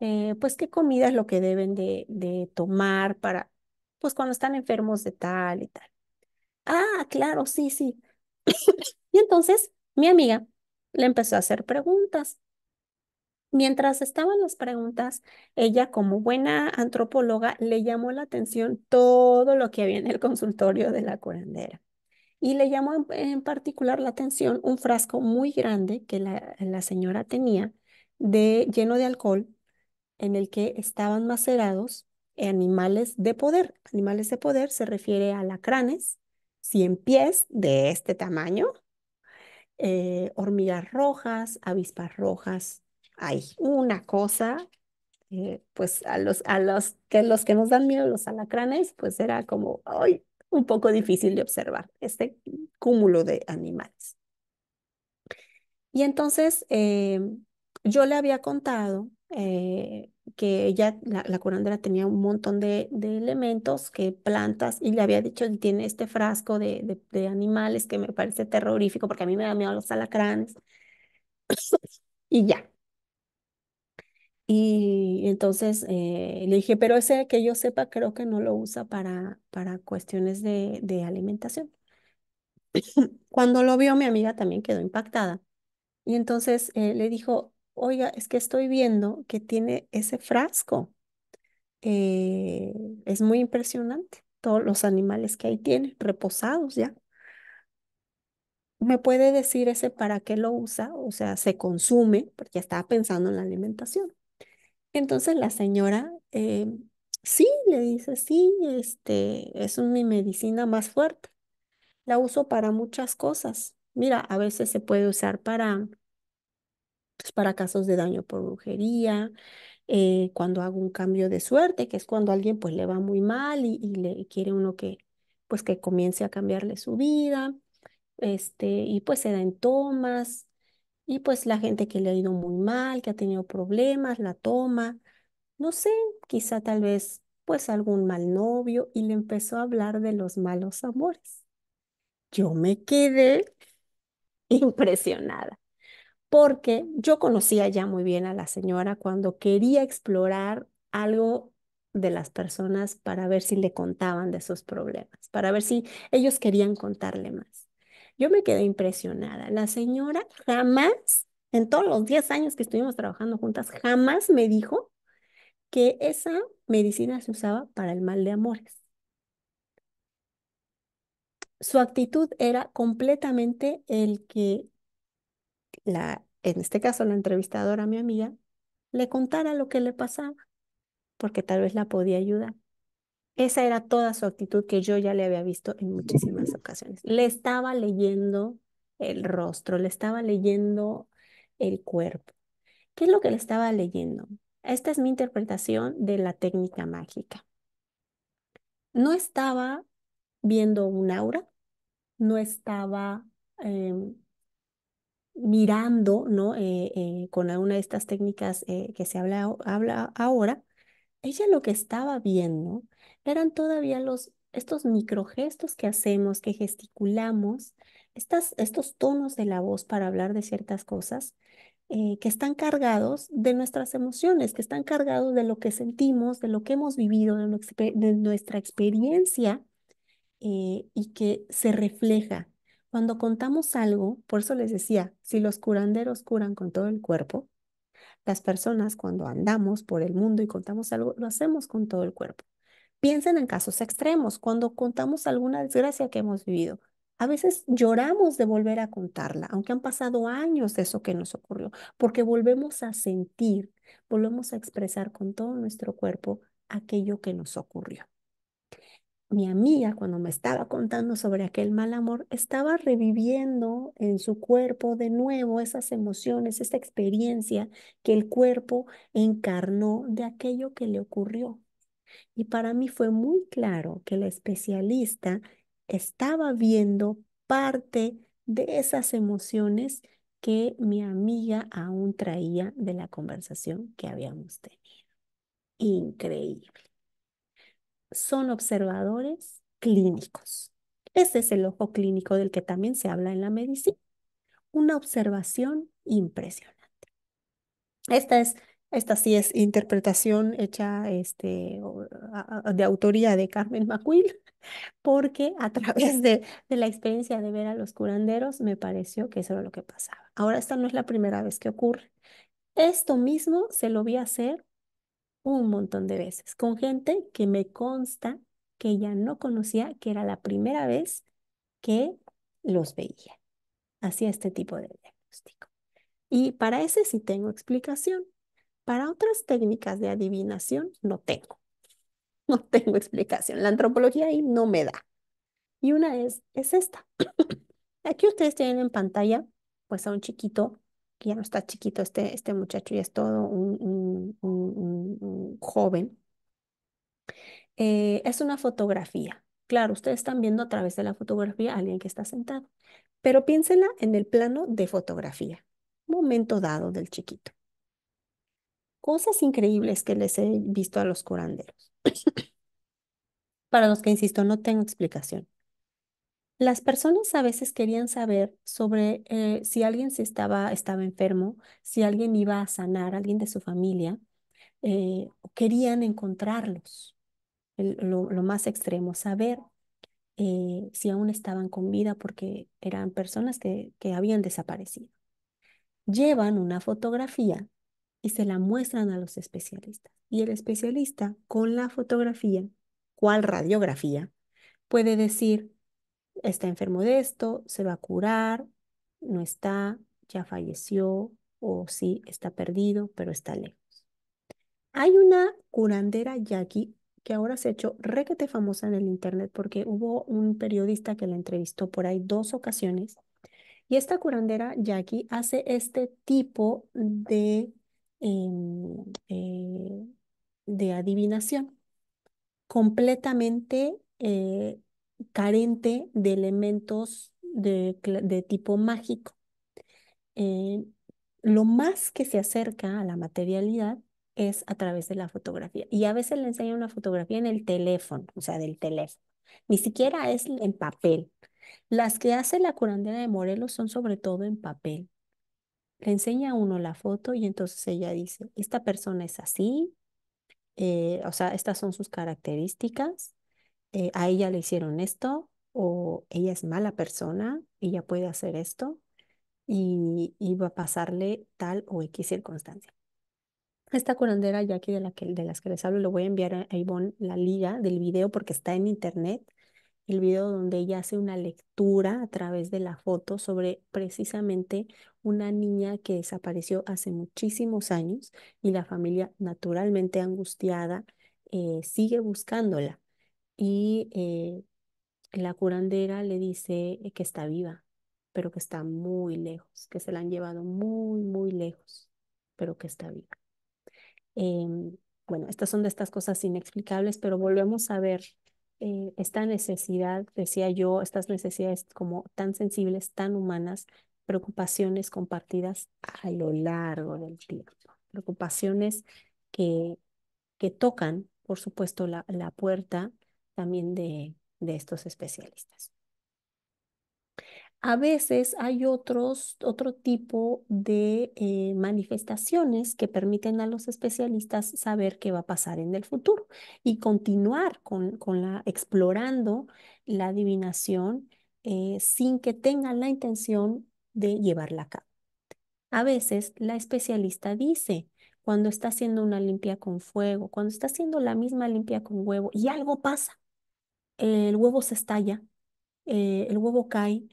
eh, pues qué comida es lo que deben de, de tomar para, pues cuando están enfermos de tal y tal. Ah, claro, sí, sí. y entonces mi amiga le empezó a hacer preguntas. Mientras estaban las preguntas, ella como buena antropóloga le llamó la atención todo lo que había en el consultorio de la curandera. Y le llamó en, particular la atención un frasco muy grande que la, señora tenía de, lleno de alcohol en el que estaban macerados animales de poder. Animales de poder se refiere a alacranes, cien pies de este tamaño, eh, hormigas rojas, avispas rojas. Hay una cosa, pues a los, a los que los que nos dan miedo los alacranes, pues era como, ay, un poco difícil de observar, este cúmulo de animales. Y entonces eh, yo le había contado eh, que ella, la, curandera, tenía un montón de, elementos, que plantas, y le había dicho, tiene este frasco de, animales que me parece terrorífico porque a mí me da miedo los alacranes. y ya, y entonces eh, le dije, pero ese que yo sepa, creo que no lo usa para, para cuestiones de, alimentación. Cuando lo vio, mi amiga también quedó impactada. Y entonces eh, le dijo, oiga, es que estoy viendo que tiene ese frasco. Eh, es muy impresionante todos los animales que ahí tiene, reposados ya. ¿Me puede decir ese para qué lo usa? O sea, se consume, porque estaba pensando en la alimentación. Entonces la señora, eh, sí, le dice, sí, este, es mi medicina más fuerte. La uso para muchas cosas. Mira, a veces se puede usar para, pues, para casos de daño por brujería, eh, cuando hago un cambio de suerte, que es cuando a alguien pues le va muy mal y, le quiere uno que pues que comience a cambiarle su vida, este, y pues se da en tomas, y pues la gente que le ha ido muy mal, que ha tenido problemas, la toma, no sé, quizá tal vez pues algún mal novio y le empezó a hablar de los malos amores. Yo me quedé impresionada porque yo conocía ya muy bien a la señora cuando quería explorar algo de las personas para ver si le contaban de sus problemas, para ver si ellos querían contarle más. Yo me quedé impresionada. La señora jamás, en todos los 10 años que estuvimos trabajando juntas, jamás me dijo que esa medicina se usaba para el mal de amores. Su actitud era completamente el que la, en este caso la entrevistadora, mi amiga, le contara lo que le pasaba, porque tal vez la podía ayudar. Esa era toda su actitud que yo ya le había visto en muchísimas ocasiones. Le estaba leyendo el rostro, le estaba leyendo el cuerpo. ¿Qué es lo que le estaba leyendo? Esta es mi interpretación de la técnica mágica. No estaba viendo un aura, no estaba em, mirando, ¿no? Eh, eh, con alguna de estas técnicas eh, que se habla ahora. Ella lo que estaba viendo eran todavía los, estos microgestos que hacemos, que gesticulamos, estas, estos tonos de la voz para hablar de ciertas cosas, eh, que están cargados de nuestras emociones, que están cargados de lo que sentimos, de lo que hemos vivido, de, nuestra experiencia eh, y que se refleja. Cuando contamos algo, por eso les decía, si los curanderos curan con todo el cuerpo, las personas cuando andamos por el mundo y contamos algo, lo hacemos con todo el cuerpo. Piensen en casos extremos, cuando contamos alguna desgracia que hemos vivido. A veces lloramos de volver a contarla, aunque han pasado años de eso que nos ocurrió, porque volvemos a sentir, volvemos a expresar con todo nuestro cuerpo aquello que nos ocurrió. Mi amiga, cuando me estaba contando sobre aquel mal amor, estaba reviviendo en su cuerpo de nuevo esas emociones, esa experiencia que el cuerpo encarnó de aquello que le ocurrió y para mí fue muy claro que la especialista estaba viendo parte de esas emociones que mi amiga aún traía de la conversación que habíamos tenido. Increíble. Son observadores clínicos. Ese es el ojo clínico del que también se habla en la medicina. Una observación impresionante. Esta es esta sí es interpretación hecha este, de autoría de Carmen Macuil, porque a través de, de, la experiencia de ver a los curanderos me pareció que eso era lo que pasaba. Ahora, esta no es la primera vez que ocurre. Esto mismo se lo vi hacer un montón de veces con gente que me consta que ya no conocía, que era la primera vez que los veía. Hacía este tipo de diagnóstico. Y para ese sí tengo explicación. Para otras técnicas de adivinación no tengo. No tengo explicación. La antropología ahí no me da. Y una es, es esta. Aquí ustedes tienen en pantalla pues a un chiquito, que ya no está chiquito, este, este muchacho y es todo un, joven. Eh, es una fotografía. Claro, ustedes están viendo a través de la fotografía a alguien que está sentado, pero piénsela en el plano de fotografía, momento dado del chiquito cosas increíbles que les he visto a los curanderos. Para los que, insisto, no tengo explicación. Las personas a veces querían saber sobre eh, si alguien se estaba, estaba enfermo, si alguien iba a sanar, a alguien de su familia, eh, querían encontrarlos, lo, más extremo, saber eh, si aún estaban con vida porque eran personas que, que habían desaparecido. Llevan una fotografía y se la muestran a los especialistas. Y el especialista con la fotografía, cual radiografía, puede decir, está enfermo de esto, se va a curar, no está, ya falleció o sí, está perdido, pero está lejos. Hay una curandera Jackie que ahora se ha hecho requete famosa en el internet porque hubo un periodista que la entrevistó por ahí dos ocasiones. Y esta curandera Jackie hace este tipo de eh, de adivinación, completamente eh, carente de elementos de, tipo mágico. Eh, lo más que se acerca a la materialidad es a través de la fotografía. Y a veces le enseña una fotografía en el teléfono, o sea, del teléfono. Ni siquiera es en papel. Las que hace la curandera de Morelos son sobre todo en papel le enseña a uno la foto y entonces ella dice, esta persona es así, eh, o sea, estas son sus características, eh, a ella le hicieron esto, o ella es mala persona, ella puede hacer esto, y, va a pasarle tal o X circunstancia. Esta curandera, ya aquí de, la de las que les hablo, le voy a enviar a Ivonne la liga del video porque está en internet el video donde ella hace una lectura a través de la foto sobre precisamente una niña que desapareció hace muchísimos años y la familia naturalmente angustiada eh, sigue buscándola y eh, la curandera le dice que está viva, pero que está muy lejos, que se la han llevado muy, muy lejos, pero que está viva. Em, bueno, estas son de estas cosas inexplicables, pero volvemos a ver eh, esta necesidad, decía yo, estas necesidades como tan sensibles, tan humanas, preocupaciones compartidas a lo largo del tiempo, preocupaciones que, tocan, por supuesto, la, puerta también de estos especialistas. A veces hay otros, otro tipo de eh, manifestaciones que permiten a los especialistas saber qué va a pasar en el futuro y continuar con, con la, explorando la adivinación eh, sin que tengan la intención de llevarla a cabo. A veces la especialista dice, cuando está haciendo una limpia con fuego, cuando está haciendo la misma limpia con huevo y algo pasa, el huevo se estalla, eh, el huevo cae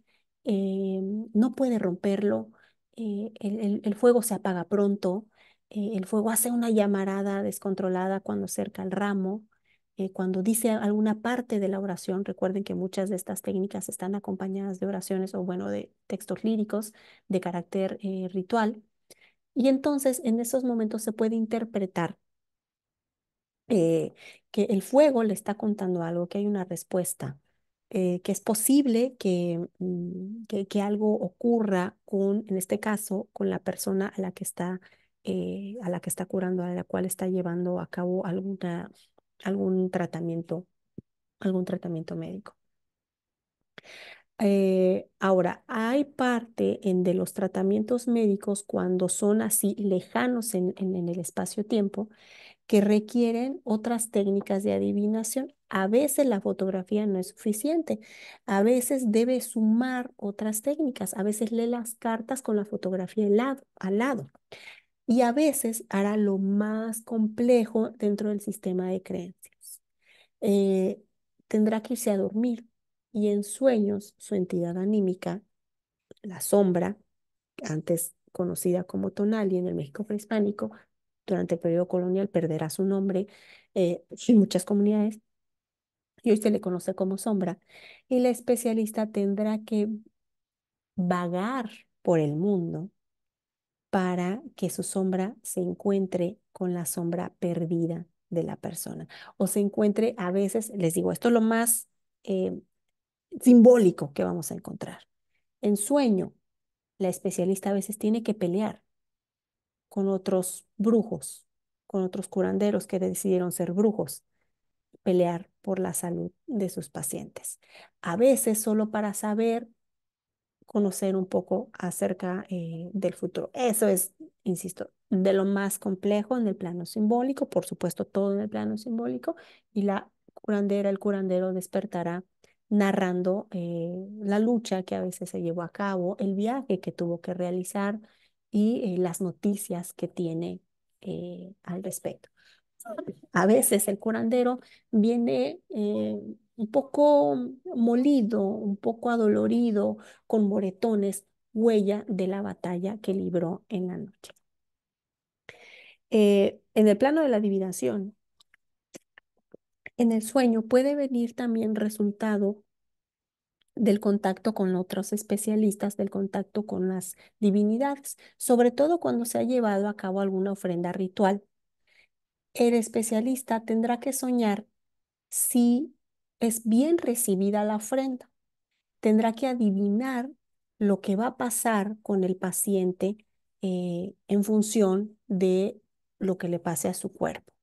eh, no puede romperlo, eh, el, fuego se apaga pronto, eh, el fuego hace una llamarada descontrolada cuando cerca el ramo, cuando dice alguna parte de la oración, recuerden que muchas de estas técnicas están acompañadas de oraciones o bueno, de textos líricos de carácter ritual. Y entonces en esos momentos se puede interpretar que el fuego le está contando algo, que hay una respuesta, eh, que es posible mm, que, algo ocurra con, en este caso, con la persona a la que está, eh, a la que está curando, a la cual está llevando a cabo alguna, algún tratamiento, algún tratamiento médico. Eh, ahora, hay parte en de los tratamientos médicos cuando son así lejanos en el espacio-tiempo que requieren otras técnicas de adivinación. A veces la fotografía no es suficiente, a veces debe sumar otras técnicas, a veces lee las cartas con la fotografía al lado, y a veces hará lo más complejo dentro del sistema de creencias. Eh, tendrá que irse a dormir y en sueños su entidad anímica, la sombra, antes conocida como y en el México prehispánico, durante el periodo colonial perderá su nombre eh, en muchas comunidades y hoy se le conoce como sombra. Y la especialista tendrá que vagar por el mundo para que su sombra se encuentre con la sombra perdida de la persona o se encuentre a veces, les digo, esto es lo más eh, simbólico que vamos a encontrar. En sueño, la especialista a veces tiene que pelear con otros brujos, con otros curanderos que decidieron ser brujos, pelear por la salud de sus pacientes. A veces solo para saber conocer un poco acerca eh, del futuro. Eso es, insisto, de lo más complejo en el plano simbólico, por supuesto todo en el plano simbólico, y la curandera, el curandero despertará narrando eh, la lucha que a veces se llevó a cabo, el viaje que tuvo que realizar, y eh, las noticias que tiene eh, al respecto. A veces el curandero viene eh, un poco molido, un poco adolorido, con moretones, huella de la batalla que libró en la noche. en el plano de la adivinación, en el sueño puede venir también resultado del contacto con otros especialistas, del contacto con las divinidades, sobre todo cuando se ha llevado a cabo alguna ofrenda ritual. El especialista tendrá que soñar si es bien recibida la ofrenda. Tendrá que adivinar lo que va a pasar con el paciente eh, en función de lo que le pase a su cuerpo.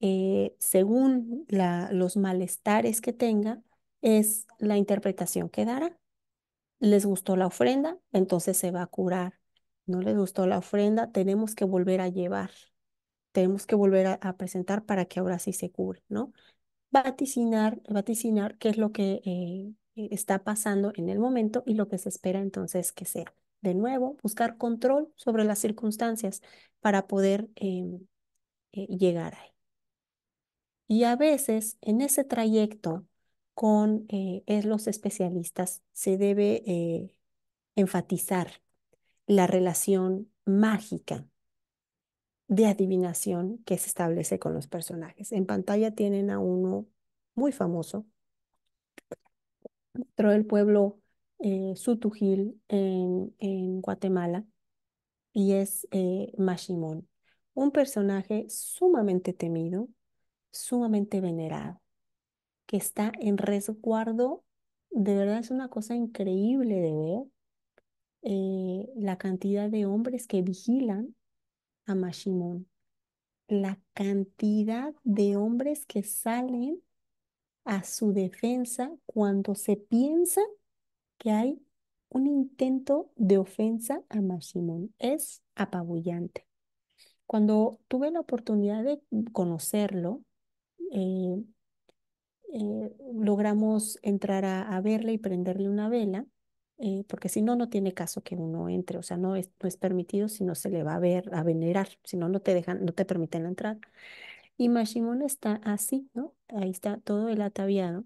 Eh, según los malestares que tenga, es la interpretación que dará. ¿Les gustó la ofrenda? Entonces se va a curar. ¿No les gustó la ofrenda? Tenemos que volver a llevar. Tenemos que volver a, presentar para que ahora sí se cure, ¿no? Vaticinar, vaticinar qué es lo que eh, e, está pasando en el momento y lo que se espera entonces que sea. De nuevo, buscar control sobre las circunstancias para poder em, eh, llegar ahí. Y a veces en ese trayecto con eh, los especialistas. Se debe eh, enfatizar la relación mágica de adivinación que se establece con los personajes. En pantalla tienen a uno muy famoso, dentro del pueblo eh, Sutujil en, Guatemala, y es eh, Mashimón, un personaje sumamente temido, sumamente venerado que está en resguardo. De verdad es una cosa increíble de ver eh, la cantidad de hombres que vigilan a Mashimón, la cantidad de hombres que salen a su defensa cuando se piensa que hay un intento de ofensa a Mashimón. Es apabullante. Cuando tuve la oportunidad de conocerlo, eh, eh, logramos entrar a, verle y prenderle una vela, eh, porque si no, no tiene caso que uno entre, o sea, no es, no es permitido si no se le va a ver, a venerar, si no, no te dejan, no te permiten la entrada. Y Mashimon está así, ¿no? Ahí está todo el ataviado,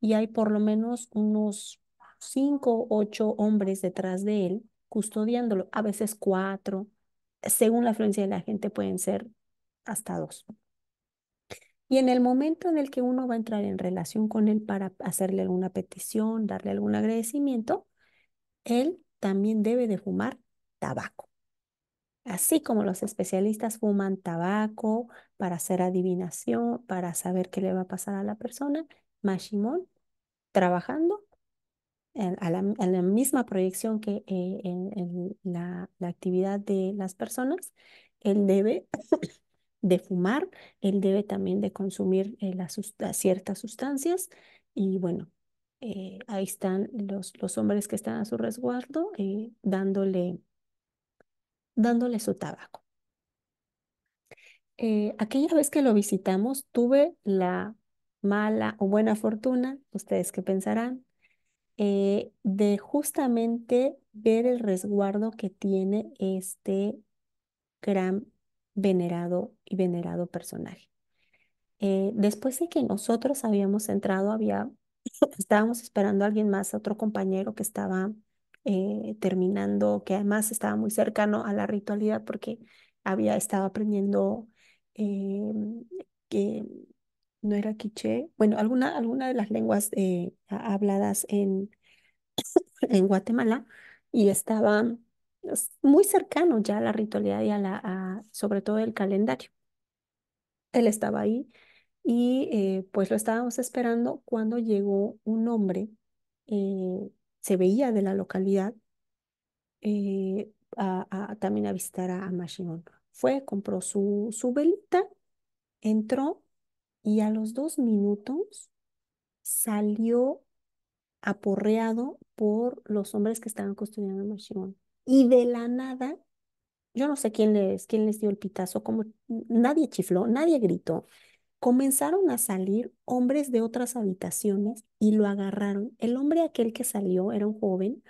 y hay por lo menos unos cinco, ocho hombres detrás de él, custodiándolo, a veces cuatro, según la afluencia de la gente pueden ser hasta dos. Y en el momento en el que uno va a entrar en relación con él para hacerle alguna petición, darle algún agradecimiento, él también debe de fumar tabaco. Así como los especialistas fuman tabaco para hacer adivinación, para saber qué le va a pasar a la persona, Mashimon, trabajando en, a, la, misma proyección que eh, en, la, la actividad de las personas, él debe de fumar, él debe también de consumir eh, las ciertas sustancias y bueno, eh, ahí están los, los, hombres que están a su resguardo eh, dándole, dándole su tabaco. aquella vez que lo visitamos tuve la mala o buena fortuna, ustedes qué pensarán, de justamente ver el resguardo que tiene este gran venerado y venerado personaje. Eh, después de que nosotros habíamos entrado, había, estábamos esperando a alguien más, a otro compañero que estaba eh, terminando, que además estaba muy cercano a la ritualidad porque había estado aprendiendo eh, que no era quiche bueno, alguna, alguna de las lenguas habladas en, en Guatemala y estaba muy cercano ya a la ritualidad y a la, sobre todo el calendario. Él estaba ahí y eh, pues lo estábamos esperando cuando llegó un hombre, eh, se veía de la localidad, eh, a, también a visitar a, a Fue, compró su, su velita, entró y a los dos minutos salió aporreado por los hombres que estaban custodiando a Mashimón y de la nada, yo no sé quién les, quién les dio el pitazo, como nadie chifló, nadie gritó. Comenzaron a salir hombres de otras habitaciones y lo agarraron. El hombre aquel que salió era un joven,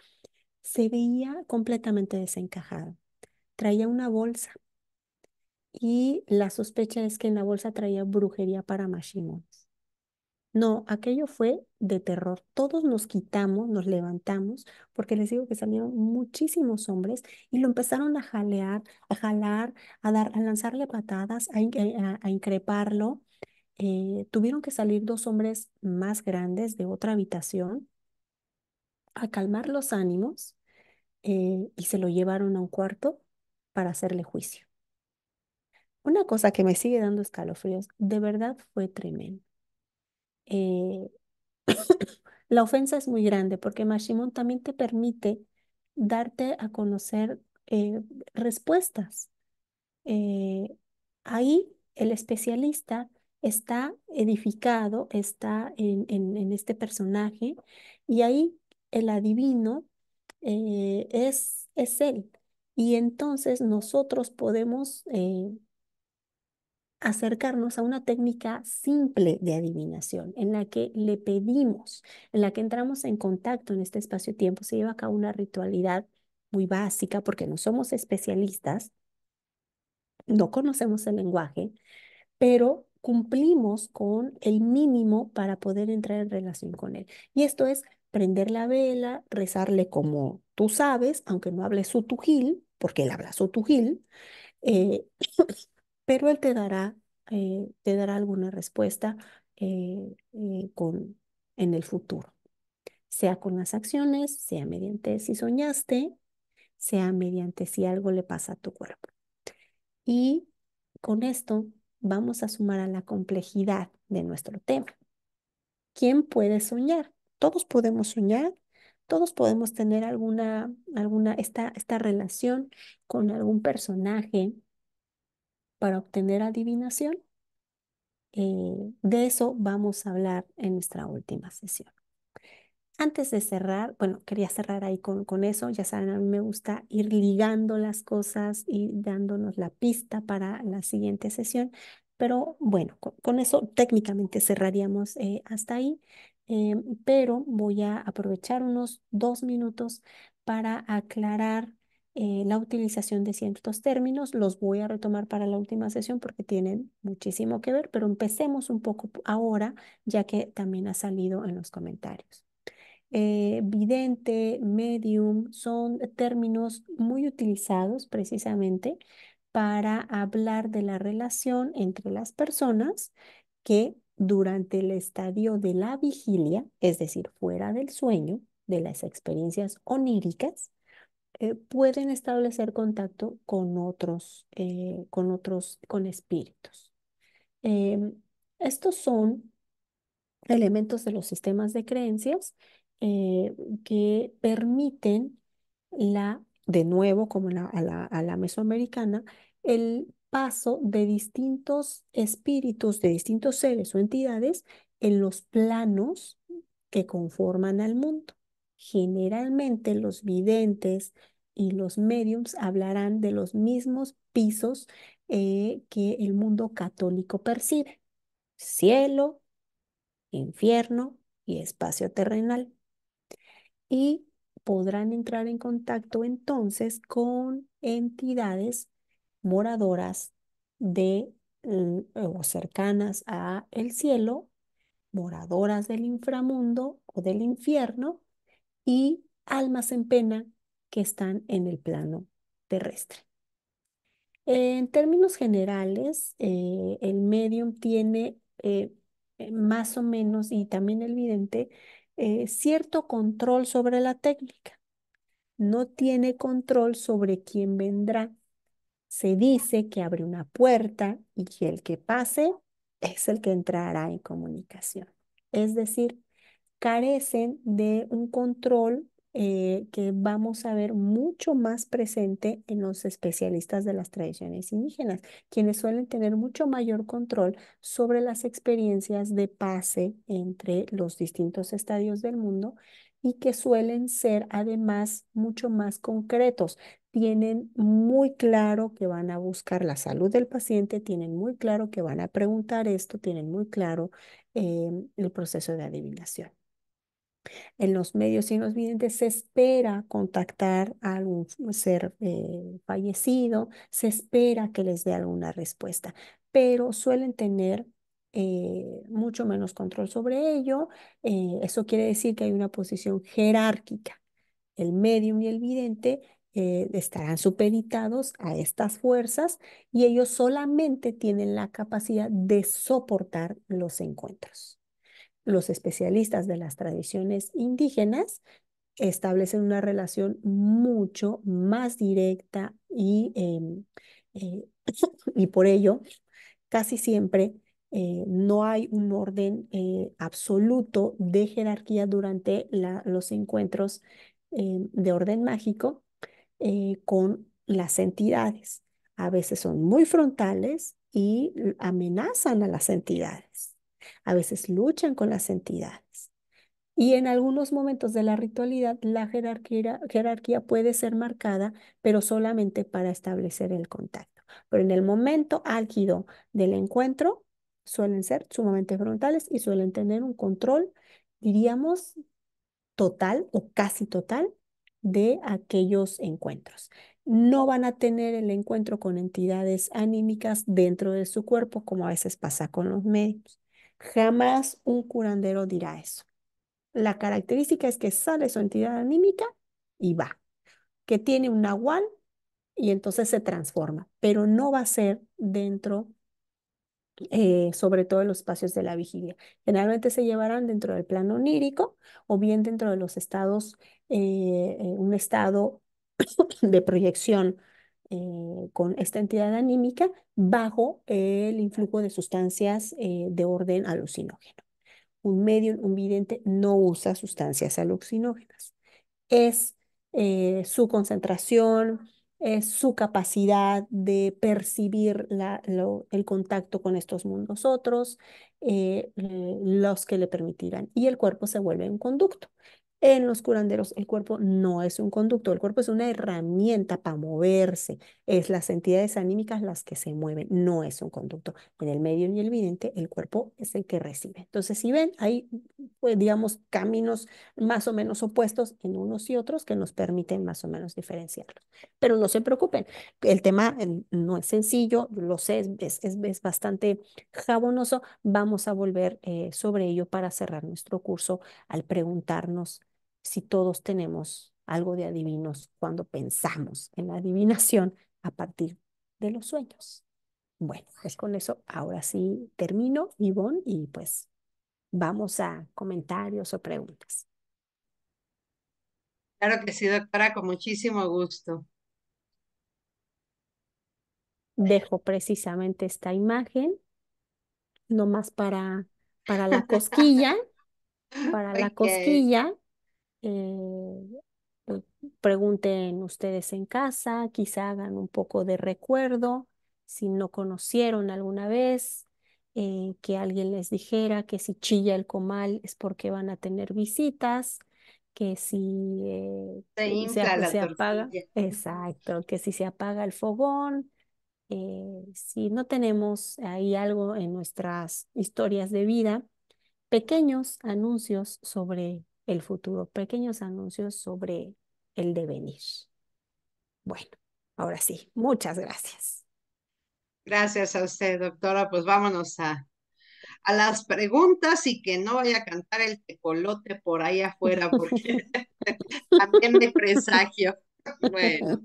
se veía completamente desencajado. Traía una bolsa y la sospecha es que en la bolsa traía brujería para machimones. No, aquello fue de terror. Todos nos quitamos, nos levantamos, porque les digo que salieron muchísimos hombres y lo empezaron a jalear, a jalar, a, dar, a lanzarle patadas, a, eh, increparlo. Eh, tuvieron que salir dos hombres más grandes de otra habitación a calmar los ánimos eh, y se lo llevaron a un cuarto para hacerle juicio. Una cosa que me sigue dando escalofríos, de verdad fue tremendo. Eh, la ofensa es muy grande porque Mashimon también te permite darte a conocer eh, respuestas. Eh, ahí el especialista está edificado, está en, en, este personaje y ahí el adivino es, es él. Y entonces nosotros podemos acercarnos a una técnica simple de adivinación, en la que le pedimos, en la que entramos en contacto en este espacio-tiempo, se lleva a cabo una ritualidad muy básica porque no somos especialistas, no conocemos el lenguaje, pero cumplimos con el mínimo para poder entrar en relación con él. Y esto es prender la vela, rezarle como tú sabes, aunque no hable su tujil, porque él habla su tujil, eh, pero él te dará, eh, te dará alguna respuesta eh, eh, con, en el futuro, sea con las acciones, sea mediante si soñaste, sea mediante si algo le pasa a tu cuerpo. Y con esto vamos a sumar a la complejidad de nuestro tema. ¿Quién puede soñar? Todos podemos soñar, todos podemos tener alguna, alguna esta, esta relación con algún personaje, para obtener adivinación? Eh, de eso vamos a hablar en nuestra última sesión. Antes de cerrar, bueno, quería cerrar ahí con, con eso. Ya saben, a mí me gusta ir ligando las cosas y dándonos la pista para la siguiente sesión. Pero bueno, con, eso técnicamente cerraríamos eh, hasta ahí. Eh, pero voy a aprovechar unos dos minutos para aclarar eh, la utilización de ciertos términos. Los voy a retomar para la última sesión porque tienen muchísimo que ver, pero empecemos un poco ahora, ya que también ha salido en los comentarios. Eh, vidente, medium, son términos muy utilizados precisamente para hablar de la relación entre las personas que durante el estadio de la vigilia, es decir, fuera del sueño, de las experiencias oníricas, eh, pueden establecer contacto con otros, eh, con otros, con espíritus. Em, estos son elementos de los sistemas de creencias eh, que permiten la, de nuevo, como a la mesoamericana, el paso de distintos espíritus, de distintos seres o entidades en los planos que conforman al mundo. Generalmente los videntes, y los mediums hablarán de los mismos pisos eh, que el mundo católico percibe, cielo, infierno y espacio terrenal. Y podrán entrar en contacto entonces con entidades moradoras de o cercanas a el cielo, moradoras del inframundo o del infierno y almas en pena que están en el plano terrestre. En términos generales, eh, el medium tiene eh, eh, más o menos, y también el vidente, cierto control sobre la técnica. No tiene control sobre quién vendrá. Se dice que abre una puerta y que el que pase es el que entrará en comunicación. Es decir, carecen de un control eh, que vamos a ver mucho más presente en los especialistas de las tradiciones indígenas, quienes suelen tener mucho mayor control sobre las experiencias de pase entre los distintos estadios del mundo y que suelen ser además mucho más concretos. Tienen muy claro que van a buscar la salud del paciente, tienen muy claro que van a preguntar esto, tienen muy claro eh, el proceso de adivinación. En los medios y en los videntes se espera contactar a algún ser eh, fallecido, se espera que les dé alguna respuesta, pero suelen tener eh, mucho menos control sobre ello. Eh, eso quiere decir que hay una posición jerárquica. El medium y el vidente estarán supeditados a estas fuerzas y ellos solamente tienen la capacidad de soportar los encuentros los especialistas de las tradiciones indígenas establecen una relación mucho más directa y, em, eh, y por ello casi siempre eh, no hay un orden eh, absoluto de jerarquía durante los encuentros em, de orden mágico con las entidades. A veces son muy frontales y amenazan a las entidades a veces luchan con las entidades. Y en algunos momentos de la ritualidad, la jerarquía, puede ser marcada, pero solamente para establecer el contacto. Pero en el momento álgido del encuentro, suelen ser sumamente frontales y suelen tener un control, diríamos, total o casi total de aquellos encuentros. No van a tener el encuentro con entidades anímicas dentro de su cuerpo, como a veces pasa con los médicos. Jamás un curandero dirá eso. La característica es que sale su entidad anímica y va, que tiene un nahual y entonces se transforma, pero no va a ser dentro, eh, sobre todo en los espacios de la vigilia. Generalmente se llevarán dentro del plano onírico o bien dentro de los estados, eh, eh, un estado de proyección eh, con esta entidad anímica bajo el influjo de sustancias eh, de orden alucinógeno. Un medio, un vidente no usa sustancias alucinógenas. Es eh, su concentración, es su capacidad de percibir el contacto con estos mundos otros, los que le permitirán. Y el cuerpo se vuelve un conducto. En los curanderos, el cuerpo no es un conducto, el cuerpo es una herramienta para moverse. Es las entidades anímicas las que se mueven, no es un conducto. En el medio y el vidente, el cuerpo es el que recibe. Entonces, si ven, hay, pues, digamos, caminos más o menos opuestos en unos y otros que nos permiten más o menos diferenciarlos. Pero no se preocupen, el tema eh, no es sencillo, lo sé, es, bastante jabonoso. Vamos a volver eh, sobre ello para cerrar nuestro curso al preguntarnos si todos tenemos algo de adivinos cuando pensamos en la adivinación a partir de los sueños. Bueno, pues con eso ahora sí termino, Ivonne, y pues vamos a comentarios o preguntas. Claro que sí, doctora, con muchísimo gusto. Dejo precisamente esta imagen, no para, para la cosquilla, para la cosquilla, eh, pues, pregunten ustedes en casa, quizá hagan un poco de recuerdo, si no conocieron alguna vez, eh, que alguien les dijera que si chilla el comal es porque van a tener visitas, que si eh, se, apaga, exacto, que si se apaga el fogón, si no tenemos ahí algo en nuestras historias de vida, pequeños anuncios sobre el futuro, pequeños anuncios sobre el devenir. Bueno, ahora sí, muchas gracias. Gracias a usted, doctora. Pues vámonos a, a las preguntas y que no vaya a cantar el tecolote por ahí afuera, porque también me presagio. Bueno.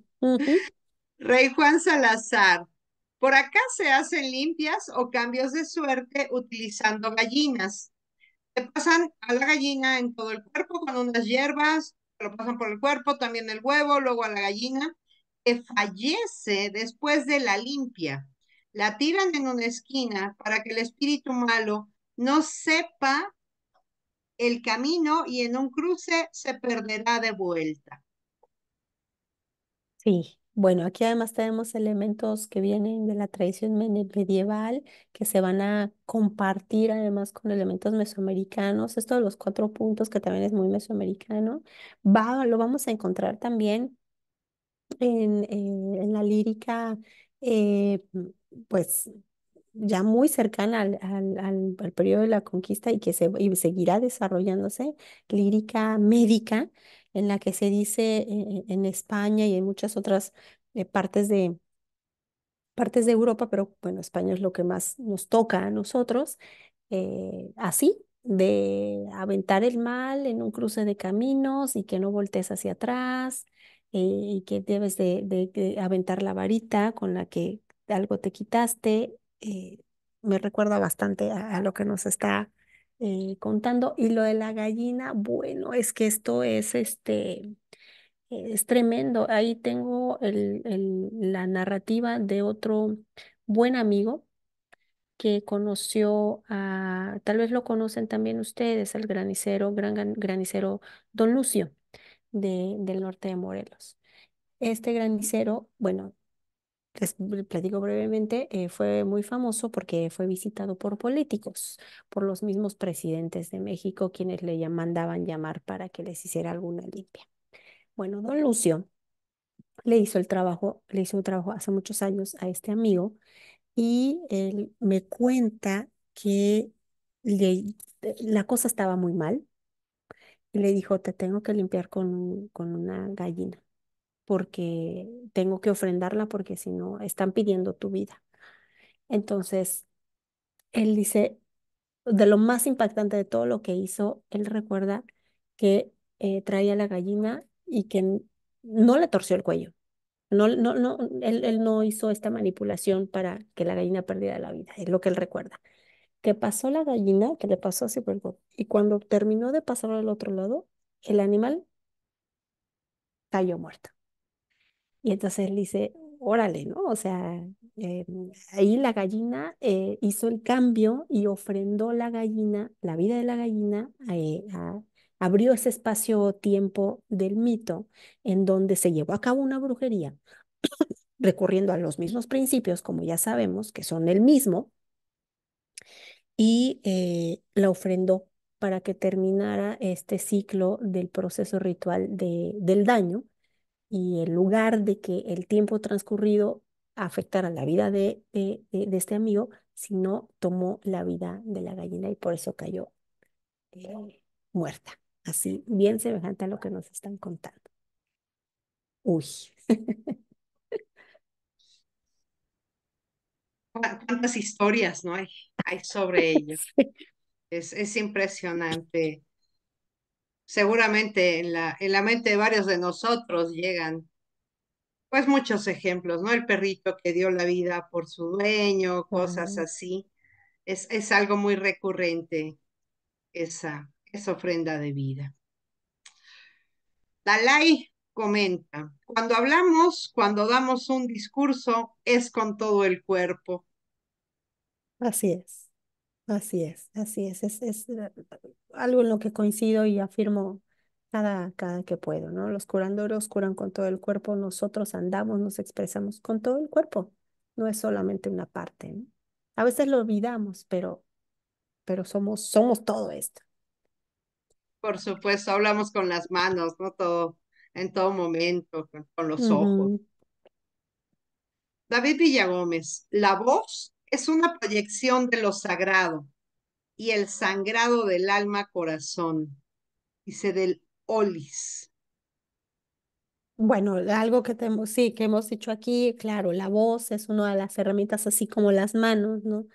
Rey Juan Salazar, ¿por acá se hacen limpias o cambios de suerte utilizando gallinas? Le pasan a la gallina en todo el cuerpo con unas hierbas, lo pasan por el cuerpo, también el huevo, luego a la gallina, que fallece después de la limpia. La tiran en una esquina para que el espíritu malo no sepa el camino y en un cruce se perderá de vuelta. Sí. Bueno, aquí además tenemos elementos que vienen de la tradición medieval, que se van a compartir además con elementos mesoamericanos. Esto de los cuatro puntos, que también es muy mesoamericano, lo vamos a encontrar también en, eh, la lírica, eh, pues ya muy cercana al, periodo de la conquista y que se, seguirá desarrollándose, lírica médica en la que se dice en España y en muchas otras eh, partes de, partes de Europa, pero bueno, España es lo que más nos toca a nosotros, eh, así, de aventar el mal en un cruce de caminos y que no voltees hacia atrás eh, y que debes de, aventar la varita con la que algo te quitaste. me recuerda bastante a, lo que nos está eh, contando. Y lo de la gallina, bueno, es que esto es este eh, es tremendo. Ahí tengo el, la narrativa de otro buen amigo que conoció a, tal vez lo conocen también ustedes, el granicero, gran granicero Don Lucio de, del norte de Morelos. Este granicero, bueno, les platico brevemente, eh, fue muy famoso porque fue visitado por políticos, por los mismos presidentes de México, quienes le mandaban llamar para que les hiciera alguna limpia. Bueno, don Lucio le hizo el trabajo, le hizo un trabajo hace muchos años a este amigo y él me cuenta que la cosa estaba muy mal y le dijo, te tengo que limpiar con, con una gallina porque tengo que ofrendarla porque si no, están pidiendo tu vida. Entonces, él dice, de lo más impactante de todo lo que hizo, él recuerda que eh, traía la gallina y que no le torció el cuello. No, no, no, él, no hizo esta manipulación para que la gallina perdiera la vida, es lo que él recuerda. Que pasó la gallina, que le pasó así, pero, y cuando terminó de pasar al otro lado, el animal cayó muerto. Y entonces él dice, órale, ¿no? O sea, eh, ahí la gallina eh, hizo el cambio y ofrendó la gallina, la vida de la gallina, eh, abrió ese espacio tiempo del mito en donde se llevó a cabo una brujería, recurriendo a los mismos principios, como ya sabemos, que son el mismo, y la ofrendó para que terminara este ciclo del proceso ritual de, del daño y en lugar de que el tiempo transcurrido afectara la vida de, de, este amigo, sino tomó la vida de la gallina y por eso cayó eh, muerta. Así, bien semejante a lo que nos están contando. Uy. Cuántas historias no hay, hay sobre ellos? Es, es impresionante seguramente en la, en la mente de varios de nosotros llegan pues muchos ejemplos, ¿no? El perrito que dio la vida por su dueño, cosas así. Es, algo muy recurrente esa, esa ofrenda de vida. Dalai comenta, cuando hablamos, cuando damos un discurso, es con todo el cuerpo. Así es. Así es, así es, es, eh, algo en lo que coincido y afirmo cada, cada que puedo, ¿no? Los curanderos curan con todo el cuerpo, nosotros andamos, nos expresamos con todo el cuerpo, no es solamente una parte, ¿no? A veces lo olvidamos, pero, pero somos, somos todo esto. Por supuesto, hablamos con las manos, ¿no? Todo, en todo momento, con, los ojos. David Villagómez, la voz es una proyección de lo sagrado y el sangrado del alma corazón, dice del olis. Bueno, algo que tenemos, sí, que hemos dicho aquí, claro, la voz es una de las herramientas, así como las manos, ¿no?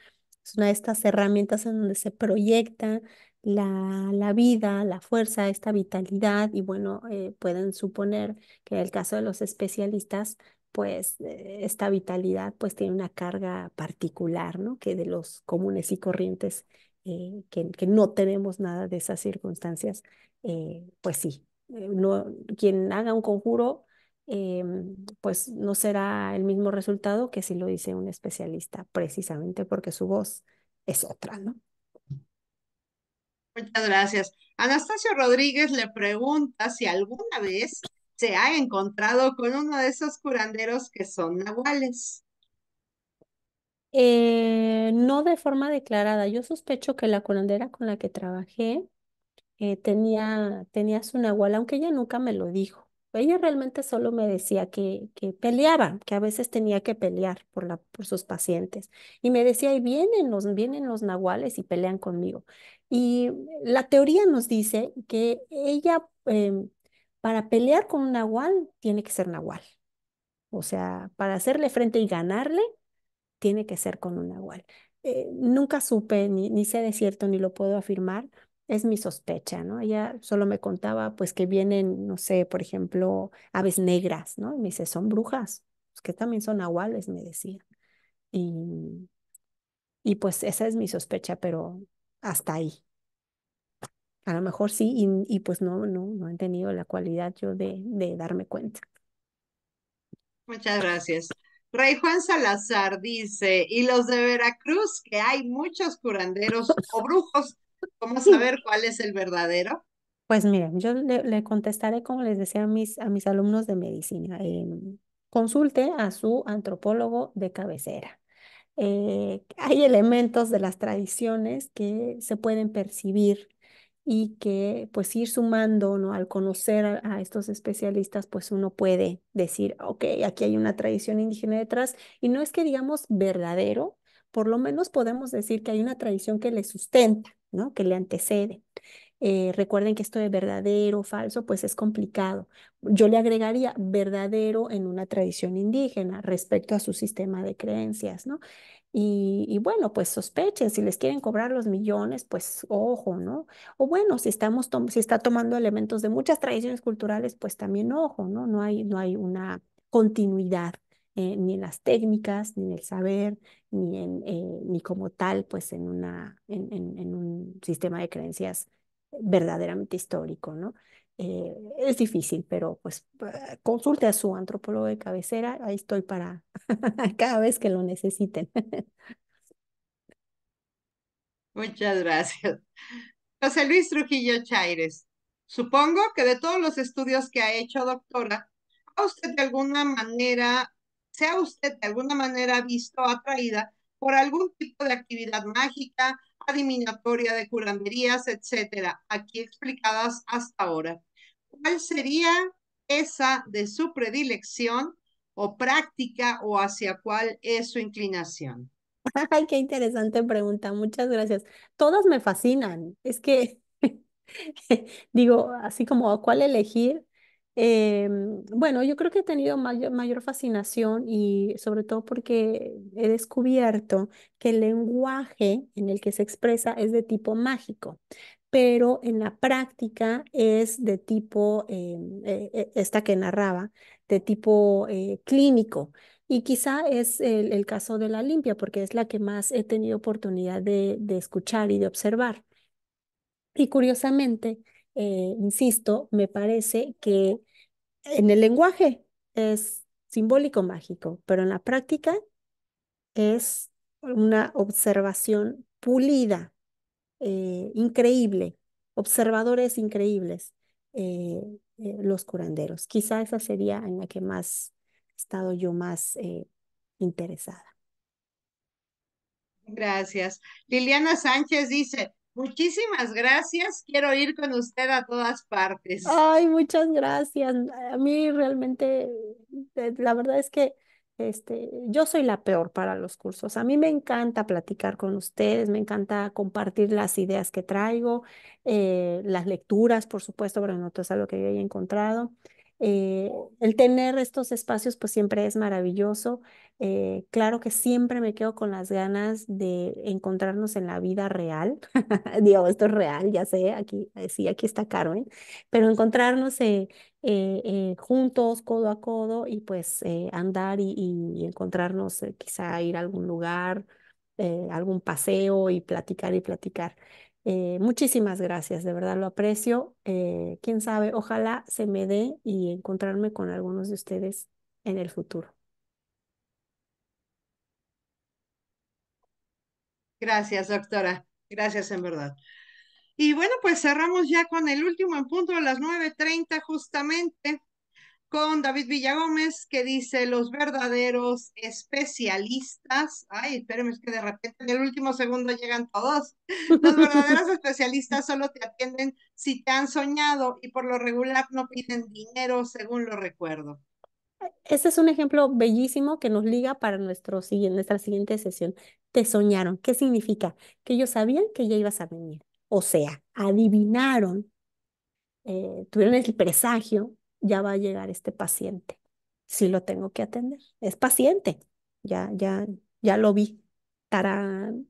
Es una de estas herramientas en donde se proyecta la, vida, la fuerza, esta vitalidad, y bueno, eh, pueden suponer que en el caso de los especialistas, pues eh, esta vitalidad pues tiene una carga particular, ¿no? Que de los comunes y corrientes eh, que, no tenemos nada de esas circunstancias, eh, pues sí, no, quien haga un conjuro, pues no será el mismo resultado que si lo dice un especialista, precisamente porque su voz es otra, ¿no? Muchas gracias. Anastasio Rodríguez le pregunta si alguna vez se ha encontrado con uno de esos curanderos que son nahuales. Eh, no de forma declarada. Yo sospecho que la curandera con la que trabajé eh, tenía, tenía su nahual, aunque ella nunca me lo dijo. Ella realmente solo me decía que, que peleaba, que a veces tenía que pelear por, la, por sus pacientes. Y me decía, y vienen los, vienen los nahuales y pelean conmigo. Y la teoría nos dice que ella em, para pelear con un nahual tiene que ser nahual. O sea, para hacerle frente y ganarle, tiene que ser con un nahual. Eh, nunca supe, ni, sé de cierto, ni lo puedo afirmar, es mi sospecha, ¿no? Ella solo me contaba, pues, que vienen, no sé, por ejemplo, aves negras, ¿no? Y me dice, son brujas, pues, que también son nahuales, me decía. Y, y pues esa es mi sospecha, pero hasta ahí, a lo mejor sí, y, pues no, no, no he tenido la cualidad yo de, darme cuenta. Muchas gracias. Rey Juan Salazar dice, y los de Veracruz, que hay muchos curanderos o brujos, ¿cómo saber cuál es el verdadero? Pues miren, yo le, contestaré como les decía a mis, a mis alumnos de medicina. Em, consulte a su antropólogo de cabecera. Eh, hay elementos de las tradiciones que se pueden percibir y que pues ir sumando, ¿no? Al conocer a, estos especialistas, pues uno puede decir, ok, aquí hay una tradición indígena detrás y no es que digamos verdadero, por lo menos podemos decir que hay una tradición que le sustenta, ¿no? Que le antecede. Eh, recuerden que esto de verdadero, falso, pues es complicado. Yo le agregaría verdadero en una tradición indígena respecto a su sistema de creencias, ¿no? Y, bueno, pues sospechen, si les quieren cobrar los millones, pues ojo, ¿no? O bueno, si, estamos si está tomando elementos de muchas tradiciones culturales, pues también ojo, ¿no? No hay, no hay una continuidad eh, ni en las técnicas, ni en el saber, ni, en, eh, ni como tal, pues en, una, en un sistema de creencias verdaderamente histórico, ¿no? Eh, es difícil, pero pues eh, consulte a su antropólogo de cabecera, ahí estoy para cada vez que lo necesiten. Muchas gracias. José Luis Trujillo Chaires, supongo que de todos los estudios que ha hecho, doctora, a usted de alguna manera, sea usted de alguna manera visto atraída por algún tipo de actividad mágica, adivinatoria de curanderías, etcétera, aquí explicadas hasta ahora? cuál sería esa de su predilección o práctica o hacia cuál es su inclinación. Ay, qué interesante pregunta, muchas gracias. Todas me fascinan, es que digo, así como cuál elegir. Em, bueno, yo creo que he tenido mayor fascinación y sobre todo porque he descubierto que el lenguaje en el que se expresa es de tipo mágico pero en la práctica es de tipo, eh, eh, eh, esta que narraba, de tipo clínico. Y quizá es el, caso de la limpia, porque es la que más he tenido oportunidad de, escuchar y de observar. Y curiosamente, insisto, me parece que en el lenguaje es simbólico mágico, pero en la práctica es una observación pulida eh, increíble, observadores increíbles, eh, eh, los curanderos. Quizá esa sería en la que más he estado yo más interesada. Gracias. Liliana Sánchez dice, muchísimas gracias, quiero ir con usted a todas partes. Ay, muchas gracias. A mí realmente, la verdad es que este, yo soy la peor para los cursos. A mí me encanta platicar con ustedes, me encanta compartir las ideas que traigo, eh, las lecturas, por supuesto, pero no todo es algo que yo haya encontrado. Eh, el tener estos espacios pues siempre es maravilloso. Eh, claro que siempre me quedo con las ganas de encontrarnos en la vida real. Digo, esto es real, ya sé, aquí eh, sí, aquí está Carmen, pero encontrarnos juntos, codo a codo y pues andar y, y encontrarnos, quizá ir a algún lugar, algún paseo y platicar y platicar. Eh, muchísimas gracias, de verdad lo aprecio. Eh, quién sabe, ojalá se me dé y encontrarme con algunos de ustedes en el futuro. Gracias, doctora. Gracias, en verdad. Y bueno, pues cerramos ya con el último punto a las 9.30 justamente con David Villagómez que dice los verdaderos especialistas, ay, espérenme, es que de repente en el último segundo llegan todos, los verdaderos especialistas solo te atienden si te han soñado y por lo regular no piden dinero, según lo recuerdo. Ese es un ejemplo bellísimo que nos liga para nuestro, nuestra siguiente sesión. Te soñaron. ¿Qué significa? Que ellos sabían que ya ibas a venir. O sea, adivinaron, eh, tuvieron el presagio ya va a llegar este paciente. si lo tengo que atender. Es paciente. Ya, ya, ya lo vi. Tarán.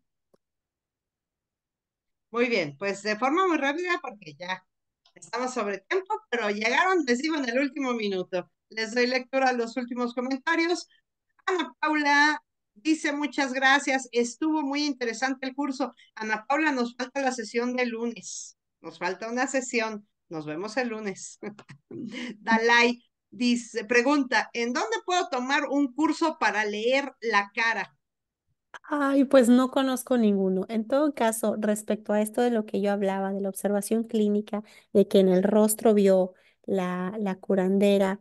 Muy bien, pues de forma muy rápida porque ya estamos sobre tiempo, pero llegaron, les digo, en el último minuto. Les doy lectura a los últimos comentarios. Ana Paula dice muchas gracias, estuvo muy interesante el curso. Ana Paula, nos falta la sesión de lunes, nos falta una sesión nos vemos el lunes. Dalai dice, pregunta, ¿en dónde puedo tomar un curso para leer la cara? Ay, pues no conozco ninguno. En todo caso, respecto a esto de lo que yo hablaba, de la observación clínica, de que en el rostro vio la, la curandera,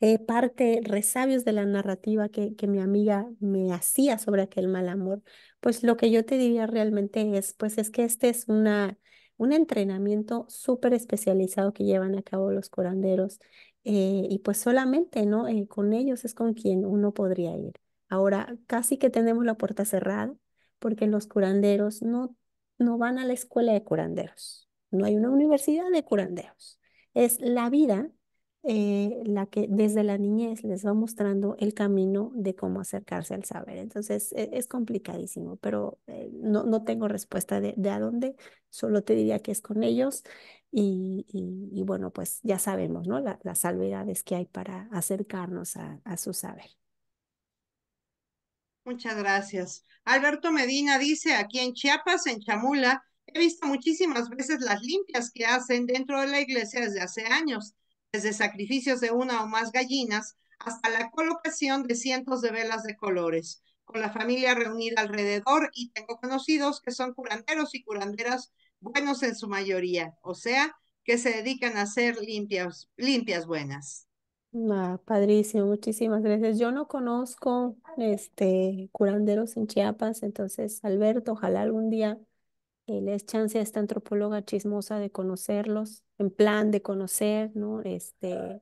eh, parte resabios de la narrativa que, que mi amiga me hacía sobre aquel mal amor, pues lo que yo te diría realmente es, pues es que este es una, un entrenamiento súper especializado que llevan a cabo los curanderos eh, y pues solamente, ¿no? Eh, con ellos es con quien uno podría ir. Ahora casi que tenemos la puerta cerrada porque los curanderos no, no van a la escuela de curanderos, no hay una universidad de curanderos. Es la vida eh, la que desde la niñez les va mostrando el camino de cómo acercarse al saber. Entonces e, es, complicadísimo, pero eh, no, tengo respuesta de, a dónde, solo te diría que es con ellos y, bueno, pues ya sabemos, ¿no? las salvedades que hay para acercarnos a, a su saber. Muchas gracias. Alberto Medina dice, aquí en Chiapas, en Chamula, he visto muchísimas veces las limpias que hacen dentro de la iglesia desde hace años desde sacrificios de una o más gallinas hasta la colocación de cientos de velas de colores, con la familia reunida alrededor y tengo conocidos que son curanderos y curanderas buenos en su mayoría, o sea, que se dedican a hacer limpias, limpias buenas. Ah, padrísimo, muchísimas gracias. Yo no conozco este curanderos en Chiapas, entonces Alberto, ojalá algún día eh, les chance a esta antropóloga chismosa de conocerlos, en plan de conocer, ¿no? Este,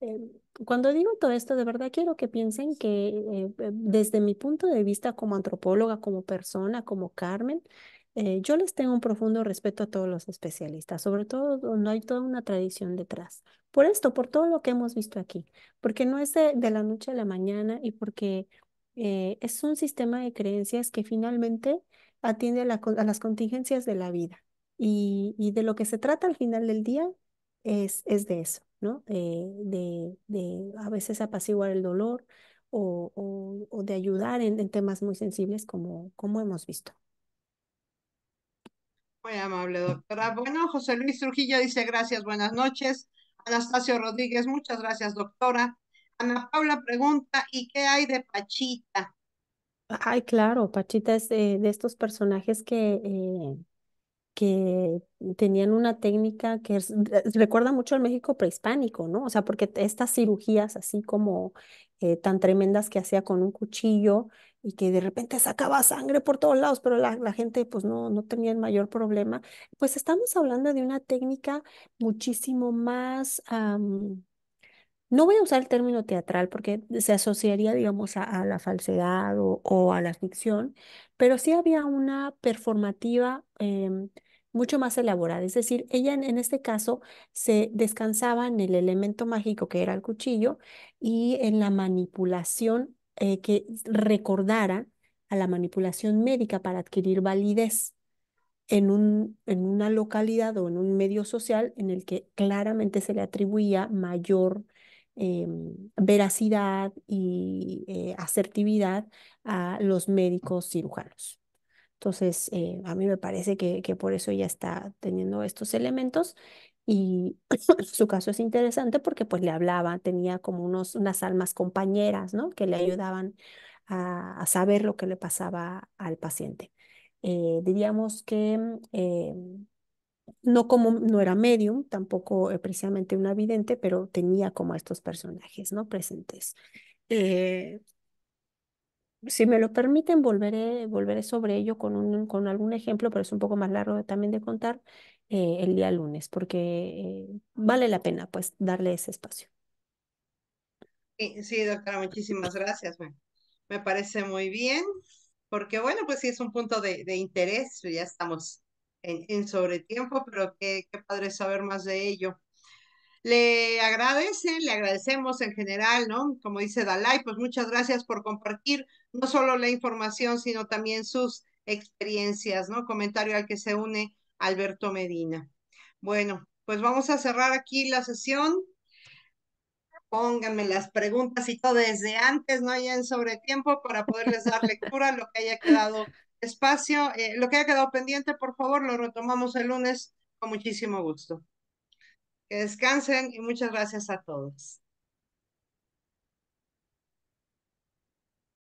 em, cuando digo todo esto, de verdad quiero que piensen que eh, eh, desde mi punto de vista como antropóloga, como persona, como Carmen, eh, yo les tengo un profundo respeto a todos los especialistas, sobre todo donde hay toda una tradición detrás. Por esto, por todo lo que hemos visto aquí, porque no es de, la noche a la mañana y porque es un sistema de creencias que finalmente atiende a, las contingencias de la vida. Y, de lo que se trata al final del día es, es de eso, ¿no? de, a veces apaciguar el dolor o, o, de ayudar en, temas muy sensibles como, como hemos visto. Muy amable, doctora. Bueno, José Luis Trujillo dice gracias, buenas noches. Anastasio Rodríguez, muchas gracias, doctora. Ana Paula pregunta, ¿y qué hay de Pachita? Ay, claro, Pachita es eh, de estos personajes que, eh, que tenían una técnica que recuerda mucho al México prehispánico, ¿no? O sea, porque estas cirugías así como eh, tan tremendas que hacía con un cuchillo y que de repente sacaba sangre por todos lados, pero la, gente pues no, no tenía el mayor problema. Pues estamos hablando de una técnica muchísimo más... No voy a usar el término teatral porque se asociaría, digamos, a, la falsedad o, a la ficción, pero sí había una performativa em, mucho más elaborada. Es decir, ella en, este caso se descansaba en el elemento mágico que era el cuchillo y en la manipulación eh, que recordara a la manipulación médica para adquirir validez. En, un, en una localidad o en un medio social en el que claramente se le atribuía mayor Em, veracidad y eh, asertividad a los médicos cirujanos. Entonces, eh, a mí me parece que, por eso ella está teniendo estos elementos y su caso es interesante porque pues le hablaba, tenía como unos, unas almas compañeras, ¿no? Que le ayudaban a, a saber lo que le pasaba al paciente. Eh, diríamos que em, no como no era medium, tampoco eh, precisamente una vidente, pero tenía como estos personajes, ¿no? Presentes. Eh, si me lo permiten, volveré, volveré sobre ello con, un, con algún ejemplo, pero es un poco más largo también de contar eh, el día lunes, porque vale la pena pues darle ese espacio. Sí, doctora, muchísimas gracias. Me, parece muy bien, porque bueno, pues sí es un punto de, de interés, ya estamos en, sobretiempo, pero qué, padre saber más de ello le agradecen, le agradecemos en general, ¿no? Como dice Dalai, pues muchas gracias por compartir no solo la información, sino también sus experiencias, ¿no? Comentario al que se une Alberto Medina. Bueno, pues vamos a cerrar aquí la sesión. Pónganme las preguntas y todo desde antes, no hayan en sobretiempo para poderles dar lectura a lo que haya quedado espacio. Eh, lo que ha quedado pendiente, por favor, lo retomamos el lunes con muchísimo gusto. Que descansen y muchas gracias a todos.